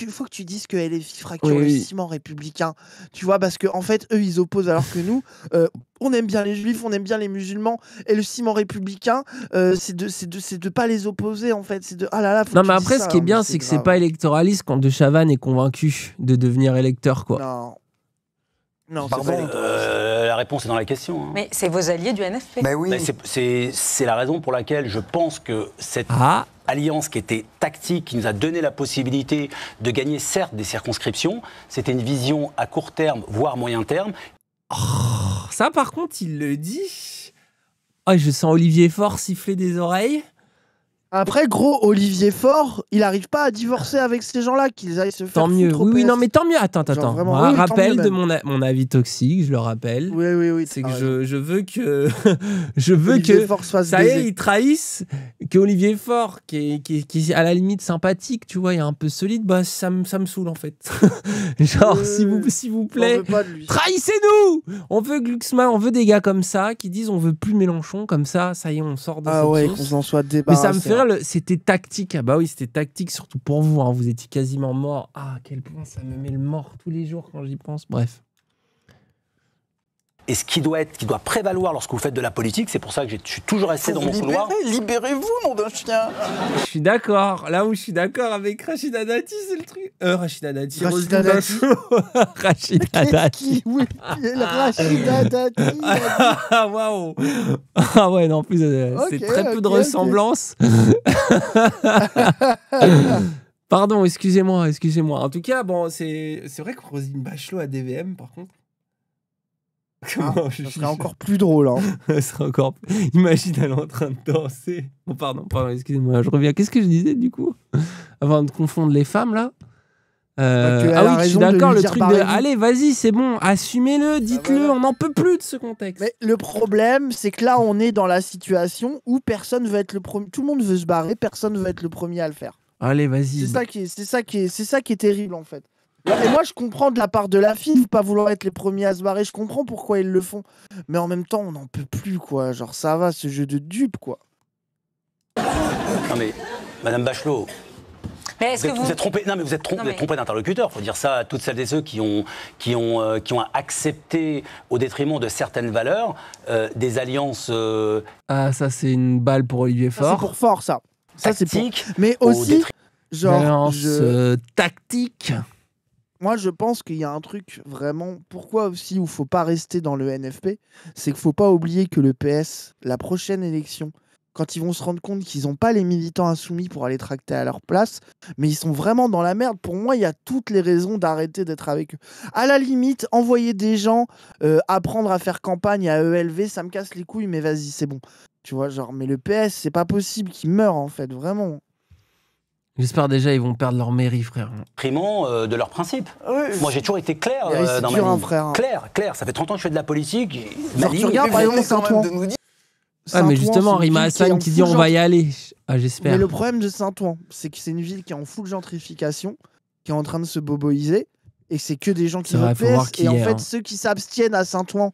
il faut que tu dises que est est le ciment républicain. Tu vois, parce qu'en en fait, eux, ils opposent alors que nous, euh, on aime bien les juifs, on aime bien les musulmans, et le ciment républicain, euh, c'est de, ne de, pas les opposer en fait. C'est de ah là là. non, mais après, ce qui est bien, c'est que c'est pas électoraliste quand De Chavannes est convaincu de devenir électeur, quoi. Non. Non, Pardon, euh, réponse est dans la question. Hein. Mais c'est vos alliés du NFP. Bah oui. C'est la raison pour laquelle je pense que cette ah. alliance qui était tactique, qui nous a donné la possibilité de gagner certes des circonscriptions, c'était une vision à court terme, voire moyen terme. Oh, ça par contre, il le dit. Oh, je sens Olivier Fort siffler des oreilles. Après, gros, Olivier Fort, il arrive pas à divorcer avec ces gens-là, qu'ils aillent se faire. Tant mieux. Oui, oui, non, mais tant mieux. Attends, attends. rappel de mon, mon, avis toxique, je le rappelle. Oui, oui, oui. C'est que je, je, veux que. je veux Olivier que. soit ça y est, ils trahissent. Que Olivier Faure, qui est, qui, qui à la limite sympathique, tu vois, il est un peu solide, bah, ça me, ça me saoule, en fait. Genre, euh, s'il vous, plaît, trahissez-nous On veut Glucksmann, on veut des gars comme ça, qui disent on veut plus Mélenchon, comme ça, ça y est, on sort de Ah ouais, qu'on s'en soit débarrassé. Mais ça me fait c'était tactique. Ah bah oui, c'était tactique, surtout pour vous. Hein. Vous étiez quasiment mort. Ah, à quel point ça me met le mort tous les jours quand j'y pense. Bref. Et ce qui doit, être, qui doit prévaloir lorsque vous faites de la politique, c'est pour ça que je suis toujours resté dans mon libérez, couloir. Libérez-vous, nom d'un chien Je suis d'accord. Là où je suis d'accord avec Rachida Dati, c'est le truc. Euh, Rachida Dati, Rachida Dati. Rachida Dati. Rachida ah, Dati. Ah, waouh ouais, non, plus, euh, c'est très peu de ressemblance. Pardon, excusez-moi, excusez-moi. En tout cas, bon, c'est vrai que Rosine Bachelot à DVM, par contre, ah, hein. ça serait encore plus drôle. encore. Imagine elle en train de danser. Oh, pardon, pardon, excusez-moi, je reviens. Qu'est-ce que je disais du coup Avant de confondre les femmes là euh, bah, Ah oui, je suis d'accord, le truc de. Allez, vas-y, c'est bon, assumez-le, dites-le, on n'en peut plus de ce contexte. Mais le problème, c'est que là, on est dans la situation où personne veut être le premier. Tout le monde veut se barrer, personne veut être le premier à le faire. Allez, vas-y. C'est ça ça c'est ça qui est terrible en fait. Et moi, je comprends de la part de la fille pas vouloir être les premiers à se barrer. Je comprends pourquoi ils le font. Mais en même temps, on n'en peut plus, quoi. Genre, ça va, ce jeu de dupe, quoi. Non, mais Madame Bachelot. vous, êtes, que vous... vous trompé. Non, mais vous êtes, d'interlocuteur. Faut dire ça à toutes celles et ceux qui ont qui ont euh, qui ont accepté au détriment de certaines valeurs euh, des alliances. Euh, ah, ça c'est une balle pour Olivier Faure. C'est pour Fort ça. Ça c'est pour... Mais aussi genre alliance tactique moi, je pense qu'il y a un truc vraiment. Pourquoi aussi où faut pas rester dans le NFP C'est qu'il faut pas oublier que le PS, la prochaine élection, quand ils vont se rendre compte qu'ils n'ont pas les militants insoumis pour aller tracter à leur place, mais ils sont vraiment dans la merde. Pour moi, il y a toutes les raisons d'arrêter d'être avec eux. À la limite, envoyer des gens euh, apprendre à faire campagne à ELV, ça me casse les couilles, mais vas-y, c'est bon. Tu vois, genre, mais le PS, c'est pas possible qu'il meure en fait, vraiment. J'espère déjà ils vont perdre leur mairie, frère. Primons euh, de leurs principes. Moi, j'ai toujours été clair euh, dans ma vie. Hein. Clair, clair. Ça fait 30 ans que je fais de la politique. par exemple, Saint-Ouen. Ah, mais justement, Rima Hassan qui dit on va y aller. Ah, j'espère. Mais le problème de Saint-Ouen, c'est que c'est une ville qui est en full gentrification, qui est en train de se boboiser, et c'est que des gens qui votent. Et en fait, hein. ceux qui s'abstiennent à Saint-Ouen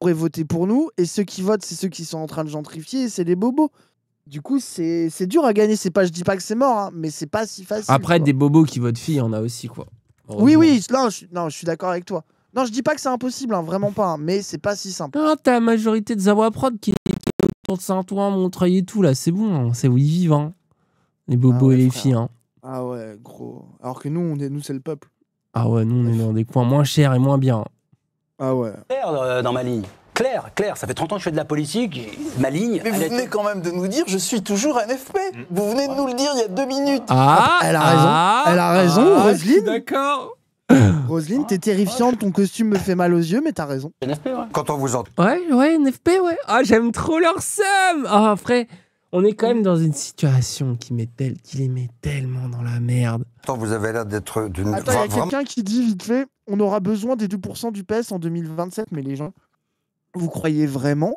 pourraient voter pour nous, et ceux qui votent, c'est ceux qui sont en train de gentrifier, et c'est les bobos. Du coup, c'est dur à gagner. C'est pas, je dis pas que c'est mort, hein, mais c'est pas si facile. Après, des bobos qui votent filles, on a aussi, quoi. Oui, oui, je, non, je suis d'accord avec toi. Non, je dis pas que c'est impossible, hein, vraiment pas, hein, mais c'est pas si simple. Ah, t'as la majorité de Zawa Prod qui, est autour de Saint-Ouen, Montreuil et tout, là, c'est bon, hein, c'est où ils vivent, les bobos ah et les filles. Ah ouais, gros. Alors que nous, on nous c'est le peuple. Ah ouais, nous, on est dans des coins moins chers et moins bien. Ah ouais. Euh, dans ma ligne. Claire, Claire, ça fait 30 ans que je fais de la politique, ma ligne. Mais vous venez quand même de nous dire, je suis toujours NFP. Mm. Vous venez de nous le dire il y a deux minutes. Ah, elle a raison. elle a raison, ah, ah Roselyne. D'accord. Roselyne, t'es terrifiante, ton costume me fait mal aux yeux, mais t'as raison. NFP, ouais. Quand on vous entend. Ouais, ouais, NFP, ouais. Ah, j'aime trop leur somme. Ah, oh, frère. On est quand même dans une situation qui, met tel, qui les met tellement dans la merde. Attends, vous avez l'air d'être d'une. Attends, il y a quelqu'un qui dit vite fait on aura besoin des 2% du PS e en 2027, mais les gens. Vous croyez vraiment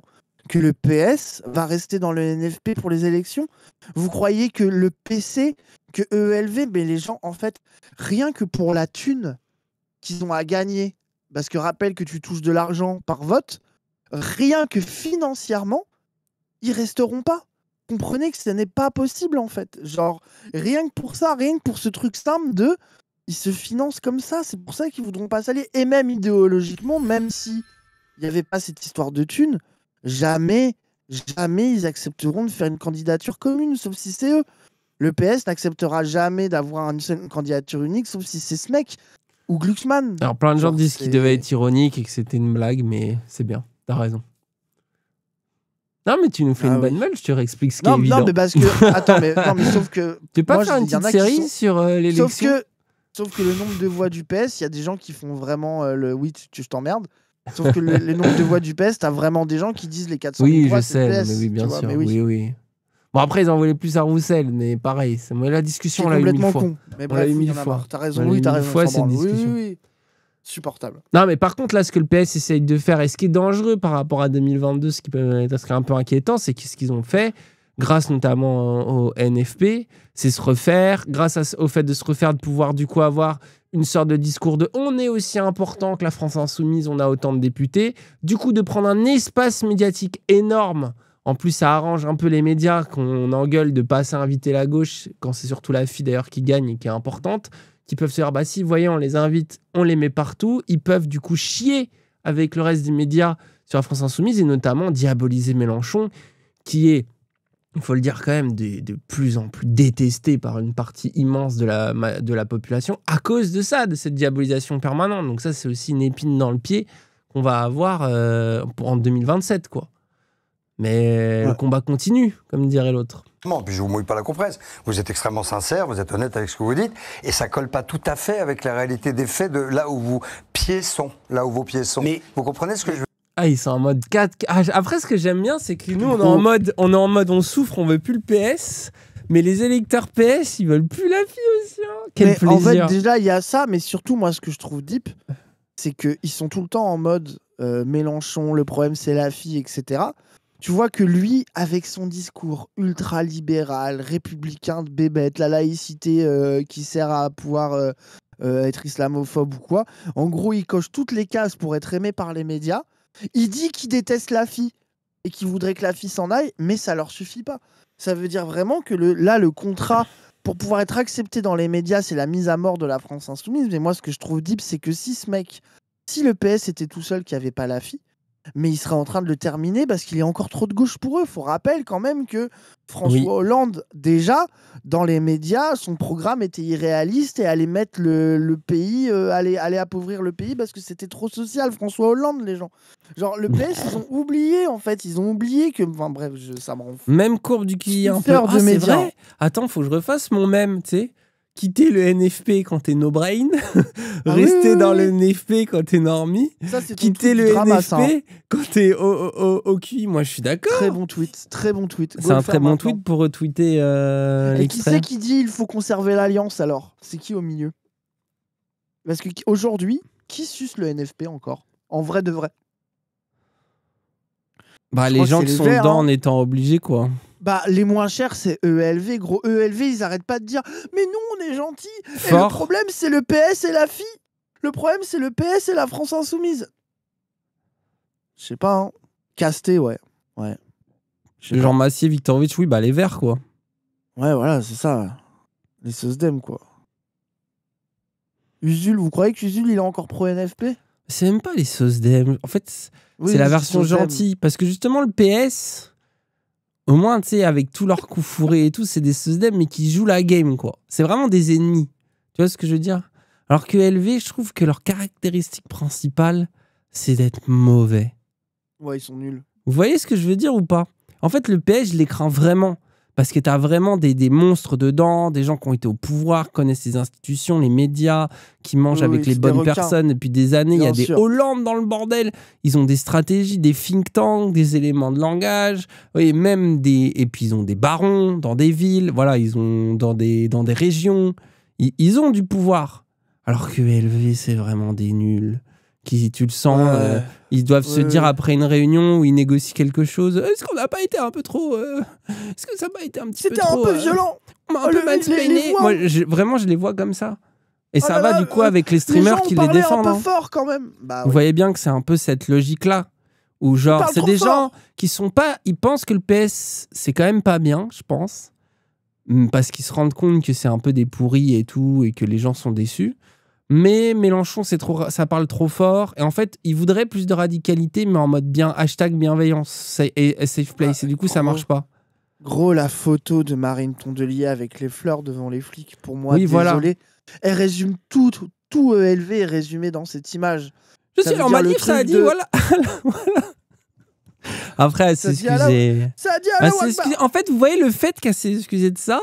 que le PS va rester dans le NFP pour les élections Vous croyez que le PC, que ELV, mais les gens, en fait, rien que pour la thune qu'ils ont à gagner, parce que rappelle que tu touches de l'argent par vote, rien que financièrement, ils resteront pas. Comprenez que ce n'est pas possible, en fait. Genre, rien que pour ça, rien que pour ce truc simple de. Ils se financent comme ça, c'est pour ça qu'ils voudront pas s'allier. Et même idéologiquement, même si il n'y avait pas cette histoire de thunes, jamais, jamais ils accepteront de faire une candidature commune, sauf si c'est eux. Le PS n'acceptera jamais d'avoir une seule candidature unique, sauf si c'est ce mec ou Glucksmann. Alors plein de gens disent qu'il devait être ironique et que c'était une blague, mais c'est bien, t'as raison. Non, mais tu nous fais ah une bonne meule, je te réexplique ce qui est évident. Non, mais parce que. Attends, mais, non, mais sauf que. Tu pas faire une série sur les. Euh, l'élection sauf que, sauf que le nombre de voix du PS, il y a des gens qui font vraiment euh, le oui, tu, tu je t'emmerde. Sauf que les nombres de voix du PS, t'as vraiment des gens qui disent les 400 oui, voix. Oui, je sais, mais oui, bien sûr. oui. oui. Bon, après, ils en voulaient plus à Roussel, mais pareil. c'est la discussion, là l'a fois. mille Con. Mais on mille fois. T'as raison, oui, t'as raison. Fois, c'est une discussion. Oui, oui, Supportable. Non, mais par contre, là, ce que le PS essaye de faire, et ce qui est dangereux par rapport à 2022, ce qui peut être un peu inquiétant, c'est ce qu'ils ont fait, grâce notamment au NFP, c'est se refaire, grâce au fait de se refaire, de pouvoir du coup avoir une sorte de discours de on est aussi important que la France insoumise, on a autant de députés. Du coup, de prendre un espace médiatique énorme. En plus, ça arrange un peu les médias qu'on engueule de pas assez inviter la gauche quand c'est surtout la fille d'ailleurs qui gagne et qui est importante. Qui peuvent se dire bah si, voyez, on les invite, on les met partout. Ils peuvent du coup chier avec le reste des médias sur la France insoumise et notamment diaboliser Mélenchon qui est il faut le dire quand même, de, de, plus en plus détesté par une partie immense de la, de la population à cause de ça, de cette diabolisation permanente. Donc ça, c'est aussi une épine dans le pied qu'on va avoir euh, en 2027, quoi. Mais le combat continue, comme dirait l'autre. Non, puis je vous mouille pas la compresse. Vous êtes extrêmement sincère, vous êtes honnête avec ce que vous dites, et ça colle pas tout à fait avec la réalité des faits de là où vos pieds sont, là où vos pieds sont. Mais vous comprenez ce que je veux ah, ils sont en mode 4. Ah, après, ce que j'aime bien, c'est que nous, on est, en oh. mode, on est en mode on souffre, on veut plus le PS. Mais les électeurs PS, ils veulent plus la fille aussi. plaisir. Hein. En fait, déjà, il y a ça, mais surtout, moi, ce que je trouve deep, c'est qu'ils sont tout le temps en mode euh, Mélenchon, le problème, c'est la fille, etc. Tu vois que lui, avec son discours ultra-libéral, républicain de bébête, la laïcité euh, qui sert à pouvoir euh, être islamophobe ou quoi, en gros, il coche toutes les cases pour être aimé par les médias. Il dit qu'il déteste la fille et qu'il voudrait que la fille s'en aille, mais ça leur suffit pas. Ça veut dire vraiment que le, là, le contrat pour pouvoir être accepté dans les médias, c'est la mise à mort de la France insoumise. Mais moi, ce que je trouve deep, c'est que si ce mec, si le PS était tout seul qui avait pas la fille, mais il serait en train de le terminer parce qu'il y a encore trop de gauche pour eux. Faut rappeler quand même que François Hollande, déjà, dans les médias, son programme était irréaliste et allait mettre le, pays, euh, aller appauvrir le pays parce que c'était trop social. François Hollande, les gens. Genre, le PS, ils ont oublié, en fait. Ils ont oublié que. Enfin, bref, ça me rend Même courbe du qui un peu. de ah, c'est vrai. Attends, faut que je refasse mon même, tu sais quitter le NFP quand t'es no brain, ah rester dans le NFP quand t'es normie, quitter le NFP hein. quand t'es au, au, QI. Moi, je suis d'accord. Très bon tweet, très bon tweet. C'est un très bon tweet pour retweeter. Euh, Et qui c'est qui dit il faut conserver l'alliance alors C'est qui au milieu Parce que aujourd'hui, qui suce le NFP encore En vrai de vrai. Bah, les gens qui sont dedans hein. en étant obligés, quoi. Bah, les moins chers, c'est ELV. Gros, ELV, ils arrêtent pas de dire Mais nous, on est gentils. Et le problème, c'est le PS et la fille. Le problème, c'est le PS et la France Insoumise. Je sais pas, hein. Casté, ouais. Ouais. Jean massier oui, bah les verts, quoi. Ouais, voilà, c'est ça. Les SOSDEM, quoi. Usul, vous croyez que Usul, il est encore pro-NFP C'est même pas les SOSDEM. En fait, c'est la version gentille. Parce que justement, le PS au moins, tu sais, avec tous leurs coups fourrés et tout, c'est des sosdems mais qui jouent la game, quoi. C'est vraiment des ennemis. Tu vois ce que je veux dire Alors que LV, je trouve que leur caractéristique principale, c'est d'être mauvais. Ouais, ils sont nuls. Vous voyez ce que je veux dire ou pas En fait, le PS, je crains vraiment parce que tu as vraiment des, monstres dedans, des gens qui ont été au pouvoir, connaissent les institutions, les médias, qui mangent avec les bonnes personnes depuis des années. Il y a des Hollandes dans le bordel. Ils ont des stratégies, des think tanks, des éléments de langage, et même des. Et puis ils ont des barons dans des villes, voilà, ils ont dans des, dans des régions. Ils, ils ont du pouvoir. Alors que LV, c'est vraiment des nuls qui tu le sens euh, ils doivent se dire après une réunion où ils négocient quelque chose euh, est-ce qu'on n'a pas été un peu trop euh, est-ce que ça n'a pas été un petit peu trop c'était un peu violent un peu vraiment je les vois comme ça et oh ça va du coup avec les streamers qui les défendent hein. fort quand même bah vous voyez bien que c'est un peu cette logique là ou genre c'est des gens qui sont pas ils pensent que le PS c'est quand même pas bien je pense parce qu'ils se rendent compte que c'est un peu des pourris et tout et que les gens sont déçus mais Mélenchon, c'est trop, ça parle trop fort. Et en fait, il voudrait plus de radicalité, mais en mode bien hashtag bienveillance et, safe place. Bah, et du coup, ça ça marche pas. Gros, la photo de Marine Tondelier avec les fleurs devant les flics, pour moi, désolé. Elle résume tout, tout, euh, ELV résumé dans cette image. Je suis en manif, ça a dit, voilà. Après, elle s'est excusée. Ça a dit, à la... En fait, vous voyez le fait qu'elle s'est excusée de ça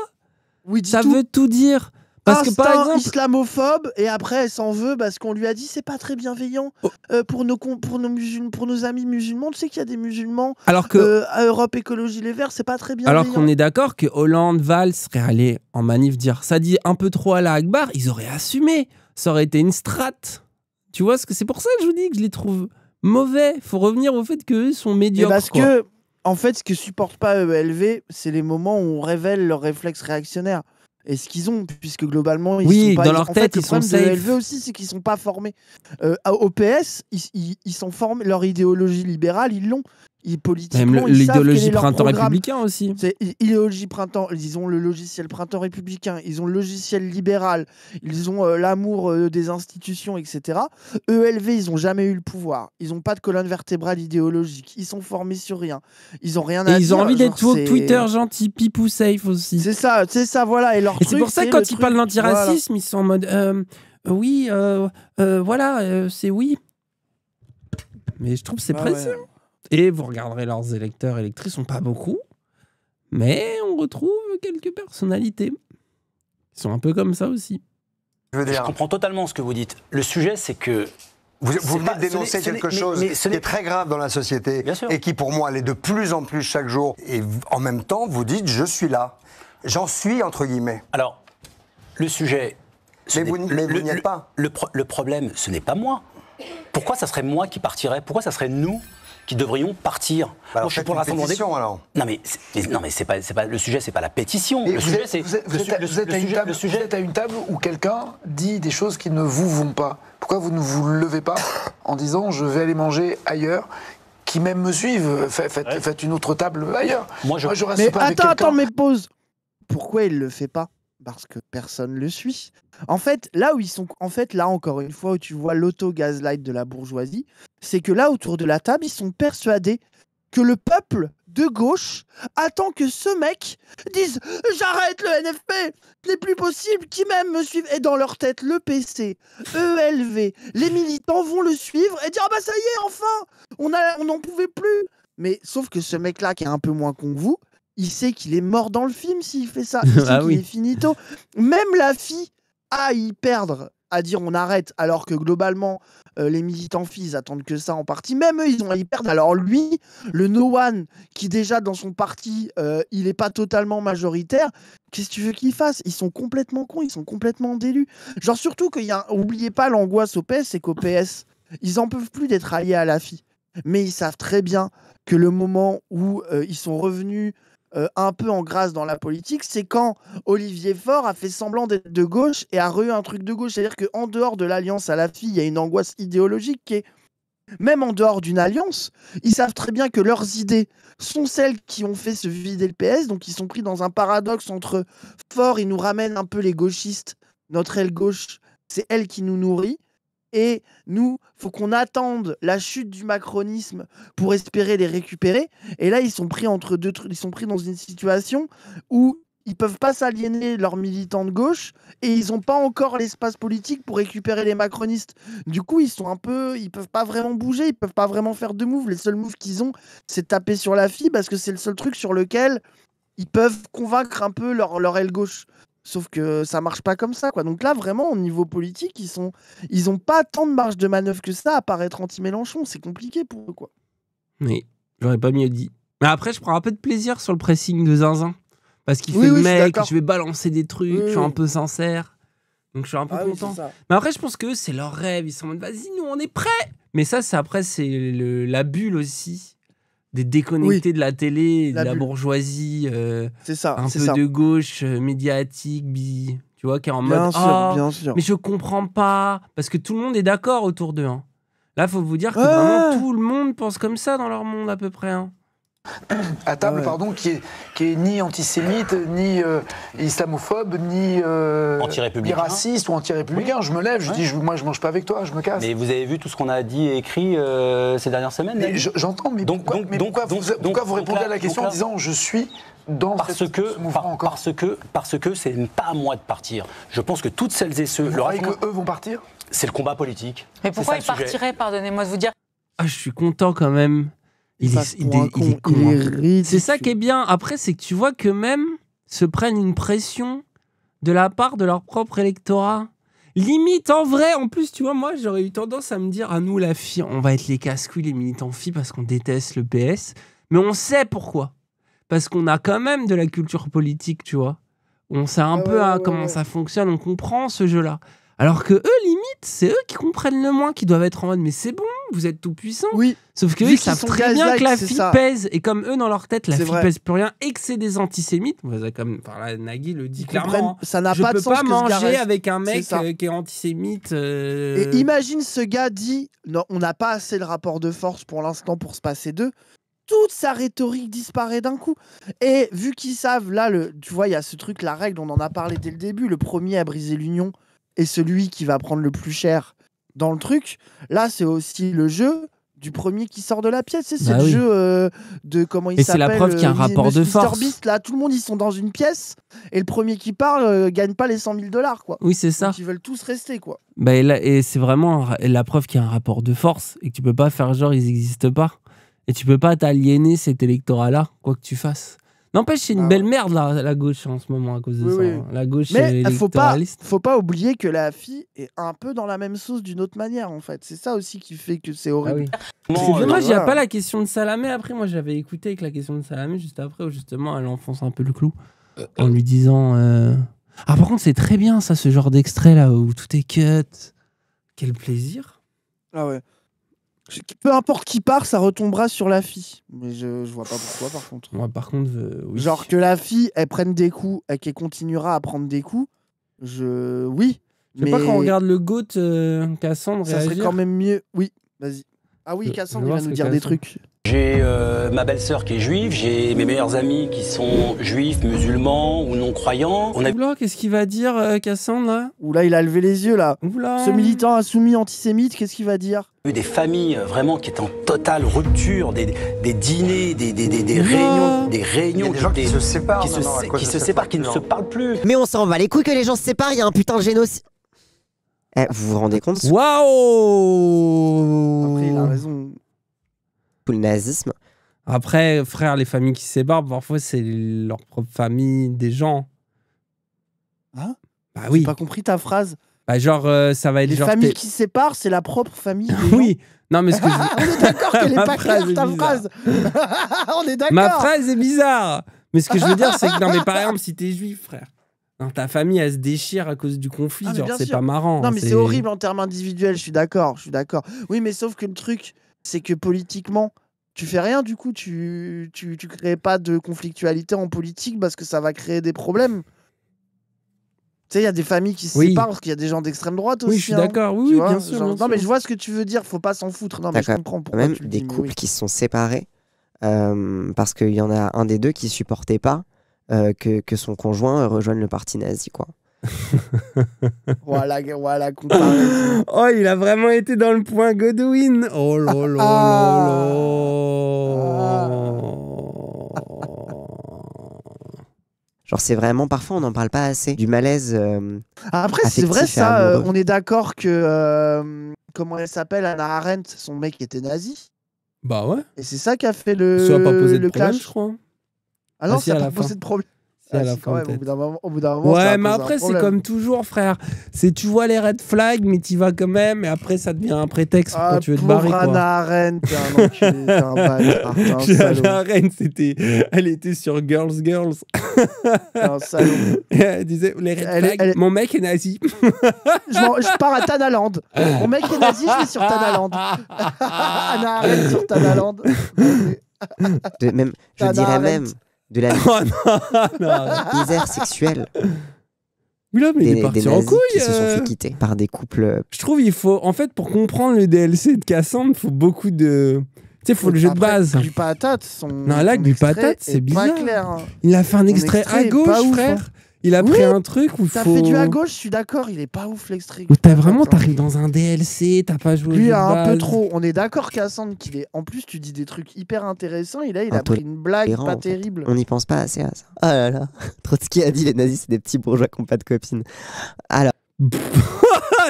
ça veut tout dire parce que par islamophobe et après elle s'en veut parce qu'on lui a dit c'est pas très bienveillant oh. euh, pour nos pour nos musulmans pour nos amis musulmans tu sais qu'il y a des musulmans alors que euh, Europe Écologie Les Verts c'est pas très bienveillant alors qu'on est d'accord que Hollande Valls serait allé en manif dire ça dit un peu trop à la Akbar ils auraient assumé ça aurait été une strate tu vois ce que c'est pour ça que je vous dis que je les trouve mauvais faut revenir au fait qu'eux sont médiocres parce que en fait ce que supporte pas ELV euh, c'est les moments où on révèle leurs réflexes réactionnaires et ce qu'ils ont, puisque globalement, ils oui, sont pas, dans leur tête, ils sont safe. aussi, c'est qu'ils sont pas formés. Euh, au PS, ils s'en forment, leur idéologie libérale, ils l'ont. Ils l'idéologie printemps républicain aussi. C'est idéologie printemps. Ils ont le logiciel printemps républicain. Ils ont le logiciel libéral. Ils ont euh, l'amour euh, des institutions, etc. ELV, ils ont jamais eu le pouvoir. Ils n'ont pas de colonne vertébrale idéologique. Ils sont formés sur rien. Ils ont rien à Et dire. Ils ont envie d'être Twitter gentil, pipou safe aussi. C'est ça, c'est ça, voilà. Et, c'est pour ça que quand ils parlent d'antiracisme, ils sont en mode euh, oui, voilà, c'est oui. Mais je trouve c'est ah et vous regarderez leurs électeurs électrices, sont pas beaucoup, mais on retrouve quelques personnalités qui sont un peu comme ça aussi. Je, comprends totalement ce que vous dites. Le sujet, c'est que vous, venez dénoncer quelque chose qui est très grave dans la société et qui, pour moi, est de plus en plus chaque jour. Et en même temps, vous dites je suis là. J'en suis, entre guillemets. Alors, le sujet. Mais vous, n'y êtes pas. Le, le problème, ce n'est pas moi. Pourquoi ça serait moi qui partirais Pourquoi ça serait nous qui devrions partir. Bah alors, je pour la pétition, alors. Non, mais, non, mais c'est pas, le sujet, c'est pas la pétition. le sujet, c'est. Vous êtes à une table où quelqu'un dit des choses qui ne vous vont pas. Pourquoi vous ne vous levez pas en disant je vais aller manger ailleurs qui même me suivent, euh, faites, faites une autre table ailleurs. Moi, je, reste mais attends, attends, mais pause. Pourquoi il le fait pas Parce que personne le suit. En fait, là où ils sont, en fait, là encore une fois où tu vois l'auto-gaslight de la bourgeoisie, c'est que là autour de la table, ils sont persuadés que le peuple de gauche attend que ce mec dise J'arrête le NFP n'est plus possible Qui même me suivent Et dans leur tête, le PC, ELV, les militants vont le suivre et dire Ah bah ça y est, enfin On n'en pouvait plus Mais sauf que ce mec-là, qui est un peu moins con que vous, il sait qu'il est mort dans le film s'il fait ça. Il bah est finito. Même la fille à y perdre à dire on arrête alors que globalement euh, les militants fils attendent que ça en partie même eux ils ont à y perdre alors lui le no one qui déjà dans son parti euh, il est pas totalement majoritaire qu'est-ce que tu veux qu'il fasse ils sont complètement cons ils sont complètement délus genre surtout qu'il y a oubliez pas l'angoisse au PS c'est qu'au PS ils en peuvent plus d'être alliés à la fille mais ils savent très bien que le moment où euh, ils sont revenus euh, un peu en grâce dans la politique, c'est quand Olivier Faure a fait semblant d'être de gauche et a re-eu un truc de gauche. C'est-à-dire qu'en dehors de l'alliance à la fille, il y a une angoisse idéologique qui est même en dehors d'une alliance, ils savent très bien que leurs idées sont celles qui ont fait se vider le PS, donc ils sont pris dans un paradoxe entre fort, il nous ramène un peu les gauchistes, notre aile gauche, c'est elle qui nous nourrit, et nous, faut qu'on attende la chute du macronisme pour espérer les récupérer. Et là, ils sont pris entre deux trucs, ils sont pris dans une situation où ils peuvent pas s'aliéner leurs militants de gauche et ils n'ont pas encore l'espace politique pour récupérer les macronistes. Du coup, ils sont un peu, ils peuvent pas vraiment bouger, ils peuvent pas vraiment faire de move. Les seuls moves qu'ils ont, c'est taper sur la fille parce que c'est le seul truc sur lequel ils peuvent convaincre un peu leur aile gauche. Sauf que ça marche pas comme ça, quoi. Donc là, vraiment, au niveau politique, ils sont, ils ont pas tant de marge de manœuvre que ça à paraître anti-Mélenchon. C'est compliqué pour eux, quoi. Oui, j'aurais pas mieux dit. Mais après, je prends un peu de plaisir sur le pressing de Zinzin. Parce qu'il fait mec, je, vais balancer des trucs, je suis un peu sincère. Donc je suis un peu ah content. Mais après, je pense que c'est leur rêve. Ils sont en mode, vas-y, nous, on est prêts. Mais ça, c'est après, c'est la bulle aussi des déconnectés de la télé, de la bourgeoisie, euh, ça, un peu de gauche, euh, médiatique, tu vois, qui est en mode oh, sûr, mais je comprends pas parce que tout le monde est d'accord autour d'eux. Hein. Là, faut vous dire que vraiment tout le monde pense comme ça dans leur monde à peu près. Hein à table, pardon, qui est, qui est ni antisémite, ni euh, islamophobe, ni, euh, raciste ou anti-républicain. Je me lève, je dis, moi je mange pas avec toi, je me casse. Mais vous avez vu tout ce qu'on a dit et écrit euh, ces dernières semaines J'entends, mais, donc, pourquoi, donc, donc, vous, vous répondez à la question en disant je suis dans parce que, ce parce que parce que c'est pas à moi de partir. Je pense que toutes celles et ceux. Vous que eux vont partir C'est le combat politique. Mais pourquoi ils partiraient Pardonnez-moi de vous dire. Ah, je suis content quand même c'est ça qui est bien. Après, c'est que tu vois que même se prennent une pression de la part de leur propre électorat. Limite en vrai, en plus, tu vois, moi j'aurais eu tendance à me dire à ah, nous, la fille, on va être les casse-couilles, les militants filles, parce qu'on déteste le PS. Mais on sait pourquoi. Parce qu'on a quand même de la culture politique, tu vois. On sait un ah peu hein, comment ça fonctionne, on comprend ce jeu-là. Alors que eux, limite, c'est eux qui comprennent le moins, qui doivent être en mode, mais c'est bon, vous êtes tout puissant. Oui. Sauf que ils savent très bien que la fille ça. pèse. Et comme eux, dans leur tête, la fille pèse plus rien et que c'est des antisémites. Comme, Nagui le dit clairement. Hein. Ça n'a pas de sens. Je peux pas manger avec un mec euh, qui est antisémite. Et euh. imagine ce gars dit non, on n'a pas assez le rapport de force pour l'instant pour se passer d'eux toute sa rhétorique disparaît d'un coup. Et vu qu'ils savent, là, le, tu vois, il y a ce truc, la règle, on en a parlé dès le début, le premier à briser l'union est celui qui va prendre le plus cher dans le truc. Là, c'est aussi le jeu du premier qui sort de la pièce. C'est le bah jeu euh, de comment il s'appelle. Et c'est la preuve qu'il y a un euh, rapport de force. là, tout le monde ils sont dans une pièce et le premier qui parle euh, gagne pas les 100 000 dollars quoi. Oui c'est ça. ils veulent tous rester quoi. Bah, et, et c'est vraiment la preuve qu'il y a un rapport de force et que tu peux pas faire genre ils n'existent pas et tu peux pas t'aliéner cet électorat là quoi que tu fasses. N'empêche, c'est une ah belle merde la gauche en ce moment à cause de ça. Hein. La gauche Mais il faut pas, faut pas oublier que la fille est un peu dans la même sauce d'une autre manière en fait. C'est ça aussi qui fait que c'est horrible. Ah moi, il n'y a pas la question de Salamé après. Moi j'avais écouté avec la question de Salamé juste après où justement elle enfonce un peu le clou euh, en euh. lui disant. Euh, ah par contre c'est très bien ça ce genre d'extrait là où tout est cut. Quel plaisir. Ah ouais. Peu importe qui part, ça retombera sur la fille. Mais je, vois pas pourquoi, par contre. Moi, par contre, euh, oui. Genre que la fille, elle prenne des coups et qu'elle continuera à prendre des coups, je. Oui. Je sais pas quand on regarde le GOAT, euh, Cassandre. Ça serait quand même mieux. Oui, vas-y. Ah oui, Cassandre, il va nous dire des trucs. J'ai euh, ma belle-sœur qui est juive, j'ai mes meilleurs amis qui sont juifs, musulmans ou non-croyants. On a... qu'est-ce qu'il va dire, Cassandre là Oula, il a levé les yeux là. Oula. Ce militant insoumis antisémite, qu'est-ce qu'il va dire des familles euh, vraiment qui est en totale rupture, des, des dîners, des, des, des, réunions, des réunions. Des gens qui se séparent, qui se, qui se séparent, qui ne se parlent plus. Mais on s'en va les couilles que les gens se séparent, il y a un putain de génocide. Eh, vous vous rendez compte Waouh Après, il a raison. Tout le nazisme. Après, frère, les familles qui se séparent, parfois c'est leur propre famille, des gens. Hein Bah oui. J'ai pas compris ta phrase. Bah, genre, euh, ça va être Les familles qui se séparent, c'est la propre famille. oui, non, mais ah, on est d'accord qu'elle est pas claire, ta phrase. Ma phrase est bizarre. Mais ce que je veux dire, c'est que, non, mais par exemple, si t'es juif, frère, ta famille, elle se déchire à cause du conflit. Ah, c'est pas marrant. Non, mais c'est horrible en termes individuels, je suis d'accord, je suis d'accord. Oui, mais sauf que le truc, c'est que politiquement, tu fais rien du coup, tu, tu, tu crées pas de conflictualité en politique parce que ça va créer des problèmes. Tu sais, il y a des familles qui se séparent parce qu'il y a des gens d'extrême droite aussi. Oui, je suis hein. d'accord. oui, bien, sûr, Non, mais je vois ce que tu veux dire. Faut pas s'en foutre. Non, mais je comprends pourquoi. Même des couples qui se sont séparés euh, parce qu'il y en a un des deux qui supportait pas euh, que, son conjoint euh, rejoigne le parti nazi, quoi. voilà, voilà, Oh, il a vraiment été dans le point Godwin. Oh là là là. Ah. Ah. Genre, c'est vraiment parfois, on n'en parle pas assez du malaise. Euh, ah, après, c'est vrai, ça, euh, on est d'accord que. Euh, comment elle s'appelle Anna Arendt, son mec était nazi. Bah ouais. Et c'est ça qui a fait le. Ça pas posé le clash. je crois. Ah ça n'a pas posé de problème. Ouais, mais après, c'est comme toujours, frère. C'est tu vois les red flags, mais tu vas quand même, et après, ça devient un prétexte ah, tu veux te barrer. Anna Arendt, t'es un enculé, t'es un Anna c'était... elle était sur Girls Girls. elle disait les red flags, mon mec est nazi. je, pars à Tanaland. mon mec est nazi, je vais sur Tanaland. Anna Arendt sur Tanaland. même, je dirais même de la misère oh, sexuelle. Mais mais des, il Qui se sont fait euh. quitter par des couples. Euh, Je trouve qu'il faut, en fait, pour comprendre le DLC de Cassandre, il faut beaucoup de. Tu sais, il faut le jeu de base. Du patate, son. Non, là, du patate, c'est bizarre. Clair, hein. Il a fait un extrait, à gauche, hein. frère. Il a pris un truc où ça faut... fait du à gauche, je suis d'accord, il est pas ouf l'extrait. Où t'as vraiment, t'arrives dans un DLC, t'as pas joué. Lui, a un peu trop. On est d'accord, Cassandre, qu'il est. En plus, tu dis des trucs hyper intéressants, et là, il a pris une blague pas terrible. On n'y pense pas assez à ça. Oh là là. qu'il a dit les nazis, c'est des petits bourgeois qui n'ont pas de copines. Alors.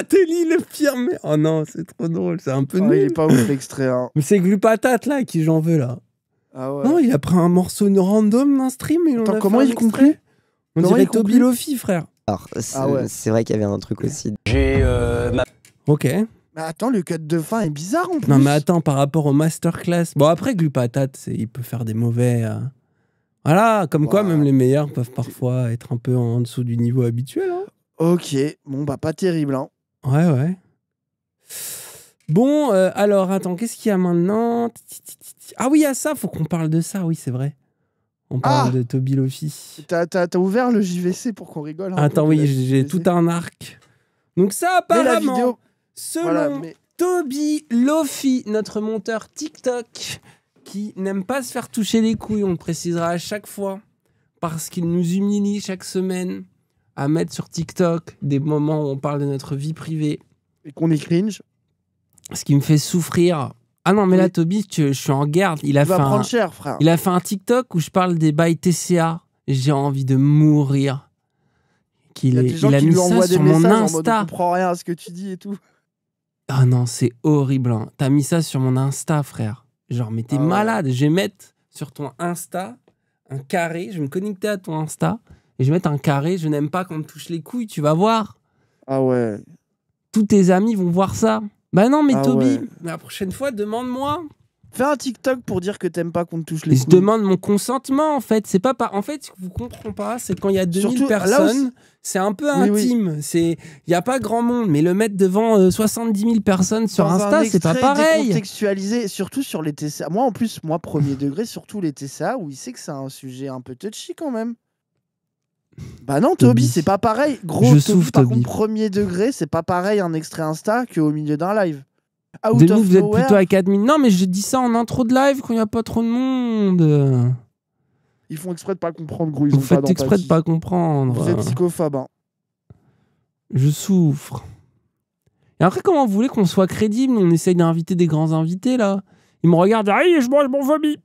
Telly le pire mais oh non c'est trop drôle c'est un peu ah, nul. il est pas ouf l'extrait hein. mais c'est Glupatate là qui j'en veux là ah ouais. non il a pris un morceau random d'un stream et on comment il conclut on dirait Tobilofi, frère. Alors, ah c'est vrai qu'il y avait un truc aussi. J'ai euh, ma... Ok. Mais attends, le cut de fin est bizarre en plus. Non, mais attends, par rapport au masterclass. Bon, après, patate il peut faire des mauvais. Euh, voilà, comme quoi, même les meilleurs peuvent parfois être un peu en dessous du niveau habituel. Hein. Ok, bon, bah, pas terrible. Hein. Ouais, ouais. Bon, euh, alors, attends, qu'est-ce qu'il y a maintenant Ah oui, il y a ça, faut qu'on parle de ça, oui, c'est vrai. On parle ah de Toby Lofi. T'as ouvert le JVC pour qu'on rigole. Hein, ah, attends, oui, euh, j'ai tout un arc. Donc, ça, apparemment, la vidéo... selon mais... Toby Lofi, notre monteur TikTok, qui n'aime pas se faire toucher les couilles, on le précisera à chaque fois, parce qu'il nous humilie chaque semaine à mettre sur TikTok des moments où on parle de notre vie privée. Et qu'on est cringe. Ce qui me fait souffrir ah non, mais là, Toby, je suis en garde. Il a, fait un, il a fait un TikTok où je parle des bails TCA. J'ai envie de mourir. Qu'il il, a mis ça sur mon Insta. je comprends rien à ce que tu dis et tout. Ah non, c'est horrible. Hein. T'as mis ça sur mon Insta, frère. Genre, mais t'es ah malade. Je vais mettre sur ton Insta un carré. Je vais me connecter à ton Insta et je vais mettre un carré. Je n'aime pas qu'on me touche les couilles. Tu vas voir. Ah ouais. Tous tes amis vont voir ça. Bah non, mais ah Toby, la prochaine fois, demande-moi. Fais un TikTok pour dire que t'aimes pas qu'on te touche les je Je demande mon consentement, en fait. C'est pas par... En fait, ce que vous comprenez pas, c'est quand il y a 2000 personnes, c'est un peu intime. C'est Il n'y a pas grand monde, mais le mettre devant 70 euh, 000 personnes sur un Insta, c'est pas pareil. décontextualisé, surtout sur les TCA. Moi, en plus, moi, premier degré, surtout les TCA, où il sait que c'est un sujet un peu touchy quand même. Bah non, Toby, c'est pas pareil. Gros, je premier degré, c'est pas pareil un extrait Insta qu'au milieu d'un live. vous êtes plutôt à 4000. Non, mais j'ai dit ça en intro de live quand il n'y a pas trop de monde. Ils font exprès de pas comprendre, gros. Ils vous ont faites exprès de pas comprendre. Vous êtes psychophobe. Hein. Je souffre. Et après, comment vous voulez qu'on soit crédible On essaye d'inviter des grands invités, là. Ils me regardent, ah, je mange mon vomi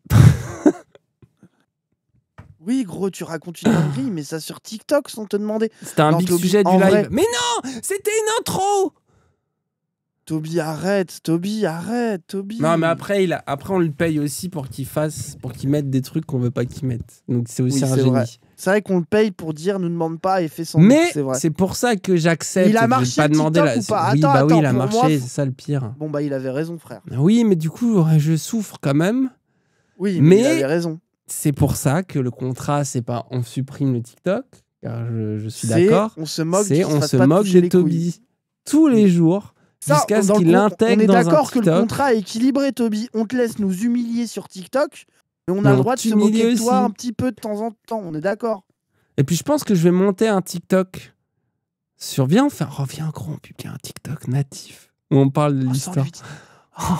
oui, gros, tu racontes une dinguerie, mais ça sur TikTok sans te demander. C'était un big du live. Mais non C'était une intro Toby, arrête, Toby, arrête, Toby. Non, mais après, il après on le paye aussi pour qu'il fasse, pour qu'il mette des trucs qu'on veut pas qu'il mette. Donc c'est aussi un génie. C'est vrai qu'on le paye pour dire, ne demande pas et fais sans. Mais c'est pour ça que j'accepte. Il a marché pas demander la... pas il a marché, c'est ça le pire. Bon bah il avait raison, frère. Oui, mais du coup, je souffre quand même. Oui, mais, il avait raison. C'est pour ça que le contrat, c'est pas on supprime le TikTok, car je, suis d'accord. On se moque, c'est on se moque de Toby tous les jours jusqu'à ce qu'il l'intègre. On est d'accord que le contrat est équilibré, Toby. On te laisse nous humilier sur TikTok, mais on a le droit de se moquer de toi un petit peu de temps en temps. On est d'accord. Et puis je pense que je vais monter un TikTok sur viens, enfin reviens oh, gros, on publie un TikTok natif où on parle de oh, l'histoire. Tiens,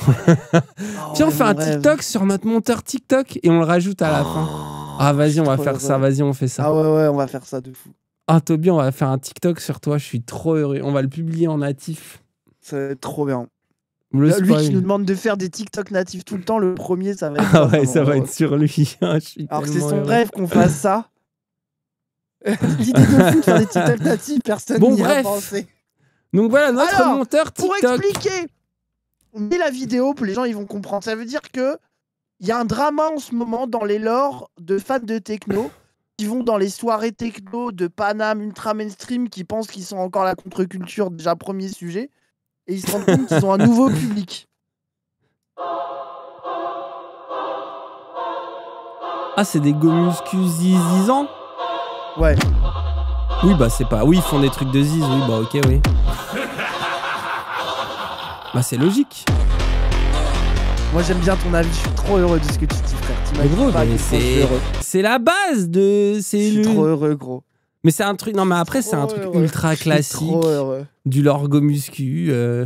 on oh, fait un TikTok sur notre monteur TikTok et on le rajoute à la fin. Oh, ah, vas-y, on va faire ça, vas-y, on fait ça. Ah ouais, ouais, on va faire ça de fou. Ah, Toby, on va faire un TikTok sur toi, je suis trop heureux. On va le publier en natif. ça va être trop bien. Le Lui qui nous demande de faire des TikTok natifs tout le temps, le premier, ça va être. Ah ça va être sur lui. alors que c'est son rêve qu'on fasse ça. L'idée de faire des TikTok natifs, personne n'y a pensé. Donc voilà, notre monteur TikTok. Pour expliquer, on la vidéo, pour les gens ils vont comprendre. Ça veut dire que il y a un drama en ce moment dans les lores de fans de techno qui vont dans les soirées techno de Panam ultra mainstream qui pensent qu'ils sont encore la contre-culture, déjà premier sujet, et ils se rendent compte qu'ils ont un nouveau public. Ah, c'est des zizisants Ouais. Oui, bah c'est pas. Oui, ils font des trucs de ziz, oui, bah ok, oui. Bah c'est logique. Moi j'aime bien ton avis, je suis trop heureux de ce que tu dis frère. Mais gros, c'est la base de. Je suis trop heureux gros. Mais c'est un truc. Non mais après c'est un truc ultra classique. Du l'orgomuscu. Euh.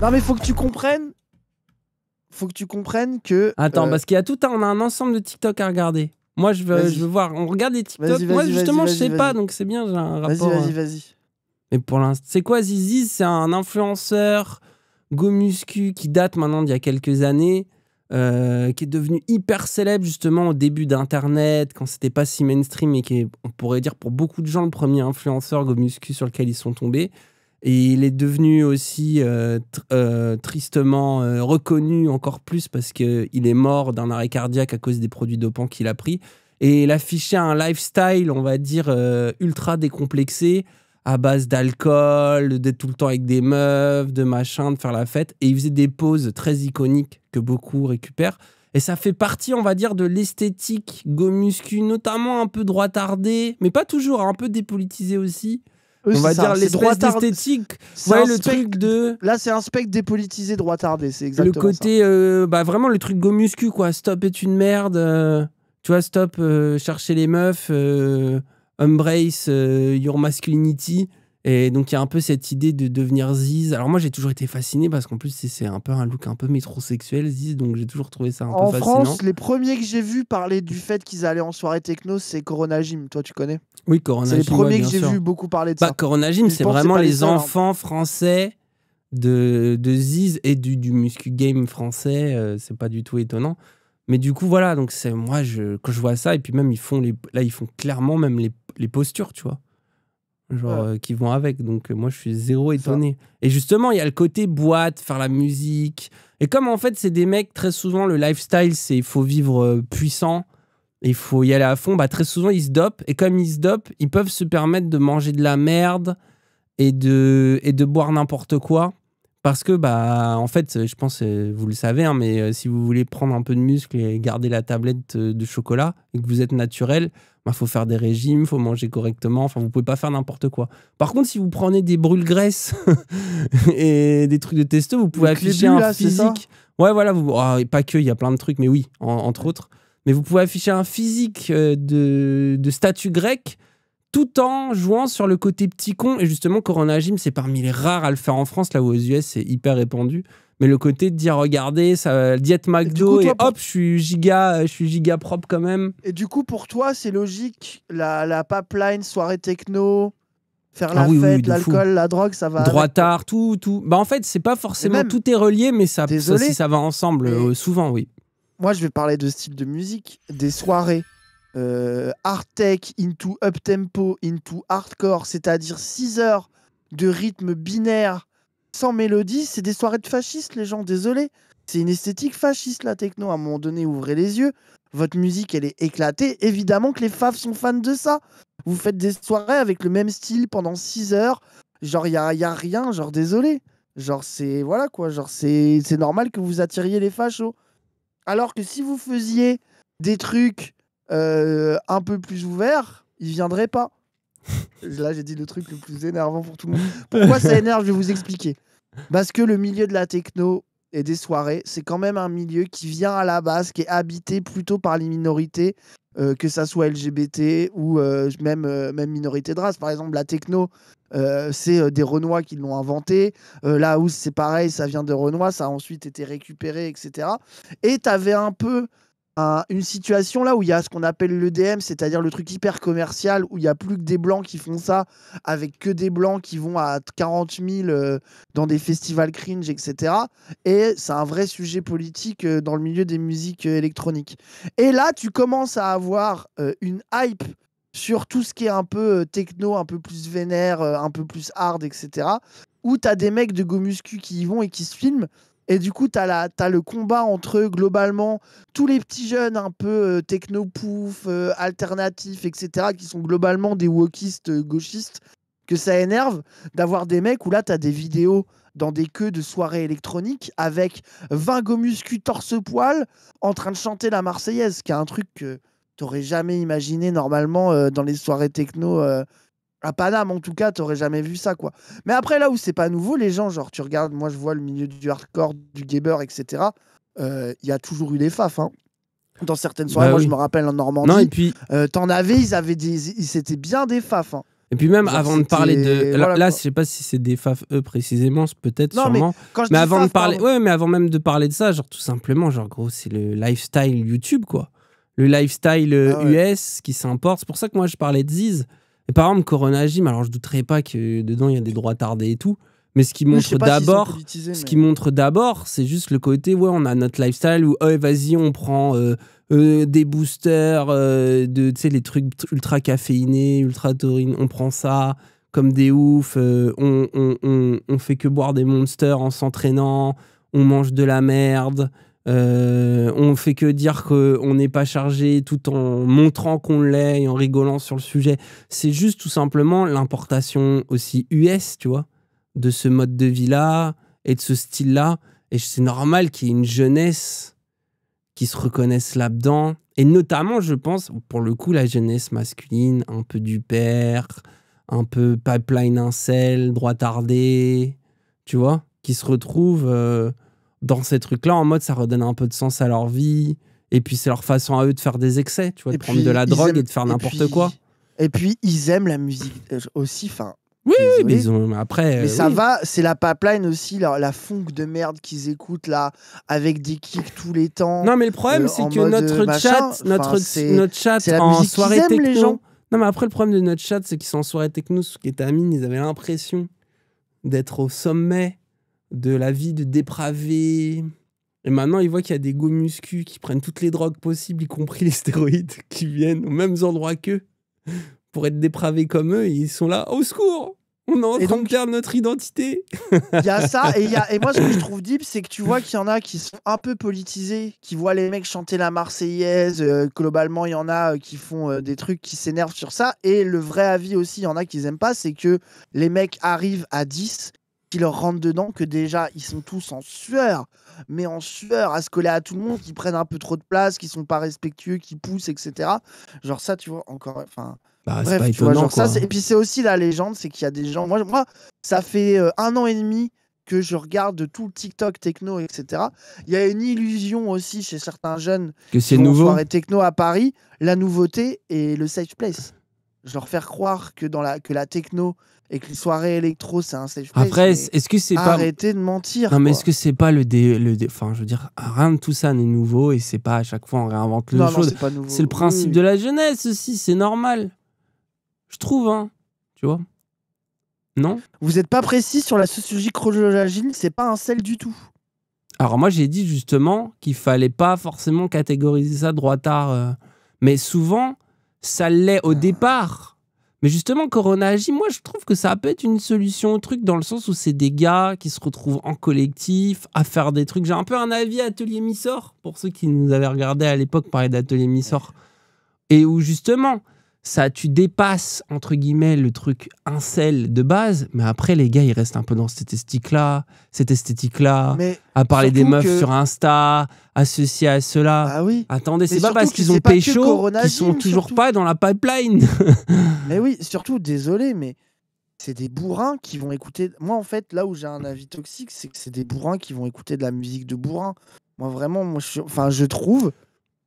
Non mais faut que tu comprennes. Faut que tu comprennes que. Attends, euh, parce qu'il y a tout un, on a un ensemble de TikTok à regarder. Moi, je veux, voir. On regarde les TikTok. Moi, justement, je sais pas, donc c'est bien, j'ai un rapport. Vas-y, vas-y, hein. vas-y. Mais pour l'instant, c'est quoi Zizi C'est un influenceur Gomuscu qui date maintenant d'il y a quelques années, euh, qui est devenu hyper célèbre justement au début d'Internet, quand c'était pas si mainstream et qui est, on pourrait dire pour beaucoup de gens, le premier influenceur Gomuscu sur lequel ils sont tombés. Et il est devenu aussi euh, euh, tristement euh, reconnu encore plus parce qu'il est mort d'un arrêt cardiaque à cause des produits dopants qu'il a pris. Et il affichait un lifestyle, on va dire, ultra décomplexé à base d'alcool, d'être tout le temps avec des meufs, de machin, de faire la fête. Et il faisait des poses très iconiques que beaucoup récupèrent. Et ça fait partie, on va dire, de l'esthétique gomuscu, notamment un peu tardé mais pas toujours, hein, un peu dépolitisé aussi on va dire les droits d'esthétique. Ouais, le truc de. Là, c'est un spectre dépolitisé, droit tardé, c'est exactement. Le côté, euh, bah vraiment le truc gomuscu quoi. Stop est une merde. Euh, tu vois, stop, euh, chercher les meufs, embrace your masculinity. Et donc, il y a un peu cette idée de devenir Ziz. Alors, moi, j'ai toujours été fasciné parce qu'en plus, c'est un peu un look un peu métrosexuel, Ziz. Donc, j'ai toujours trouvé ça un peu fascinant. En France, les premiers que j'ai vus parler du fait qu'ils allaient en soirée techno, c'est Corona Gym. Toi, tu connais Oui, Corona Gym. C'est les premiers que j'ai vus beaucoup parler de bah, ça. Corona Gym, c'est vraiment les, hein. enfants français de, de Ziz et du, du muscu game français. Euh, c'est pas du tout étonnant. Mais du coup, voilà. Donc, c'est moi, je, quand je vois ça, et puis même, ils font là, ils font clairement même les, les postures, tu vois genre, euh, qui vont avec. Donc euh, moi, je suis zéro étonné. Et justement, il y a le côté boîte, faire la musique. Et comme en fait, c'est des mecs, très souvent, le lifestyle, c'est il faut vivre euh, puissant il faut y aller à fond, bah, très souvent ils se dopent. Et comme ils se dopent, ils peuvent se permettre de manger de la merde et de, et de boire n'importe quoi. Parce que, bah, en fait, je pense, vous le savez, hein, mais si vous voulez prendre un peu de muscle et garder la tablette de chocolat et que vous êtes naturel, il bah, faut faire des régimes, faut manger correctement, enfin vous pouvez pas faire n'importe quoi. Par contre, si vous prenez des brûles graisses et des trucs de testo, vous pouvez afficher un physique. Ouais, voilà, vous... Oh, pas que, il y a plein de trucs, mais oui, entre autres. Mais vous pouvez afficher un physique euh, de, de statut grec tout en jouant sur le côté petit con. Et justement, Corona Gym, c'est parmi les rares à le faire en France, là où aux US, c'est hyper répandu mais le côté de dire regardez ça diète McDo et, hop je suis giga je suis giga propre quand même et du coup pour toi c'est logique la, pipeline soirée techno faire la ah fête l'alcool la drogue ça va droit tard tout tout bah en fait c'est pas forcément tout est relié mais ça, ça, ça va ensemble euh, souvent oui moi je vais parler de style de musique des soirées euh, tech into up tempo into hardcore c'est-à-dire 6 heures de rythme binaire sans mélodie, c'est des soirées de fascistes, les gens, désolé. C'est une esthétique fasciste, la techno. À un moment donné, ouvrez les yeux. Votre musique, elle est éclatée. Évidemment que les faves sont fans de ça. Vous faites des soirées avec le même style pendant 6 heures. Genre, il n'y a, a rien. Genre, désolé. Genre, c'est. Voilà quoi. Genre, c'est normal que vous attiriez les fachos. Alors que si vous faisiez des trucs euh, un peu plus ouverts, ils viendraient pas. Là, j'ai dit le truc le plus énervant pour tout le monde. Pourquoi ça énerve Je vais vous expliquer. Parce que le milieu de la techno et des soirées, c'est quand même un milieu qui vient à la base, qui est habité plutôt par les minorités, euh, que ça soit LGBT ou euh, même, euh, même minorité de race. Par exemple, la techno, c'est des Renois qui l'ont inventé. la house, c'est pareil, ça vient de Renois, ça a ensuite été récupéré, etc. Et tu avais un peu une situation là où il y a ce qu'on appelle l'EDM, c'est-à-dire le truc hyper commercial, où il n'y a plus que des blancs qui font ça, avec que des blancs qui vont à 40 000 euh, dans des festivals cringe, etc. Et c'est un vrai sujet politique euh, dans le milieu des musiques euh, électroniques. Et là, tu commences à avoir une hype sur tout ce qui est un peu techno, un peu plus vénère, un peu plus hard, etc. Où tu as des mecs de Gomuscu qui y vont et qui se filment et du coup, tu as, le combat entre globalement tous les petits jeunes un peu euh, techno-pouf, euh, alternatifs, etc., qui sont globalement des wokistes euh, gauchistes, que ça énerve d'avoir des mecs où là, tu as des vidéos dans des queues de soirées électroniques avec 20 gomuscu torse-poil en train de chanter la Marseillaise, qui est un truc que t'aurais jamais imaginé normalement dans les soirées techno à Paname, en tout cas, t'aurais jamais vu ça, quoi. Mais après, là où c'est pas nouveau, les gens, genre, tu regardes, moi, je vois le milieu du hardcore, du gamer, etc. Il euh, y a toujours eu des faf, hein. Dans certaines soirées, bah moi, je me rappelle en Normandie. Non, et puis. Euh, t'en avais, ils avaient des. Ils, c'était bien des faf, hein. Et puis même avant de parler de là, je sais pas si c'est des faf eux précisément, peut-être sûrement. Mais, avant de parler, mais avant même de parler de ça, genre tout simplement, genre gros, c'est le lifestyle YouTube quoi, le lifestyle US euh, ah qui s'importe. C'est pour ça que moi je parlais de Ziz et par exemple, Corona Gym, alors je douterais pas que dedans il y a des droits tardés et tout, mais ce qui montre d'abord, ce qui montre d'abord, c'est juste le côté ouais, on a notre lifestyle où ouais, oh, vas-y, on prend euh, euh, des boosters, euh, de tu les trucs ultra caféinés, ultra taurine, on prend ça comme des oufs, on on, on, fait que boire des monsters en s'entraînant, on mange de la merde, euh, on fait que dire qu'on n'est pas chargé tout en montrant qu'on l'est et en rigolant sur le sujet. C'est juste tout simplement l'importation aussi US, tu vois, de ce mode de vie-là et de ce style-là. Et c'est normal qu'il y ait une jeunesse qui se reconnaisse là-dedans. Et notamment, je pense, pour le coup, la jeunesse masculine, un peu du père, un peu pipeline incel, droit tardé, tu vois, qui se retrouve. Euh, dans ces trucs-là, en mode ça redonne un peu de sens à leur vie. Et puis c'est leur façon à eux de faire des excès, tu vois, de prendre de la drogue et de faire n'importe quoi. Et puis ils aiment la musique euh, aussi, enfin. Oui, mais ils après. Mais euh, ça va, c'est la pipeline aussi, la, la funk de merde qu'ils écoutent là, avec des kicks tous les temps. Non, mais le problème, euh, c'est que notre chat, notre, notre chat en soirée techno. Les gens. Non, mais après, le problème de notre chat, c'est qu'ils sont en soirée techno, sous mine, ils avaient l'impression d'être au sommet de la vie de dépravé. Et maintenant, ils voient qu'il y a des gos qui prennent toutes les drogues possibles, y compris les stéroïdes, qui viennent aux mêmes endroits qu'eux pour être dépravés comme eux. ils sont là, au secours on est en train de perdre notre identité. Il y a ça, et, y et moi ce que je trouve deep, c'est que tu vois qu'il y en a qui sont un peu politisés, qui voient les mecs chanter la Marseillaise. Euh, globalement, il y en a euh, qui font euh, des trucs qui s'énervent sur ça. Et le vrai avis aussi, il y en a qui n'aiment pas, c'est que les mecs arrivent à 10 leur rentrent dedans, que déjà ils sont tous en sueur, mais en sueur à se coller à tout le monde, qui prennent un peu trop de place, qui sont pas respectueux, qui poussent, etc. Genre ça, tu vois, encore, enfin. Bah, ça. Et puis c'est aussi la légende, c'est qu'il y a des gens. Moi, moi ça fait euh, un an et demi que je regarde tout le TikTok techno, etc. Il y a une illusion aussi chez certains jeunes que c'est nouveau. techno à Paris, la nouveauté et le safe place. Je leur faire croire que dans la que la techno et que les soirées électro, c'est un safe Après, est-ce que c'est pas. Arrêtez de mentir. Non, mais est-ce que c'est pas le. le Enfin, je veux dire, rien de tout ça n'est nouveau et c'est pas à chaque fois on réinvente le chose. C'est le principe de la jeunesse aussi, c'est normal. Je trouve, hein. Tu vois Non Vous n'êtes pas précis sur la sociologie chronologique, c'est pas un sel du tout. Alors, moi, j'ai dit justement qu'il fallait pas forcément catégoriser ça droit tard. Euh. Mais souvent, ça l'est au ah. départ mais justement, Corona Agit, moi, je trouve que ça peut être une solution au truc dans le sens où c'est des gars qui se retrouvent en collectif à faire des trucs. J'ai un peu un avis Atelier Missor, pour ceux qui nous avaient regardé à l'époque parler d'Atelier Missor. Et où justement, ça, tu dépasses, entre guillemets, le truc incel de base, mais après, les gars, ils restent un peu dans cette esthétique-là, cette esthétique-là, à parler des meufs sur Insta, associés à cela. Ah oui. Attendez, c'est pas parce qu'ils ont pécho qu'ils sont toujours pas dans la pipeline. mais oui, surtout, désolé, mais c'est des bourrins qui vont écouter. Moi, en fait, là où j'ai un avis toxique, c'est que c'est des bourrins qui vont écouter de la musique de bourrins. Moi, vraiment, enfin, je trouve.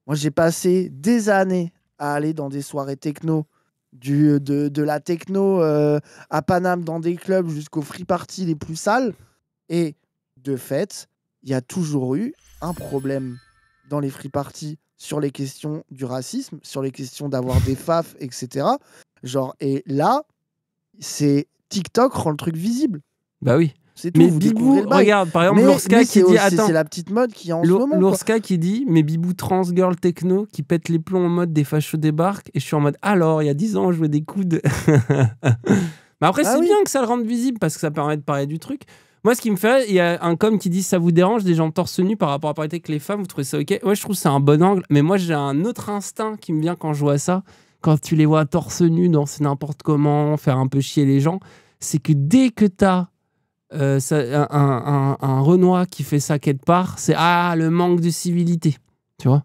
Moi, j'ai passé des années à aller dans des soirées techno, du, de, la techno euh, à Paname dans des clubs jusqu'aux free parties les plus sales. Et de fait, il y a toujours eu un problème dans les free parties sur les questions du racisme, sur les questions d'avoir des faf, etc. Genre, et là, c'est TikTok rend le truc visible. Bah oui. C'est tout. Mais vous Bibou, regarde, par exemple, Lourska qui dit attends, c'est la petite mode qui en ce moment. Lourska qui dit mes Bibou trans girl techno qui pète les plombs en mode des fachos débarquent et je suis en mode alors il y a 10 ans je jouais des coudes. mais après ah c'est bien que ça le rende visible parce que ça permet de parler du truc. Moi, ce qui me fait, il y a un com qui dit ça vous dérange des gens torse nu par rapport à parité que les femmes, vous trouvez ça ok Ouais, je trouve c'est un bon angle, mais moi j'ai un autre instinct qui me vient quand je vois ça, quand tu les vois torse nu c'est n'importe comment, faire un peu chier les gens, c'est que dès que t'as euh, un, Renoir qui fait ça quelque part, c'est ah le manque de civilité, tu vois.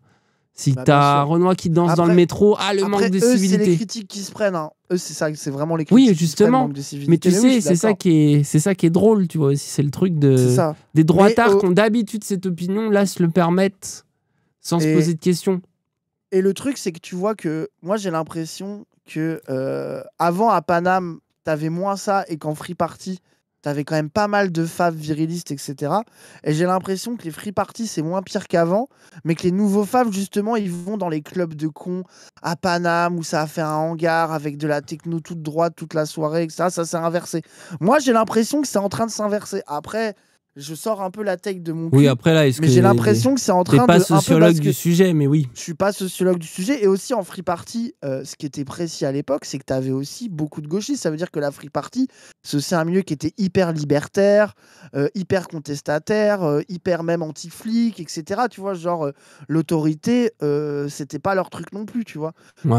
Si bah, t'as un Renoir qui danse dans le métro, ah le manque de eux, civilité. C'est les critiques qui se prennent. Hein. Eux c'est ça, c'est vraiment les critiques. justement. mais tu sais, c'est ça qui est, c'est ça qui est drôle, tu vois. c'est le truc de des droitards euh... qui ont d'habitude cette opinion, là se le permettent sans se poser de questions. Et le truc c'est que tu vois que moi j'ai l'impression que euh, avant à Paname t'avais moins ça et qu'en free party t'avais quand même pas mal de faves virilistes, etc. Et j'ai l'impression que les free parties, c'est moins pire qu'avant, mais que les nouveaux faves, justement, ils vont dans les clubs de cons à Paname, où ça a fait un hangar avec de la techno toute droite toute la soirée, etc. Ça s'est inversé. Moi, j'ai l'impression que c'est en train de s'inverser. Après, je sors un peu la tech de mon cul, Oui, après là, est-ce mais que j'ai l'impression que c'est en train pas de sociologue un peu du sujet, mais oui. Je suis pas sociologue du sujet et aussi en free party, euh, ce qui était précis à l'époque, c'est que tu avais aussi beaucoup de gauchistes. Ça veut dire que la free party, c'est un milieu qui était hyper libertaire, euh, hyper contestataire, euh, hyper même anti-flic, etc. Tu vois, genre l'autorité, c'était pas leur truc non plus, tu vois.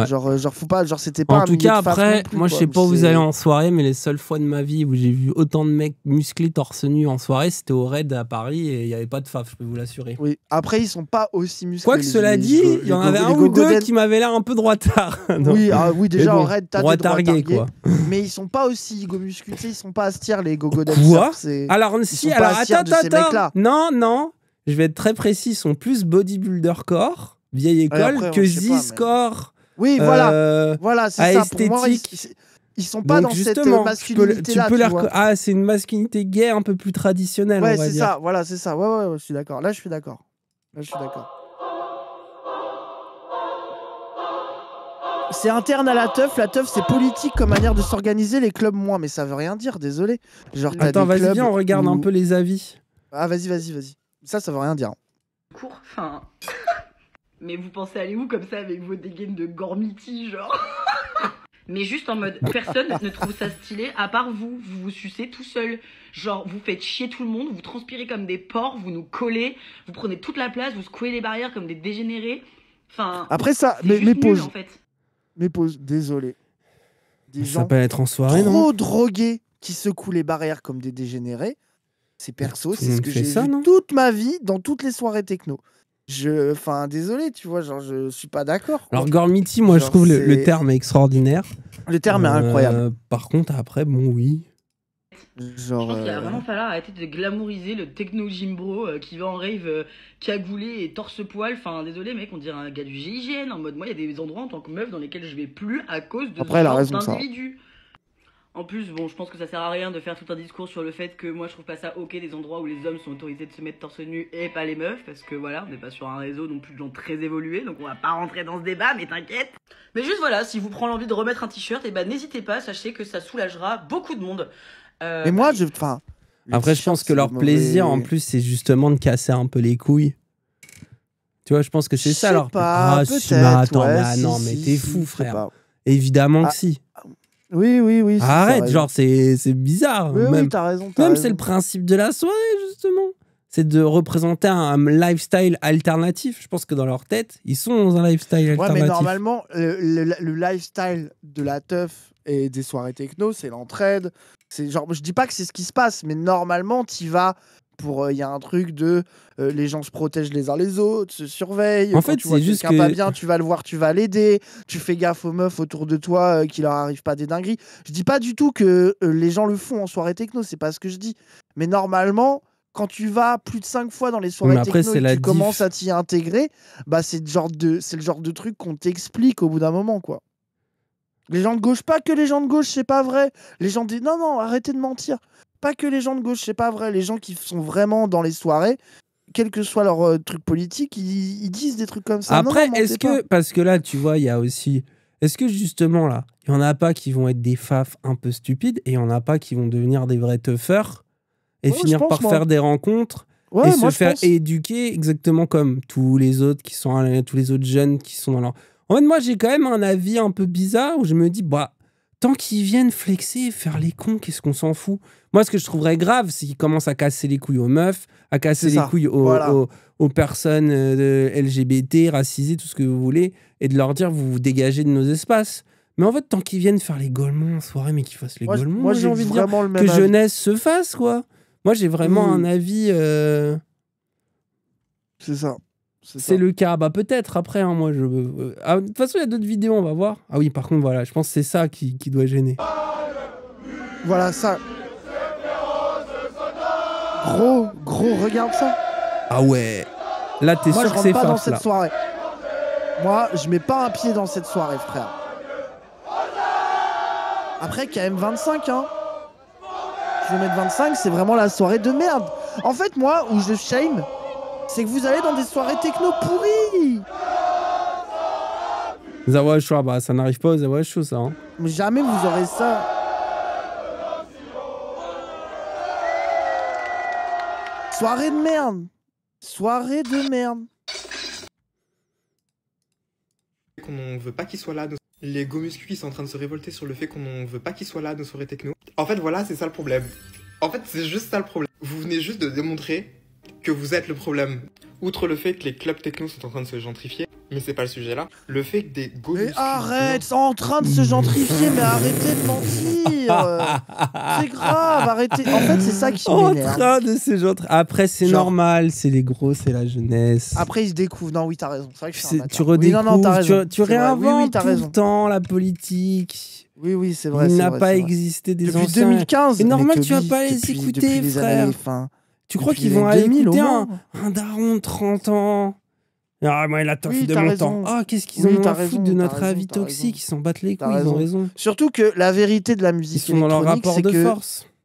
Genre, genre faut pas, genre c'était pas. En tout cas, après, moi, je sais pas où vous allez en soirée, mais les seules fois de ma vie où j'ai vu autant de mecs musclés torse nu en soirée, c'était au Red à Paris et il n'y avait pas de faf, je peux vous l'assurer. Oui, après, ils sont pas aussi musclés. que cela dit, il y en avait un ou deux qui m'avaient l'air un peu droitard. Ah oui, déjà au Red, t'as droit targué, quoi. Mais ils sont pas aussi musclés, ils sont pas à se tirer les gogodettes. Quoi Alors, si, alors Non, non, je vais être très précis, ils sont plus bodybuilder corps, vieille école, que score Oui, voilà. Euh, voilà, c'est ça ils sont pas dans cette euh, masculinité là. Ah, c'est une masculinité gay un peu plus traditionnelle. Ouais, c'est ça. Voilà, c'est ça. Ouais, ouais, je suis d'accord. Là, je suis d'accord. Là, je suis d'accord. C'est interne à la teuf. La teuf, c'est politique comme manière de s'organiser. Les clubs, moins, mais ça veut rien dire. Désolé. Attends, vas-y, viens, on regarde un peu les avis. Ah, vas-y, vas-y, vas-y. Ça, ça veut rien dire. Court, enfin. mais vous pensez aller où comme ça avec vos dégaines de gormiti, genre mais juste en mode personne ne trouve ça stylé à part vous. Vous vous sucez tout seul. Genre, vous faites chier tout le monde, vous transpirez comme des porcs, vous nous collez, vous prenez toute la place, vous secouez les barrières comme des dégénérés. Enfin, après ça, mais, mais En fait. Mais pause, désolé. Des ça peut être en soirée, trop drogué drogués qui secouent les barrières comme des dégénérés. C'est perso, c'est ce que j'ai vu toute ma vie dans toutes les soirées techno je enfin désolé tu vois genre je suis pas d'accord alors Gormiti moi je trouve le, terme extraordinaire le terme est euh, incroyable par contre après bon oui genre je pense qu'il va euh, vraiment falloir arrêter de glamouriser le techno jimbro bro euh, qui va en rave cagoulé et torse poil enfin désolé mec on dirait un gars du GIGN en mode moi il y a des endroits en tant que meuf dans lesquels je vais plus à cause de après, raison en plus, bon, je pense que ça sert à rien de faire tout un discours sur le fait que moi je trouve pas ça ok des endroits où les hommes sont autorisés de se mettre torse nu et pas les meufs, parce que voilà, on n'est pas sur un réseau non plus de gens très évolués, donc on va pas rentrer dans ce débat, mais t'inquiète. Mais juste voilà, si vous prenez l'envie de remettre un t-shirt, et eh ben n'hésitez pas, sachez que ça soulagera beaucoup de monde. Euh, mais moi, je. Enfin. Après, je pense que leur plaisir en plus, c'est justement de casser un peu les couilles. Tu vois, je pense que c'est ça leur. Pas, ah, si, attends, ouais, ah, non, mais t'es fou, frère. Évidemment que ah, si. Ah, oui, oui, oui. Arrête, genre, c'est bizarre. Oui, même, oui, as raison. même, c'est le principe de la soirée, justement. C'est de représenter un, lifestyle alternatif. Je pense que dans leur tête, ils sont dans un lifestyle alternatif. Ouais, mais normalement, le, lifestyle de la teuf et des soirées techno, c'est l'entraide. C'est genre, je dis pas que c'est ce qui se passe, mais normalement, tu vas pour euh, il y a un truc de euh, les gens se protègent les uns les autres, se surveillent. En fait, tu vois juste quelqu'un pas bien, tu vas le voir, tu vas l'aider, tu fais gaffe aux meufs autour de toi qui euh, qu'il leur arrive pas des dingueries. Je dis pas du tout que les gens le font en soirée techno, c'est pas ce que je dis. Mais normalement, quand tu vas plus de 5 fois dans les soirées techno et que tu commences à t'y intégrer, bah c'est le genre de c'est le genre de truc qu'on t'explique au bout d'un moment quoi. Les gens de gauche, pas que les gens de gauche, c'est pas vrai. Les gens disent non, non, arrêtez de mentir pas que les gens de gauche, c'est pas vrai. Les gens qui sont vraiment dans les soirées, quel que soit leur euh, truc politique, ils, disent des trucs comme ça. Après, est-ce que, parce que là, tu vois, il y a aussi. Est-ce que justement, là, il y en a pas qui vont être des fafs un peu stupides et il y en a pas qui vont devenir des vrais tuffers et finir par faire des rencontres et se faire éduquer exactement comme tous les autres qui sont tous les autres jeunes qui sont dans leur. En fait, moi, j'ai quand même un avis un peu bizarre où je me dis, bah tant qu'ils viennent flexer, faire les cons, qu'est-ce qu'on s'en fout Moi, ce que je trouverais grave, c'est qu'ils commencent à casser les couilles aux meufs, à casser les couilles aux, personnes euh, LGBT, racisées, tout ce que vous voulez, et de leur dire vous vous dégagez de nos espaces. Mais en fait, tant qu'ils viennent faire les golemons en soirée, mais qu'ils fassent les golemons, moi j'ai envie de dire que jeunesse se fasse, quoi. Moi, j'ai vraiment mmh. un avis. Euh, c'est ça. C'est le cas. Bah peut-être après, hein, moi je. Euh, ah, de toute façon, il y a d'autres vidéos, on va voir. Ah oui, par contre, voilà, je pense que c'est ça qui, doit gêner. Voilà ça. Gros, gros, regarde ça. Ah ouais. Là, t'es sûr je que c'est pas dans cette soirée. Moi, je mets pas un pied dans cette soirée, frère. Après, quand même 25 hein. Je vais mettre 25, c'est vraiment la soirée de merde. En fait, moi, où je shame, c'est que vous allez dans des soirées techno pourries Zawashua, bah ça n'arrive pas aux Zawashua ça. Hein. jamais vous aurez ça. Soirée de merde Soirée de merde Qu'on veut pas qu'il soit là, les Gomuscu sont en train de se révolter sur le fait qu'on veut pas qu'il soit là, nos soirées techno. En fait, voilà, c'est ça le problème. En fait, c'est juste ça le problème. Vous venez juste de démontrer que vous êtes le problème. Outre le fait que les clubs techno sont en train de se gentrifier, mais c'est pas le sujet là. Le fait que des go Mais arrête, sont en train de se gentrifier, mais arrêtez de mentir. c'est grave, arrêtez. En fait, c'est ça qui m'énerve. En train de se gentrifier. Après, c'est normal, c'est les gros, c'est la jeunesse. Après, ils se découvrent. Non, oui, t'as raison. C'est vrai que Tu redécouvres, non, non, as tu, tu tout le temps la politique. Oui, oui, c'est vrai. Il n'a pas existé des depuis Depuis 2015. C'est normal, tu vas pas les écouter, frère. Tu crois qu'ils vont aller écouter un, un, daron de 30 ans ah, moi, il a de mon temps. Ah, qu'est-ce qu'ils ont à foutre de notre avis toxique Ils s'en battent les couilles, ils ont raison. Surtout que la vérité de la musique électronique,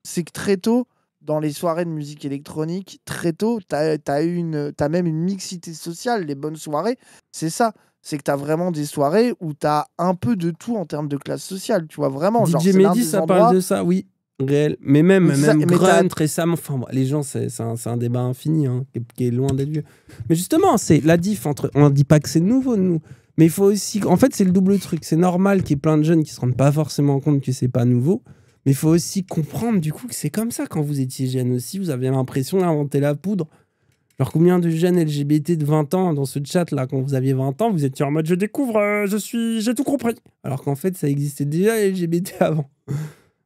c'est que, très tôt, dans les soirées de musique électronique, très tôt, tu as, as, même une mixité sociale. Les bonnes soirées, c'est ça. C'est que tu as vraiment des soirées où tu as un peu de tout en termes de classe sociale. Tu vois, vraiment. DJ ça parle de ça, oui réel. Mais même, même Grunt récemment, enfin, les gens, c'est un, un, débat infini hein, qui, est loin d'être vieux. Mais justement, c'est la diff entre. On dit pas que c'est nouveau, nous. Mais il faut aussi. En fait, c'est le double truc. C'est normal qu'il y ait plein de jeunes qui ne se rendent pas forcément compte que c'est pas nouveau. Mais il faut aussi comprendre, du coup, que c'est comme ça. Quand vous étiez jeune aussi, vous aviez l'impression d'inventer la poudre. Alors combien de jeunes LGBT de 20 ans dans ce chat là, quand vous aviez 20 ans, vous étiez en mode je découvre, euh, je suis, j'ai tout compris. Alors qu'en fait ça existait déjà LGBT avant.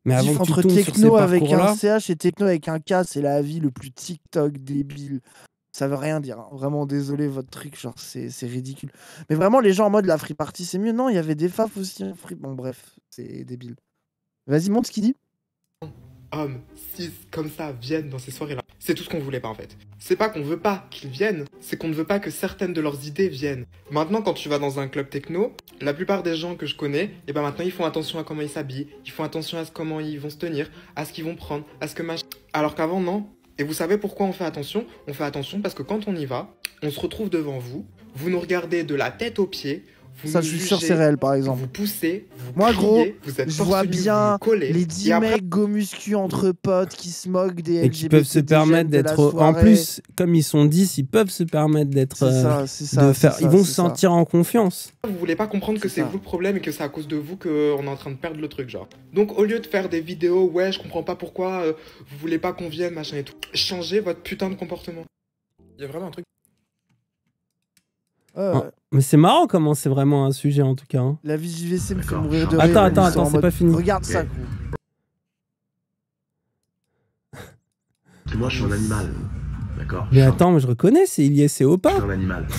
Mais entre techno avec un CH et techno avec un K, c'est la vie le plus TikTok débile. Ça veut rien dire. Hein. Vraiment, désolé, votre truc, genre, c'est ridicule. Mais vraiment, les gens en mode la free party, c'est mieux. Non, il y avait des faf aussi en Bon, bref, c'est débile. Vas-y, montre ce qu'il dit. Hommes, comme ça viennent dans ces soirées-là. C'est tout ce qu'on voulait pas en fait. C'est pas qu'on veut pas qu'ils viennent, c'est qu'on ne veut pas que certaines de leurs idées viennent. Maintenant, quand tu vas dans un club techno, la plupart des gens que je connais, et eh ben maintenant ils font attention à comment ils s'habillent, ils font attention à comment ils vont se tenir, à ce qu'ils vont prendre, à ce que machin. Alors qu'avant, non. Et vous savez pourquoi on fait attention On fait attention parce que quand on y va, on se retrouve devant vous, vous nous regardez de la tête aux pieds, ça, je suis sûr, c'est réel, par exemple. Vous poussez. Moi, gros, je vois bien les 10 mecs gomuscus entre potes qui se moquent des. Et qui peuvent se permettre d'être. En plus, comme ils sont 10, ils peuvent se permettre d'être. Euh, de faire... ils vont se sentir en confiance. Vous voulez pas comprendre que c'est vous le problème et que c'est à cause de vous qu'on euh, est en train de perdre le truc, genre. Donc, au lieu de faire des vidéos, ouais, je comprends pas pourquoi, euh, vous voulez pas qu'on vienne, machin et tout, changez votre putain de comportement. Il y a vraiment un truc. Ah, mais c'est marrant comment c'est vraiment un sujet en tout cas. Hein. La vie JVC me fait mourir de rire. Attends, attends, attends, c'est pas fini. Regarde ça, gros. moi, je suis un animal. D'accord Mais attends, mais je reconnais, c'est Iliès et Je suis un animal.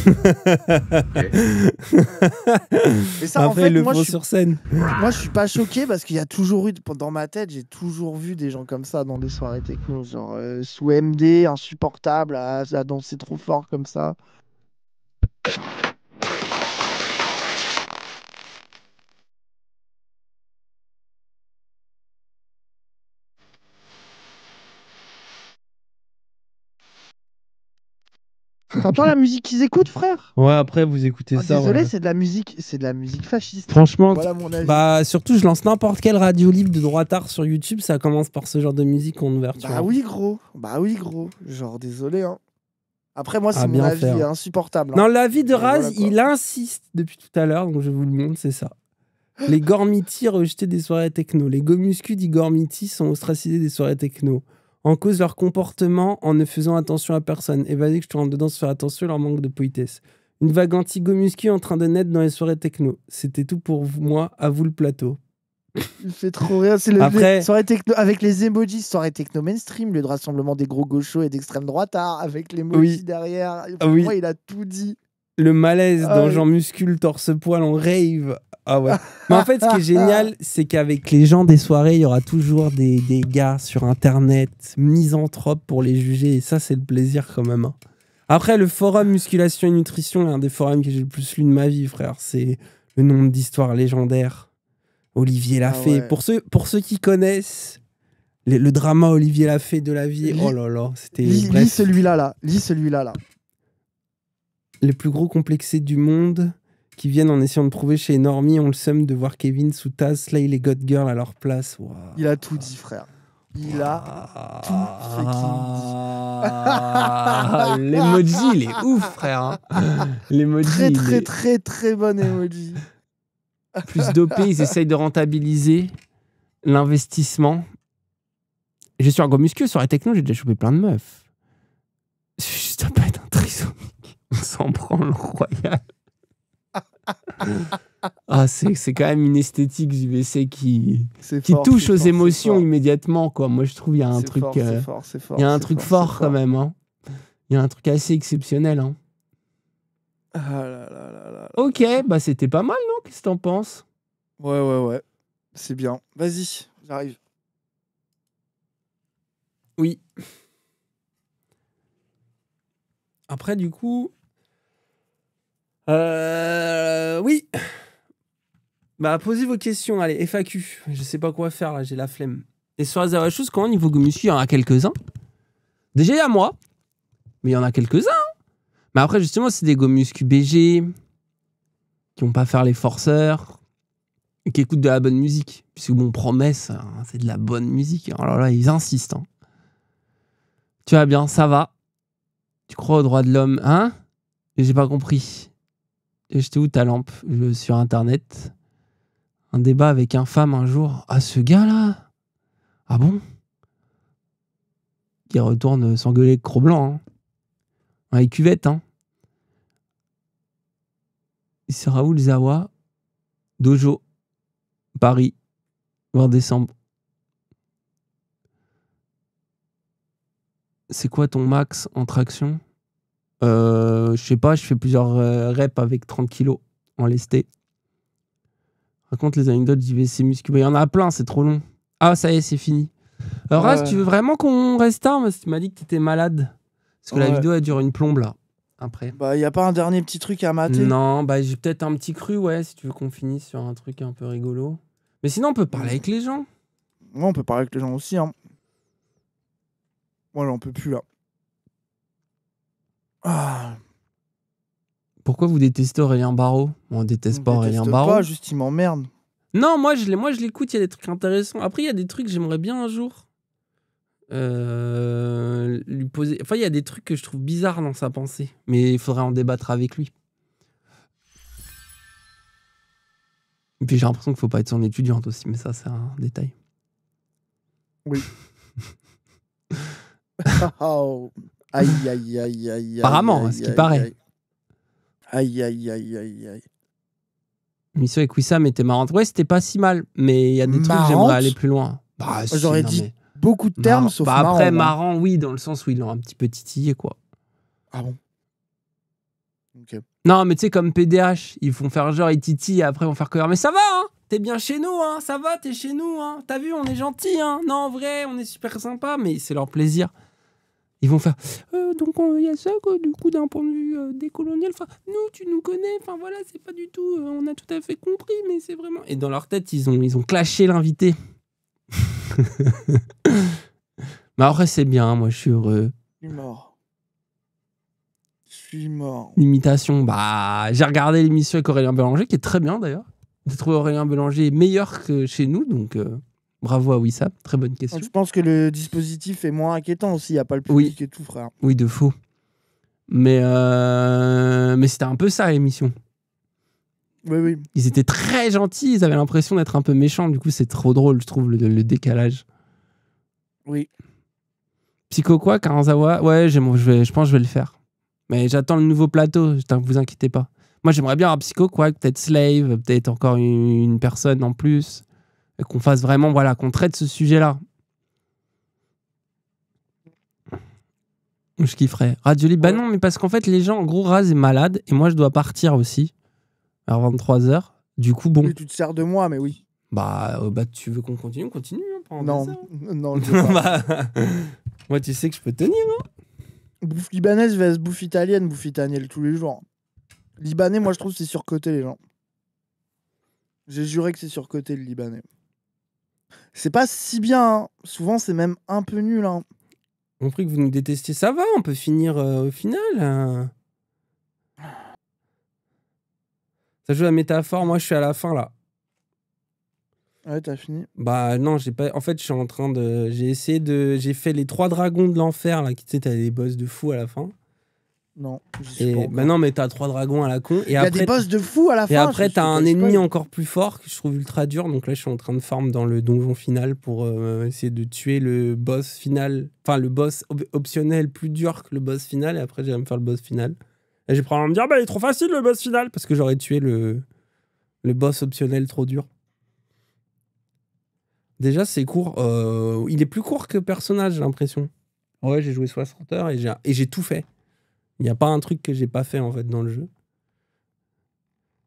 ça, Après, fait, le moi je, sur scène. moi, je suis pas choqué parce qu'il y a toujours eu, dans ma tête, j'ai toujours vu des gens comme ça dans des soirées techno, genre euh, sous MD, insupportable, à danser trop fort comme ça. T'entends la musique qu'ils écoutent, frère Ouais, après vous écoutez ah, ça. désolé, c'est de la musique, c'est de la musique fasciste. Franchement, bah surtout je lance n'importe quelle radio libre de droit tard sur YouTube, ça commence par ce genre de musique en ouverture. Bah oui, gros. Bah oui, gros. Genre, désolé, hein. Après, moi, c'est mon avis insupportable. dans hein. la vie de Raz, il insiste depuis tout à l'heure, donc je vous le montre, c'est ça. Les Gormiti rejetés des soirées techno. Les Gomuscu dit Gormiti sont ostracisés des soirées techno. En cause leur comportement en ne faisant attention à personne. Et vas-y que je te rentre dedans, se faire attention, leur manque de politesse. Une vague anti-Gomuscu en train de naître dans les soirées techno. C'était tout pour moi, à vous le plateau. Il fait trop rien C'est le Avec les emojis, soirée techno mainstream, le rassemblement des gros gauchos et d'extrême droite hein, avec les derrière. Ah moi, il a tout dit. Le malaise ah dans Jean Muscule, torse-poil, on rave. Ah ouais. Mais en fait, ce qui est génial, c'est qu'avec les gens des soirées, il y aura toujours des, gars sur Internet, misanthropes pour les juger. Et ça, c'est le plaisir quand même. Hein. Après, le forum musculation et nutrition, un des forums que j'ai le plus lu de ma vie, frère. C'est le nombre d'histoires légendaire Olivier Lafay. Ah pour, ceux, pour ceux qui connaissent le, drama Olivier Lafay de la vie, oh là là, c'était. Lis, celui-là, là. Lis celui-là, là. Les plus gros complexés du monde qui viennent en essayant de prouver chez Normie, on le somme de voir Kevin sous là Slay les God Girl à leur place. Il a tout dit, frère. Il a tout dit L'emoji, il est ouf, frère. Hein. Très, très, très, très bon emoji plus dopés, ils essayent de rentabiliser l'investissement. J'ai sur muscu, sur la techno, j'ai déjà chopé plein de meufs. Juste pas être un trisomique. On s'en prend le royal. ah, c'est quand même une esthétique du WC qui, qui touche aux émotions immédiatement. Quoi. Moi, je trouve qu'il y a un truc euh, fort, Il y a un truc fort, quand même. Hein. Il y a un truc assez exceptionnel. Hein. Ah ok, bah c'était pas mal, non Qu'est-ce que t'en penses Ouais, ouais, ouais. C'est bien. Vas-y, j'arrive. Oui. Après, du coup. Euh... Oui. Bah, posez vos questions. Allez, FAQ. Je sais pas quoi faire là, j'ai la flemme. Et sur la chose, comment niveau Gomushu, il y en a quelques-uns. Déjà, il y a moi. Mais il y en a quelques-uns. Mais après, justement, c'est des gomus QBG qui vont pas faire les forceurs et qui écoutent de la bonne musique. Puisque mon promesse, hein, c'est de la bonne musique. Alors là, ils insistent. Hein. Tu vas bien, ça va. Tu crois aux droits de l'homme, hein J'ai pas compris. J'étais où ta lampe Sur Internet. Un débat avec un femme un jour. Ah, ce gars-là Ah bon Qui retourne s'engueuler avec Cro-Blanc. Hein avec les cuvettes. Hein. C'est Raoul Zawa, Dojo, Paris, voire décembre. C'est quoi ton max en traction euh, Je sais pas, je fais plusieurs euh, reps avec 30 kilos en lesté. Raconte les anecdotes d'IVC muscu. Bah, il y en a plein, c'est trop long. Ah, ça y est, c'est fini. Alors, euh, Raz, tu veux vraiment qu'on reste tard Parce Tu m'as dit que tu étais malade. Parce que la vidéo, a dure une plombe là. Après. Bah, y a pas un dernier petit truc à mater Non, bah, j'ai peut-être un petit cru, ouais, si tu veux qu'on finisse sur un truc un peu rigolo. Mais sinon, on peut parler avec les gens. Ouais, on peut parler avec les gens aussi. Hein. Moi, j'en peux plus là. Ah. Pourquoi vous détestez Aurélien Barraud On déteste pas Aurélien Barraud. pas, juste il m'emmerde. Non, moi je l'écoute, il y a des trucs intéressants. Après, il y a des trucs que j'aimerais bien un jour. Euh, lui poser. Enfin, il y a des trucs que je trouve bizarres dans sa pensée, mais il faudrait en débattre avec lui. Et puis j'ai l'impression qu'il faut pas être son étudiante aussi, mais ça, c'est un détail. Oui. Oh. Aïe, aïe, aïe, aïe. Apparemment, ce qui paraît. Aïe, aïe, aïe, aïe, aïe. avec Wissam était marrante. Ouais, c'était pas si mal, mais il y a des trucs trucs j'aimerais aller plus loin. Bah, J'aurais dit beaucoup de termes, sauf bah, marrant. Après, hein. marrant, oui, dans le sens où ils l'ont un petit peu titillé, quoi. Ah bon Non, mais tu sais, comme PDH, ils font faire genre, ils titillent et après, ils vont faire que Mais ça va, hein T'es bien chez nous, hein Ça va, t'es chez nous, hein T'as vu, on est gentil, hein Non, en vrai, on est super sympa, mais c'est leur plaisir. Ils vont faire euh, donc euh, il y a ça quoi, du coup d'un point de vue euh, décolonial. Enfin, nous tu nous connais. Enfin voilà, c'est pas du tout. on a tout à fait compris, mais c'est vraiment. Et dans leur tête, ils ont ils ont clashé l'invité. Mais après, c'est bien, moi je suis heureux. Je suis mort. Je suis mort. L'imitation, bah, j'ai regardé l'émission avec Aurélien Bélanger, qui est très bien d'ailleurs. J'ai trouvé Aurélien Bélanger meilleur que chez nous, donc euh, bravo à Wissam, très bonne question. Je pense que le dispositif est moins inquiétant aussi, il n'y a pas le public et tout, frère. Oui, de faux. Mais, euh, mais c'était un peu ça l'émission. Ils étaient très gentils, ils avaient l'impression d'être un peu méchants. Du coup, c'est trop drôle, je trouve, le, décalage. Oui. Psycho quoi, Karanzawa Ouais, je, je pense que je vais le faire. Mais j'attends le nouveau plateau, vous inquiétez pas. Moi, j'aimerais bien un Psycho quoi, peut-être Slave, peut-être encore une, personne en plus. Qu'on fasse vraiment, voilà, qu'on traite ce sujet-là. Je kifferais. Libre. bah non, mais parce qu'en fait, les gens, en gros, Raz est malade et moi, je dois partir aussi vers 23h. Du coup, bon. tu te sers de moi, mais oui. Bah, euh, bah tu veux qu'on continue On continue. On hein, non, non, je bah, moi, tu sais que je peux tenir. Hein bouffe libanaise vs bouffe italienne, bouffe italienne tous les jours. Libanais, moi, je trouve c'est surcoté, les gens. J'ai juré que c'est surcoté, le Libanais. C'est pas si bien. Hein. Souvent, c'est même un peu nul. Hein. On prie que vous nous détestez. Ça va, on peut finir euh, au final. Hein. Ça joue la métaphore. Moi, je suis à la fin, là. Ouais, t'as fini. Bah non, j'ai pas. En fait, je suis en train de. J'ai essayé de. J'ai fait les trois dragons de l'enfer là. Tu sais, t'as des boss de fou à la fin. Non. Je et... bah non, mais t'as trois dragons à la con. Et des boss de fou à la fin. Et après, t'as un ennemi encore plus fort que je trouve ultra dur. Donc là, je suis en train de farm dans le donjon final pour euh, essayer de tuer le boss final. Enfin, le boss optionnel plus dur que le boss final. Et après, à me faire le boss final. Et j'ai probablement me dire, bah, il est trop facile le boss final, parce que j'aurais tué le, boss optionnel trop dur. Déjà, c'est court. Euh, il est plus court que personnage, j'ai l'impression. Ouais, j'ai joué 60 heures et j'ai tout fait. Il n'y a pas un truc que j'ai pas fait en fait dans le jeu.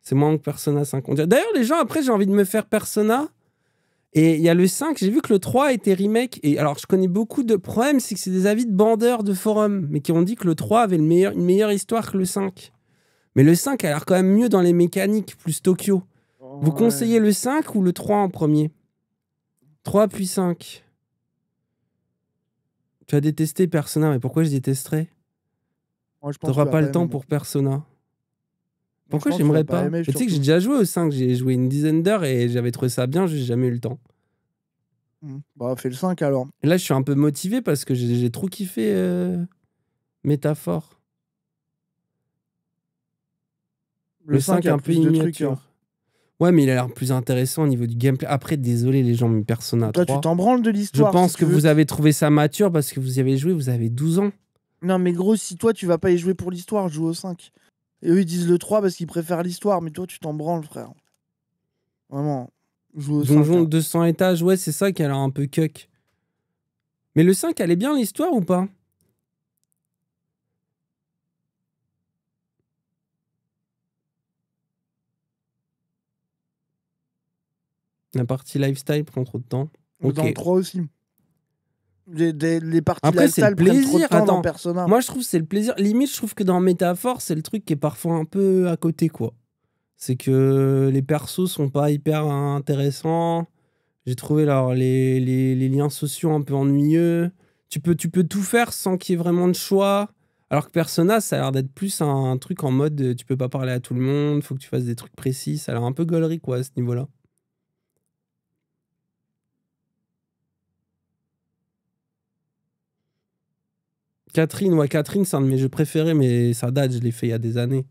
C'est moins que Persona 5. D'ailleurs, les gens, après, j'ai envie de me faire Persona et il y a le 5, j'ai vu que le 3 était remake. Et alors, je connais beaucoup de problèmes, c'est que c'est des avis de bandeurs de forums mais qui ont dit que le 3 avait le meilleur, une meilleure histoire que le 5. Mais le 5 a l'air quand même mieux dans les mécaniques, plus Tokyo. Vous conseillez le 5 ou le 3 en premier 3 puis 5. Tu as détesté Persona, mais pourquoi je détesterais T'auras pas le temps pour Persona. Pourquoi j'aimerais pas, Tu sais que j'ai déjà joué au 5, j'ai joué une dizaine d'heures et j'avais trouvé ça bien, j'ai jamais eu le temps. Mmh. Bah, fais le 5 alors. là, je suis un peu motivé parce que j'ai trop kiffé euh, Métaphore. Le, 5, est un peu immature. Hein. Ouais, mais il a l'air plus intéressant au niveau du gameplay. Après, désolé les gens, mais Persona Toi, tu t'en branles de l'histoire. Je pense que vous avez trouvé ça mature parce que vous y avez joué, vous avez 12 ans. Non, mais gros, si toi, tu vas pas y jouer pour l'histoire, joue au 5. Et eux, ils disent le 3 parce qu'ils préfèrent l'histoire, mais toi, tu t'en branles, frère. Vraiment. Donjon 200 hein. étages, ouais, c'est ça qui a l'air un peu cuck. Mais le 5, elle est bien l'histoire ou pas La partie lifestyle prend trop de temps. Okay. Dans le 3 aussi les, parties Après, c'est le plaisir. Trop persona. Moi, je trouve c'est le plaisir. Limite, je trouve que dans Métaphore, c'est le truc qui est parfois un peu à côté, quoi. C'est que les persos sont pas hyper intéressants. J'ai trouvé alors, les, liens sociaux un peu ennuyeux. Tu peux, tu peux tout faire sans qu'il y ait vraiment de choix. Alors que Persona, ça a l'air d'être plus un, truc en mode euh, tu peux pas parler à tout le monde, faut que tu fasses des trucs précis. Ça a l'air un peu gaulerie, quoi, à ce niveau-là. Catherine, ouais, Catherine, c'est un de mes jeux préférés, mais ça date, je l'ai fait il y a des années.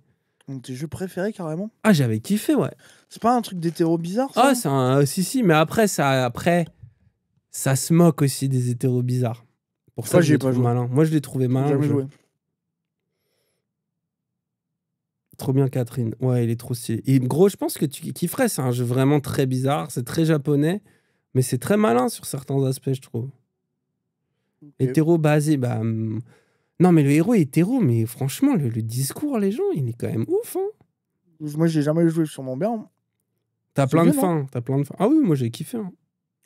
Un tes jeux préférés, carrément Ah, j'avais kiffé, ouais. C'est pas un truc d'hétéro bizarre, Ah, c'est euh, si, si, mais après, ça, après, ça se moque aussi des hétéro bizarres. Pour ça, j'ai je pas malin. Moi, je l'ai trouvé malin. Trop bien, Catherine. Ouais, il est trop stylé. gros, je pense que tu kifferais. C'est un jeu vraiment très bizarre. C'est très japonais, mais c'est très malin sur certains aspects, je trouve. Hétéro basé, bah. Hum, non, mais le héros est hétéro, mais franchement, le, discours, les gens, il est quand même ouf. Hein. Moi, j'ai jamais joué sur mon bien. Hein. T'as plein, de fins, t'as plein de fins. Ah oui, moi, j'ai kiffé. Hein.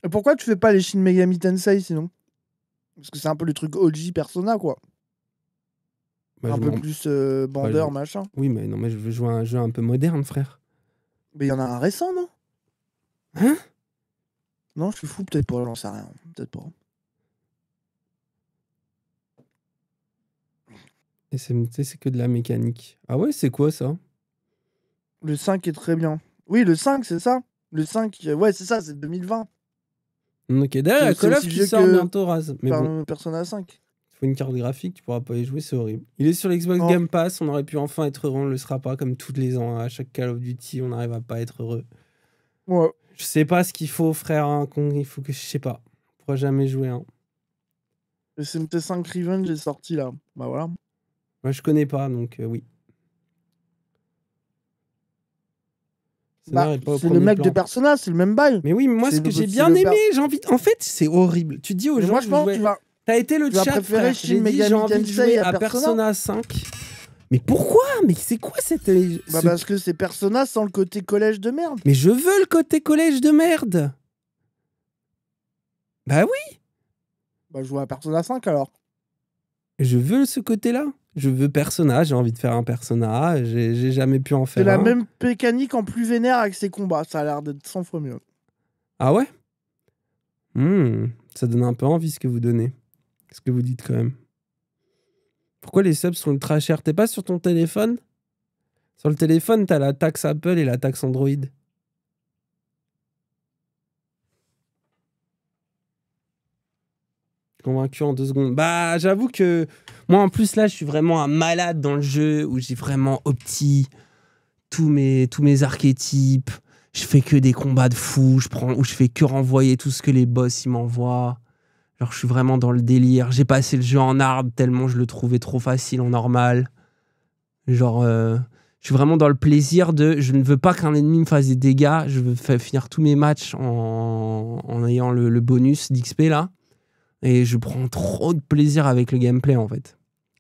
Et pourquoi tu fais pas les Shin Megami Tensei sinon Parce que c'est un peu le truc OG Persona, quoi. Bah, un peu plus euh, bah, bandeur, machin. Oui, mais non, mais je veux jouer à un jeu un peu moderne, frère. Mais il y en a un récent, non Hein Non, je suis fou, peut-être pas, j'en sais rien. Peut-être pas. SMT, c'est que de la mécanique. Ah ouais, c'est quoi ça Le 5 est très bien. Oui, le 5, c'est ça. Le 5, euh, ouais, c'est ça, c'est 2020. Mmh, ok, d'ailleurs, Call of qui sort bientôt, Raz. Mais personne bon. Persona 5 faut une carte graphique, tu pourras pas y jouer, c'est horrible. Il est sur l'Xbox Game Pass, on aurait pu enfin être heureux, on le sera pas comme tous les ans. Hein. À chaque Call of Duty, on n'arrive à pas être heureux. Ouais. Je sais pas ce qu'il faut, frère. Hein, il faut que je sais pas. On pourra jamais jouer. Hein. Le 5 Revenge est sorti là. Bah voilà. Moi, je connais pas, donc euh, oui. c'est bah, le mec de Persona, c'est le même bail. Mais oui, moi, ce que j'ai bien aimé, j'ai envie. En fait, c'est horrible. Tu dis aux gens. Moi, je pense tu vas. T'as été le chat. J'ai j'ai envie de jouer à Persona, 5. Mais pourquoi Mais c'est quoi cette. Euh, bah Parce que c'est Persona sans le côté collège de merde. Mais je veux le côté collège de merde Bah oui Bah joue à Persona 5 alors je veux ce côté-là. Je veux personnage, j'ai envie de faire un personnage, j'ai jamais pu en faire. C'est la même mécanique en plus vénère avec ses combats, ça a l'air d'être 100 fois mieux. Ah ouais hmm, Ça donne un peu envie ce que vous donnez, ce que vous dites quand même. Pourquoi les subs sont ultra chers T'es pas sur ton téléphone Sur le téléphone, t'as la taxe Apple et la taxe Android. Convaincu en deux secondes. Bah, j'avoue que moi, en plus, là, je suis vraiment un malade dans le jeu où j'ai vraiment opti tous mes, tous mes archétypes. Je fais que des combats de fou, je prends, où je fais que renvoyer tout ce que les boss ils m'envoient. Genre, je suis vraiment dans le délire. J'ai passé le jeu en arbre tellement je le trouvais trop facile en normal. Genre, euh, je suis vraiment dans le plaisir de. Je ne veux pas qu'un ennemi me fasse des dégâts. Je veux finir tous mes matchs en, en ayant le bonus d'XP là. Et je prends trop de plaisir avec le gameplay en fait.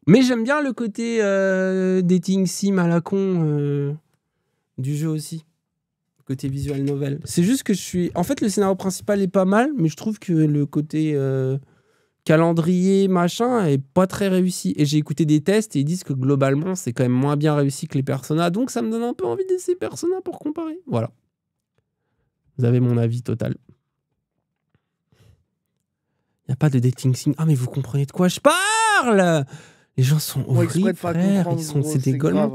Mais j'aime bien le côté euh, dating sim à la con euh, du jeu aussi. Côté visual novel. C'est juste que je suis. En fait, le scénario principal est pas mal, mais je trouve que le côté euh, calendrier machin est pas très réussi. Et j'ai écouté des tests et ils disent que globalement, c'est quand même moins bien réussi que les personnages. Donc ça me donne un peu envie de d'essayer Persona pour comparer. Voilà. Vous avez mon avis total n'y a pas de dating Ah, mais vous comprenez de quoi je parle Les gens sont horribles, Ils sont, c'est dégueulasse.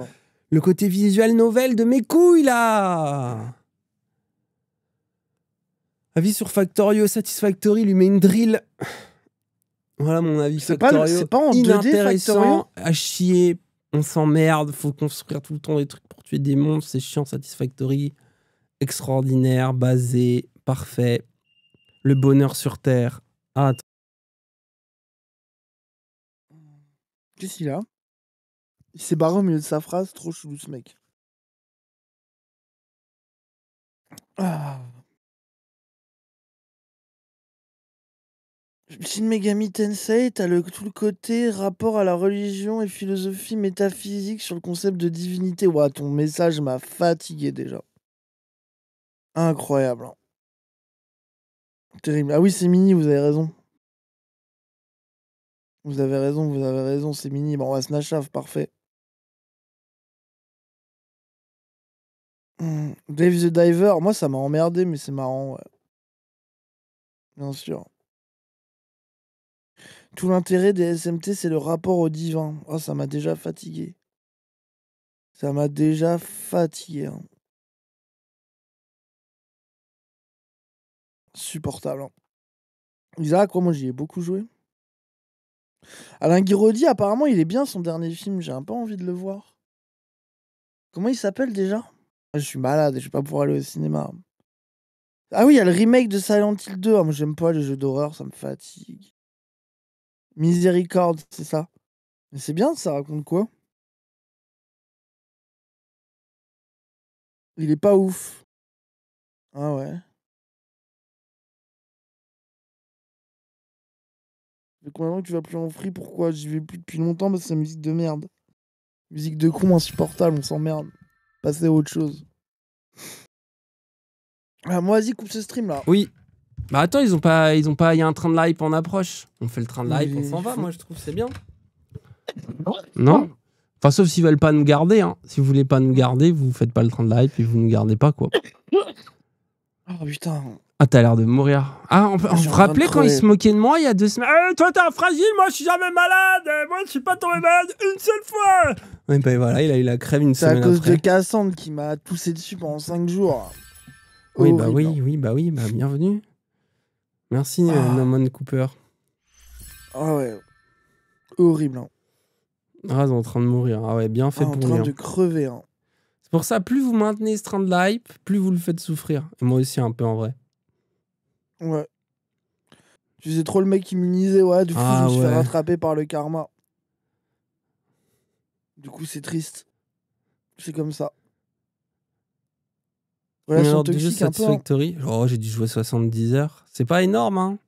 Le côté visuel novel de mes couilles, là Avis sur Factorio Satisfactory, lui met une drill. Voilà mon avis. C'est pas, c'est pas en à chier. On s'emmerde, faut construire tout le temps des trucs pour tuer des monstres, c'est chiant, Satisfactory. Extraordinaire, basé, parfait. Le bonheur sur Terre. Ah, Qu'est-ce qu'il a Il s'est barré au milieu de sa phrase, trop chelou ce mec. Ah. Shin Megami Tensei, t'as le, tout le côté rapport à la religion et philosophie métaphysique sur le concept de divinité. Ouah, ton message m'a fatigué déjà. Incroyable. Hein. Terrible. Ah oui, c'est mini, vous avez raison. Vous avez raison, vous avez raison, c'est Bon, On va se parfait. Mmh, Dave the Diver, moi ça m'a emmerdé, mais c'est marrant, ouais. Bien sûr. Tout l'intérêt des SMT, c'est le rapport au divin. Oh, ça m'a déjà fatigué. Ça m'a déjà fatigué. Supportable. Hein. quoi hein. moi j'y ai beaucoup joué. Alain Guiraudy, apparemment, il est bien son dernier film. J'ai un peu envie de le voir. Comment il s'appelle déjà ah, Je suis malade, je vais pas pouvoir aller au cinéma. Ah oui, il y a le remake de Silent Hill 2. Ah, moi, j'aime pas les jeux d'horreur, ça me fatigue. Miséricorde, c'est ça. Mais c'est bien, ça raconte quoi Il est pas ouf. Ah ouais. maintenant que tu vas plus en free, pourquoi J'y vais plus depuis longtemps parce que c'est musique de merde. Musique de con insupportable, on s'emmerde. Passer à autre chose. Ah, moi, vas-y, coupe ce stream là. Oui. Bah attends, ils ont pas. Ils ont pas. Il y a un train de live en approche. On fait le train de live, on s'en va, moi je trouve c'est bien. non Enfin, sauf s'ils veulent pas nous garder. Hein. Si vous voulez pas nous garder, vous faites pas le train de live et vous nous gardez pas, quoi. Oh putain. Ah, t'as l'air de mourir. Ah, on, me vous quand il se moquait de moi il y a deux semaines eh, Toi, t'es un fragile, moi, je suis jamais malade eh, Moi, je suis pas tombé malade une seule fois ben voilà, il a eu la crève une semaine après. C'est à cause de Cassandre qui m'a toussé dessus pendant cinq jours. Oui, bah oui, oui, bah oui, bah bienvenue. Merci, euh, ah. Norman Cooper. Ah ouais. Horrible. Hein. Ah, ils sont en train de mourir. Ah ouais, bien fait ah, pour lui. En train de crever. Hein. C'est pour ça, plus vous maintenez ce train de plus vous le faites souffrir. Et moi aussi, un peu en vrai. Ouais. Tu faisais trop le mec immunisé, ouais. Du coup, je ah me suis fait rattraper par le karma. Du coup, c'est triste. C'est comme ça. Hein. oh, j'ai dû jouer 70 heures. C'est pas énorme, hein.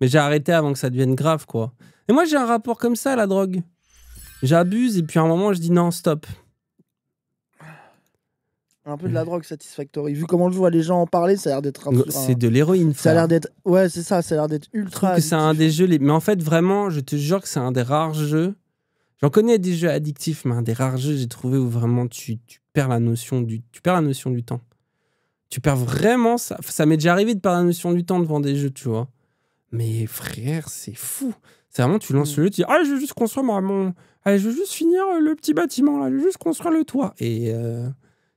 Mais j'ai arrêté avant que ça devienne grave, quoi. Et moi, j'ai un rapport comme ça à la drogue. J'abuse et puis à un moment, je dis non, stop un peu de mmh. la drogue Satisfactory. Vu comment je vois les gens en parler, ça a l'air d'être un... c'est de l'héroïne. Ça a l'air d'être ouais, c'est ça, ça a l'air d'être ultra. c'est un des jeux mais en fait vraiment, je te jure que c'est un des rares jeux. J'en connais des jeux addictifs, mais un des rares jeux j'ai trouvé où vraiment tu, tu, perds la notion du tu perds la notion du temps. Tu perds vraiment ça. Ça m'est déjà arrivé de perdre la notion du temps devant des jeux, tu vois. Mais frère, c'est fou. C'est vraiment, tu lances mmh. le jeu, tu dis, ah, je veux juste construire mon. Ah, je veux juste finir le petit bâtiment, là. Je veux juste construire le toit. Et. Euh,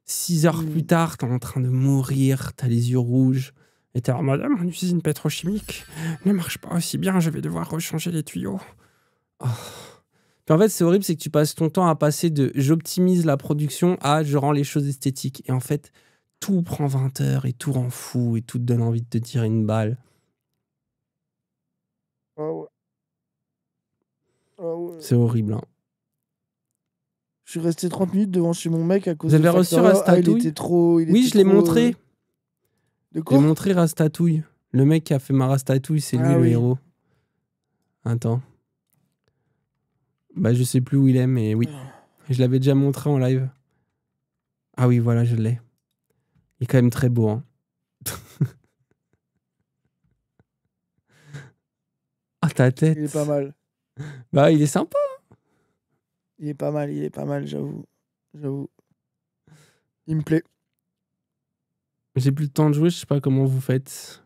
Six heures plus mm. tard, t'es en train de mourir, t'as les yeux rouges. Et t'es en mode, ah, mon usine pétrochimique ne marche pas aussi bien, je vais devoir rechanger les tuyaux. Oh. Puis en fait, c'est horrible, c'est que tu passes ton temps à passer de j'optimise la production à je rends les choses esthétiques. Et en fait, tout prend 20 heures et tout rend fou et tout te donne envie de te tirer une balle. Ah ah c'est horrible. Hein. Je suis resté 30 minutes devant chez mon mec à cause Vous avez reçu Rastatouille ah, il était trop, Oui, je l'ai montré. Euh, de quoi J'ai montré Rastatouille. Le mec qui a fait ma Rastatouille, c'est lui ah le héros. Attends. Bah, je sais plus où il est, mais oui. Ah. Je l'avais déjà montré en live. Ah oui, voilà, je l'ai. Il est quand même très beau. Hein. ah, ta tête. Il est pas mal. Bah, il est sympa. Il est pas mal, il est pas mal, j'avoue. J'avoue. Il me plaît. J'ai plus le temps de jouer, je sais pas comment vous faites.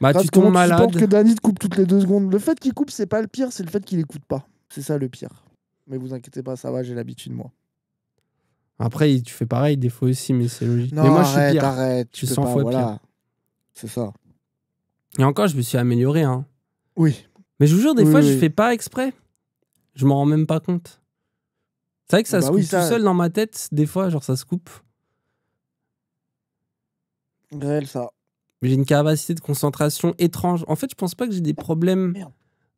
Bah, tu tombes malade. que te coupe toutes les deux secondes. Le fait qu'il coupe, c'est pas le pire, c'est le fait qu'il écoute pas. C'est ça le pire. Mais vous inquiétez pas, ça va, j'ai l'habitude, moi. Après, tu fais pareil des fois aussi, mais c'est logique. Non, mais moi, je suis pire. Tu sens C'est ça. Et encore, je me suis amélioré. Hein. Oui. Mais je vous jure, des fois, je fais pas exprès. Je m'en rends même pas compte. C'est vrai que ça bah se coupe tout seul dans ma tête, des fois, genre ça se coupe. Réel, ça. J'ai une capacité de concentration étrange. En fait, je pense pas que j'ai des problèmes ah,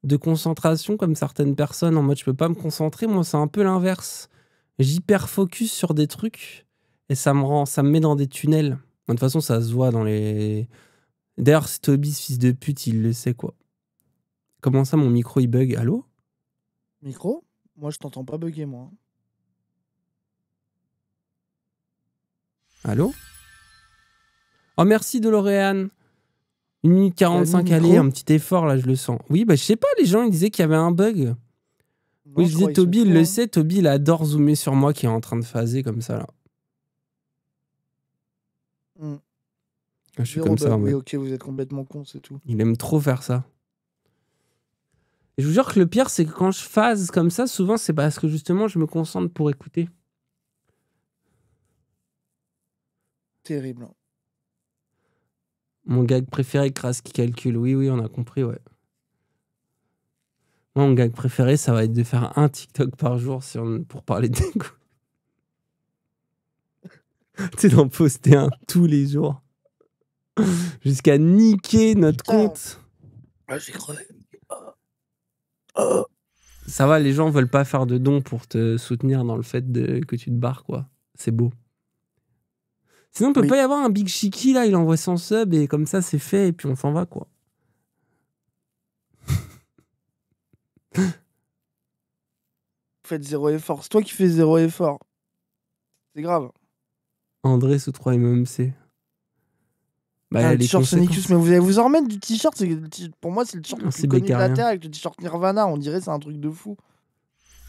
de concentration comme certaines personnes. En mode, je peux pas me concentrer. Moi, c'est un peu l'inverse. J'hyper focus sur des trucs et ça me rend, ça me met dans des tunnels. De toute façon, ça se voit dans les. D'ailleurs, c'est Toby, ce fils de pute, il le sait quoi. Comment ça, mon micro il bug Allô Micro Moi, je t'entends pas bugger, moi. Allô Oh, merci DeLorean. 1 minute 45 allez, un petit effort là, je le sens. Oui, bah je sais pas, les gens ils disaient qu'il y avait un bug. oui, je, disais Toby, il le sait, Toby il adore zoomer sur moi qui est en train de phaser comme ça là. Hmm. Ah, je suis comme ça. Oui, ok, vous êtes complètement con, c'est tout. Il aime trop faire ça. Et je vous jure que le pire, c'est que quand je phase comme ça, souvent c'est parce que justement je me concentre pour écouter. Terrible. Mon gag préféré, crasse qui calcule. Oui, oui, on a compris, ouais. Moi, mon gag préféré, ça va être de faire un TikTok par jour pour parler de tu d'en poster un tous les jours. Jusqu'à niquer notre compte. Ah, j'ai crevé. Ça va, les gens veulent pas faire de dons pour te soutenir dans le fait de... que tu te barres, quoi. C'est beau. Sinon, il peut pas y avoir un Big Chiki, là, il envoie son sub et comme ça, c'est fait et puis on s'en va, quoi. Faites zéro effort. C'est toi qui fais zéro effort. C'est grave. André sous 3 MMC. E bah, ah, le t-shirt Sonicus, mais vous allez vous en remettre du t-shirt. Pour moi, c'est le t-shirt le ah, plus connu de la Terre hein. avec le t-shirt Nirvana. On dirait c'est un truc de fou.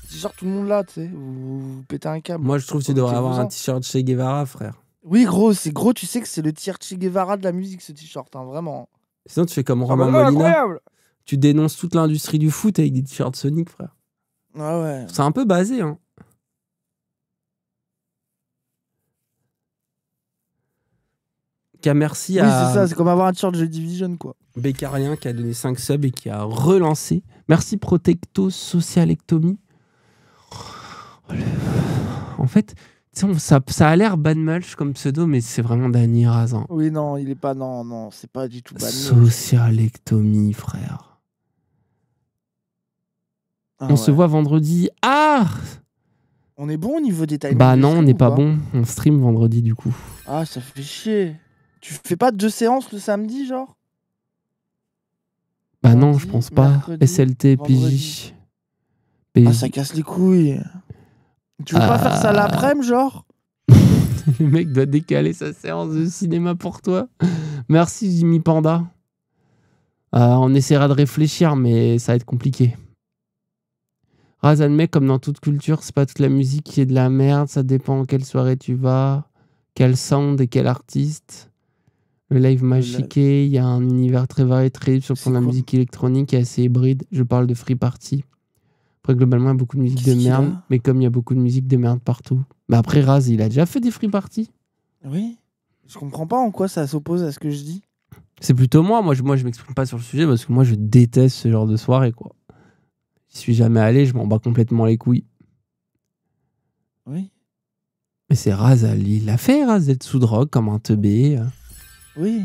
Le t-shirt, tout le monde là, tu sais. Vous, vous, pétez un câble. Moi, je trouve que tu devrais avoir un t-shirt chez Guevara, frère. Oui, gros, c'est gros, tu sais que c'est le tir Che Guevara de la musique, ce t-shirt, hein, vraiment. Hein. Sinon, tu fais comme ah Romain bah Molina. Tu dénonces toute l'industrie du foot avec des t-shirts Sonic, frère. Ah ouais. C'est un peu basé, hein. merci à. Oui, c'est ça, c'est comme avoir un t-shirt de Division, quoi. Bécarien qui a donné 5 subs et qui a relancé. Merci Protecto Socialectomie. Oh, en fait, ça, a l'air Bad Mulch comme pseudo, mais c'est vraiment Danny Razan. Hein. Oui, non, il est pas. Non, non, c'est pas du tout Bad Socialectomie, frère. Ah on se voit vendredi. Ah On est bon au niveau des timings Bah non, on n'est pas, bon. On stream vendredi, du coup. Ah, ça fait chier. Tu fais pas deux séances le samedi, genre Bah non, je pense pas. SLT, PJ. Ah, ça casse les couilles. Tu veux pas faire ça euh. l'après-midi, genre Le mec doit décaler sa séance de cinéma pour toi. Merci, Jimmy Panda. Euh, on essaiera de réfléchir, mais ça va être compliqué. mec, comme dans toute culture, c'est pas toute la musique qui est de la merde, ça dépend quelle soirée tu vas, quel sound et quel artiste. Le live magique, il y a un univers très varié, très sur la musique électronique et assez hybride. Je parle de Free Party. Après, globalement, il y a beaucoup de musique de merde. Mais comme il y a beaucoup de musique de merde partout. Mais bah, après, Raz, il a déjà fait des free parties. Oui. Je comprends pas en quoi ça s'oppose à ce que je dis. C'est plutôt moi. Moi, je, moi, je m'exprime pas sur le sujet parce que moi, je déteste ce genre de soirée, quoi. J'y suis jamais allé, je m'en bats complètement les couilles. Oui. Mais c'est Raz, il l'a fait, Raz, d'être sous drogue comme un teubé. Oui.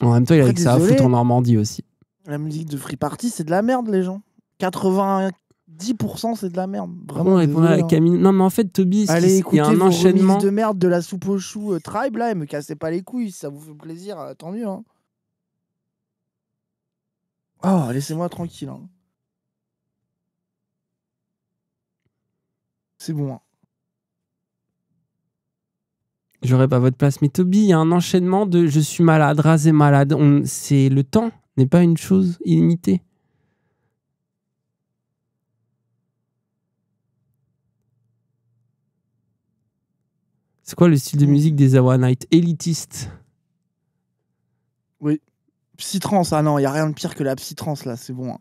En même temps, il a fait ça à foutre en Normandie aussi. La musique de Free Party, c'est de la merde, les gens. 90% c'est de la merde. Vraiment. Hein. Camille... Non, mais en fait, Toby, il y a un enchaînement. de merde de la soupe aux choux euh, Tribe, là, et me cassez pas les couilles. ça vous fait plaisir, tant mieux. Hein. Oh, laissez-moi tranquille. Hein. C'est bon. J'aurais pas votre place. Mais Toby, il y a un enchaînement de je suis malade, rasé malade. On... C'est le temps n'est pas une chose illimitée. C'est quoi le style de mm. musique des Awa night Élitiste Oui. Psytrance, ah non, il y a rien de pire que la psytrance là, c'est bon. Hein.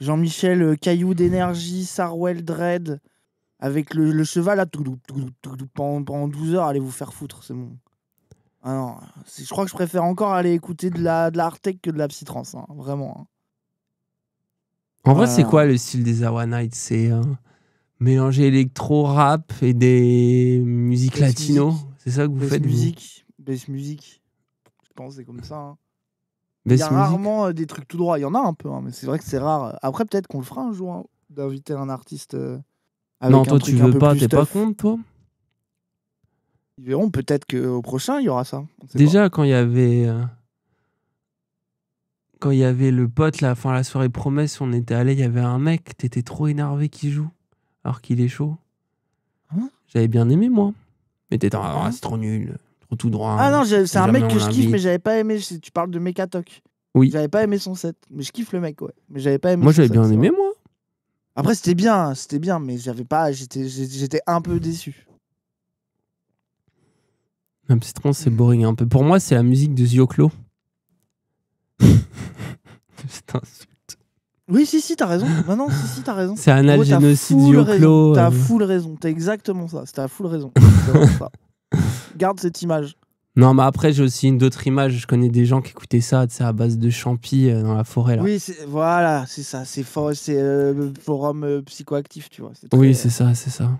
Jean-Michel euh, Caillou d'énergie, Sarwell Dread, avec le, cheval là, pendant, 12 heures, allez vous faire foutre, c'est bon. Ah non, je crois que je préfère encore aller écouter de la, de la que de la psytrance, hein, vraiment. Hein. En vrai, c'est euh. quoi le style des night C'est. Euh mélanger électro, rap et des musiques latinos, latino. C'est ça que vous faites musique, vous Bass musique. Je pense c'est comme ça. Hein. Il y a rarement euh, des trucs tout droit. Il y en a un peu, hein, mais c'est vrai que c'est rare. Après, peut-être qu'on le fera un jour, hein, d'inviter un artiste. Euh, non, toi, truc tu veux pas, t'es pas contre, toi Ils verront, peut-être qu'au euh, prochain, il y aura ça. Déjà, quand il y avait. quand il y avait le pote, la fin, la soirée promesse, on était allé, il y avait un mec, t'étais trop énervé qui joue alors qu'il est chaud. Hein j'avais bien aimé, moi. Mais t'étais ah trop nul, trop tout droit. Ah non, c'est un mec que je kiffe, mais j'avais pas aimé. Tu parles de Mekatok, Oui. J'avais pas aimé son set. Mais je kiffe le mec, ouais. Mais j'avais pas aimé. Moi, j'avais bien aimé, moi. Après, c'était bien, c'était bien, mais j'avais pas. J'étais un peu déçu. citron, c'est boring un peu. Pour moi, c'est la musique de Zioclo. c'est un oui, si, si, t'as raison. non si, si, t'as raison. C'est un gros, génocide T'as euh. full raison. T'as exactement ça. à full raison. Garde cette image. Non, mais après, j'ai aussi une autre image. Je connais des gens qui écoutaient ça, à base de champi euh, dans la forêt. Là. Oui, voilà, c'est ça. C'est for... Euh, forum psychoactif, tu vois. Oui, c'est ça, c'est ça.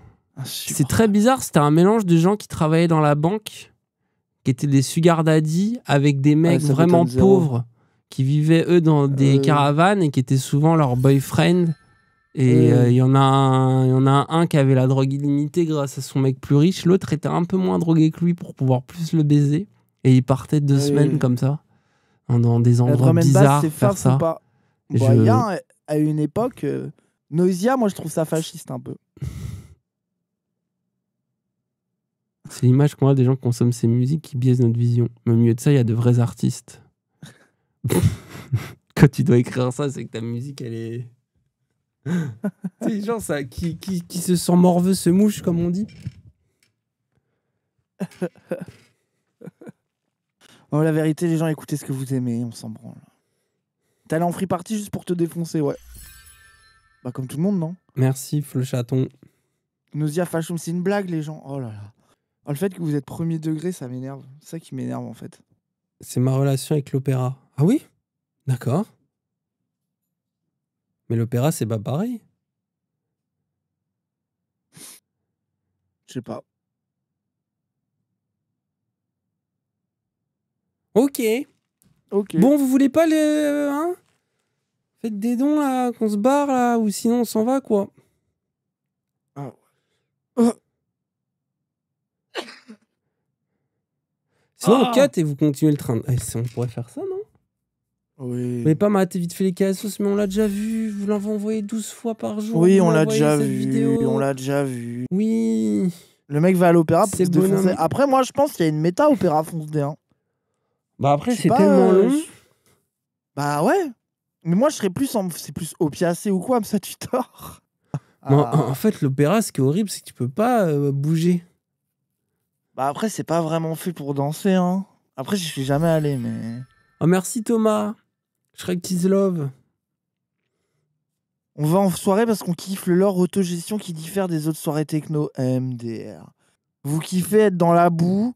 c'est très bizarre. C'était un mélange de gens qui travaillaient dans la banque, qui étaient des sugar avec des mecs vraiment pauvres qui vivaient eux dans des euh, caravanes et qui étaient souvent leurs boyfriends. Et il euh, y, en a il y en a un qui avait la drogue illimitée grâce à son mec plus riche. L'autre était un peu moins drogué que lui pour pouvoir plus le baiser. Et il partait deux semaines comme ça, dans des endroits bizarres, faire ça. Pas. à une époque, euh, moi je trouve ça fasciste un peu. C'est l'image qu'on a des gens qui consomment ces musiques qui biaisent notre vision. Mais au milieu de ça, il y a de vrais artistes. Quand tu dois écrire ça, c'est que ta musique, elle est. c'est genre ça, qui, se sent morveux se mouche, comme on dit. oh, la vérité, les gens, écoutez ce que vous aimez, on s'en branle. T'as allé en free party juste pour te défoncer, ouais. Bah, comme tout le monde, non Merci, le chaton. Nosia Fashion, c'est une blague, les gens. Oh là là. Oh, le fait que vous êtes premier degré, ça m'énerve. C'est ça qui m'énerve, en fait. C'est ma relation avec l'opéra. Ah oui D'accord. Mais l'opéra, c'est pas pareil. Je sais pas. Ok. Bon, vous voulez pas le... Hein Faites des dons là, qu'on se barre là, ou sinon on s'en va quoi. Ah. Oh. Sinon, on et vous continuez le train. Eh, on pourrait faire ça, non oui. Mais pas maté vite fait les cassos, mais on l'a déjà vu. Vous l'avez envoyé 12 fois par jour. Oui, on l'a déjà vu. On l'a déjà vu. Oui. Le mec va à l'opéra pour se défoncer. Après, moi, je pense qu'il y a une méta opéra D1. Bah après, c'est tellement euh, Bah ouais. Mais moi, je serais plus en... C'est plus opiacé ou quoi, mais ça, tu tords. En, fait, l'opéra, ce qui est horrible, c'est que tu peux pas euh, bouger. Bah après, c'est pas vraiment fait pour danser. Hein. Après, je suis jamais allé, mais... Oh, merci Thomas Shrek is Love. On va en soirée parce qu'on kiffe le lore autogestion qui diffère des autres soirées techno MDR. Vous kiffez être dans la boue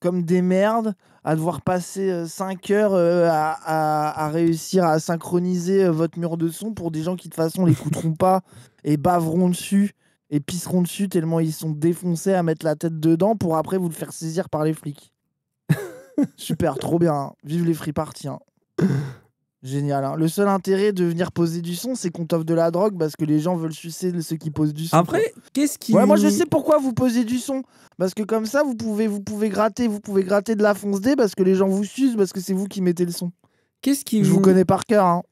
comme des merdes, à devoir passer 5 euh, heures euh, à, réussir à synchroniser euh, votre mur de son pour des gens qui de toute façon l'écouteront pas et baveront dessus et pisseront dessus tellement ils sont défoncés à mettre la tête dedans pour après vous le faire saisir par les flics. Super, trop bien. Hein. Vive les free parties. Hein. Génial. Hein. Le seul intérêt de venir poser du son, c'est qu'on t'offre de la drogue parce que les gens veulent sucer ceux qui posent du son. Après, qu'est-ce qui. moi je sais pourquoi vous posez du son. Parce que comme ça, vous pouvez, vous pouvez gratter, vous pouvez gratter de la fonce D parce que les gens vous sucent parce que c'est vous qui mettez le son. Qu'est-ce qui. Je vous connais par cœur. Hein.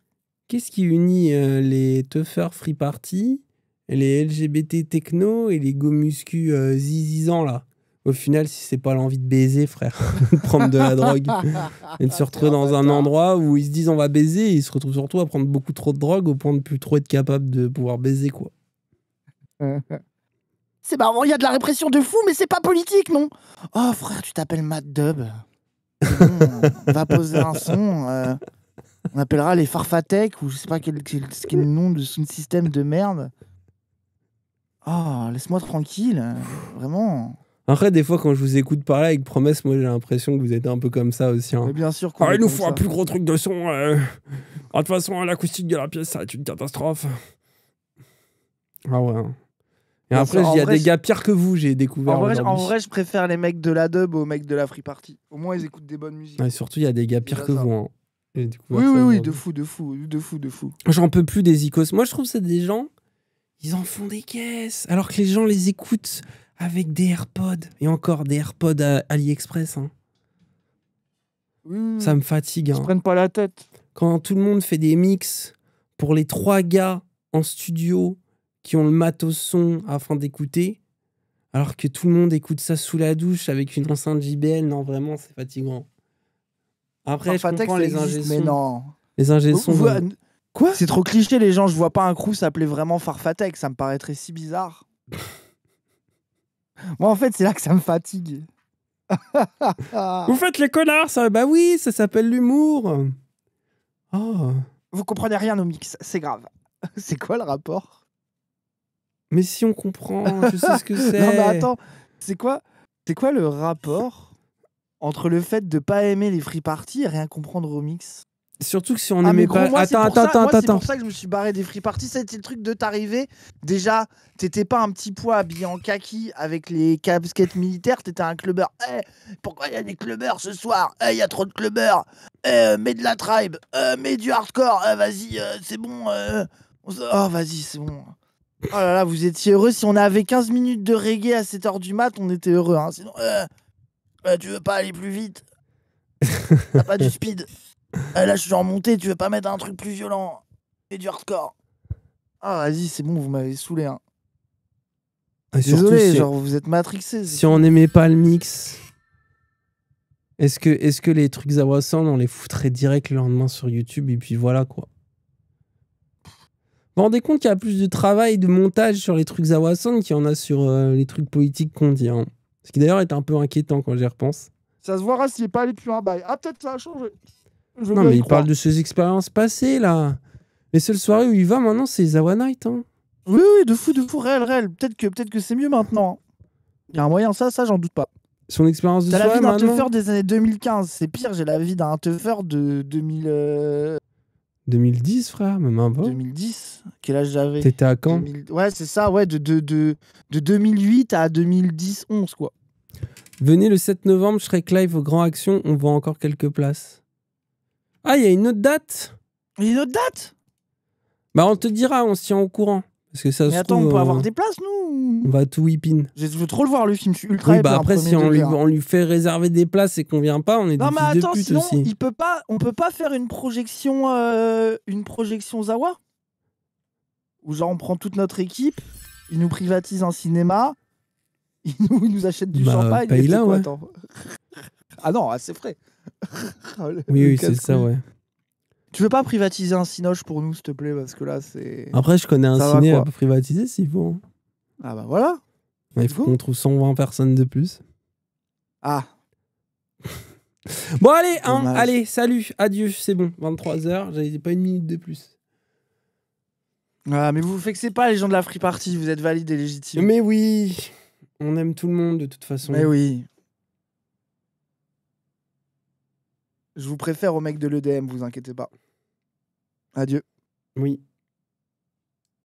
Qu'est-ce qui unit euh, les tuffers free party, les LGBT techno et les gomuscu euh, zizisants là au final, si c'est pas l'envie de baiser, frère, de prendre de la drogue et de se retrouver dans un endroit où ils se disent on va baiser, ils se retrouvent surtout à prendre beaucoup trop de drogue au point de plus trop être capable de pouvoir baiser, quoi. C'est marrant, il y a de la répression de fou, mais c'est pas politique, non Oh frère, tu t'appelles Matt Dub. on va poser un son. Euh, on appellera les farfatech ou je sais pas quel, quel, le nom de son système de merde. Oh, laisse-moi tranquille, vraiment. Après, des fois, quand je vous écoute parler avec promesse, moi j'ai l'impression que vous êtes un peu comme ça aussi. Hein. Mais bien sûr qu'on. Ah, il nous faut un plus gros truc de son. Euh. Ah, de toute façon, l'acoustique de la pièce, ça va être une catastrophe. Ah ouais. Hein. Et après, il y a des gars pires que vous, j'ai découvert. En vrai, en vrai, je préfère les mecs de la dub aux mecs de la free party. Au moins, ils écoutent des bonnes musiques. et surtout, il y a des gars pires que vous. Hein. Oui, oui, oui, de fou, de fou, de fou, de fou. J'en peux plus des icos. Moi, je trouve que c'est des gens, ils en font des caisses, alors que les gens les écoutent avec des AirPods. Et encore des AirPods à AliExpress. Hein. ça me fatigue. Ils hein. prennent pas la tête. Quand tout le monde fait des mix pour les trois gars en studio qui ont le matos son afin d'écouter, alors que tout le monde écoute ça sous la douche avec une enceinte JBL, non, vraiment, c'est fatigant. Après, je comprends les ingénieurs. Mais non. Les ingénieurs Quoi C'est trop cliché, les gens. Je vois pas un crew s'appeler vraiment Farfatech. Ça me paraîtrait si bizarre. Moi, en fait, c'est là que ça me fatigue. Vous faites les connards, ça. Bah oui, ça s'appelle l'humour. Ah. Vous comprenez rien au mix, c'est grave. C'est quoi le rapport Mais si on comprend, je sais ce que c'est. non, mais attends, c'est quoi, c'est quoi le rapport entre le fait de pas aimer les free parties et rien comprendre au mix Surtout que si on ah n'aimait pas. Moi, attends, attends, attends, C'est pour ça que je me suis barré des free parties. C'était le truc de t'arriver. Déjà, t'étais pas un petit poids habillé en kaki avec les casquettes militaires. T'étais un clubber. Eh, pourquoi il y a des clubbeurs ce soir Il eh, y a trop de clubbeurs. Eh, euh, mets de la tribe. Euh, mets du hardcore. vas-y, euh, c'est bon. Oh, vas-y, c'est bon. Oh là là, vous étiez heureux. Si on avait 15 minutes de reggae à 7h du mat, on était heureux. Hein. Sinon, tu veux pas aller plus vite T'as pas du speed euh, là, je suis en montée, tu veux pas mettre un truc plus violent et du hardcore Ah, vas-y, c'est bon, vous m'avez saoulé. Hein. genre, vous êtes matrixé. Si on aimait pas le mix, est-ce que, est que les trucs Wassand, on les foutrait direct le lendemain sur YouTube et puis voilà quoi vous, vous rendez compte qu'il y a plus de travail, de montage sur les trucs Zawasan qu'il y en a sur euh, les trucs politiques qu'on dit. Hein. Ce qui d'ailleurs est un peu inquiétant quand j'y repense. Ça se voit, s'il n'est pas les plus un bail. Ah, peut-être ça a changé non, mais il parle de ses expériences passées, là. Les seules soirées où il va maintenant, c'est Zawa Hein. Oui, oui, de fou, de fou, réel, réel. Peut-être que, peut que c'est mieux maintenant. Il y a un moyen, ça, ça, j'en doute pas. Son expérience de soirée. T'as la vie d'un teufeur des années 2015. C'est pire, j'ai la vie d'un teufeur de 2000. 2010, euh, frère, même un peu. 2010 Quel âge j'avais T'étais à quand Ouais, c'est ça, ouais, de, de, 2008 à 2010-11, quoi. Venez le 7 novembre, je serai Live au Grand Action, on voit encore quelques places. Ah, il y a une autre date Il y a une autre date Bah, on te dira, on se tient au courant. Parce que ça mais attends, on peut euh, avoir des places, nous On va tout whip-in. Je veux trop le voir, le film. Je suis ultra oui, bah hein, Après, si hein. on lui, fait réserver des places et qu'on vient pas, on est non, mais attends, sinon, Il peut pas, on peut pas faire une projection, euh, une projection Zawa Où, genre, on prend toute notre équipe, il nous privatise un cinéma, il nous, achète du bah, champagne. Paye là, ah non, c'est frais. Ah, oui, oui, c'est ça, ouais. Tu veux pas privatiser un sinoche pour nous, s'il te plaît Parce que là, c'est. Après, je connais un ciné à privatiser s'il faut. Hein. Ah bah voilà Il faut qu'on trouve 120 personnes de plus. Ah Bon, allez, hein, allez, salut, adieu, c'est bon, 23h, j'avais pas une minute de plus. Ah, mais vous vous que pas les gens de la Free Party, vous êtes valides et légitimes. Mais oui, on aime tout le monde de toute façon. Mais oui, Je vous préfère au mec de l'EDM, vous inquiétez pas. Adieu. Oui.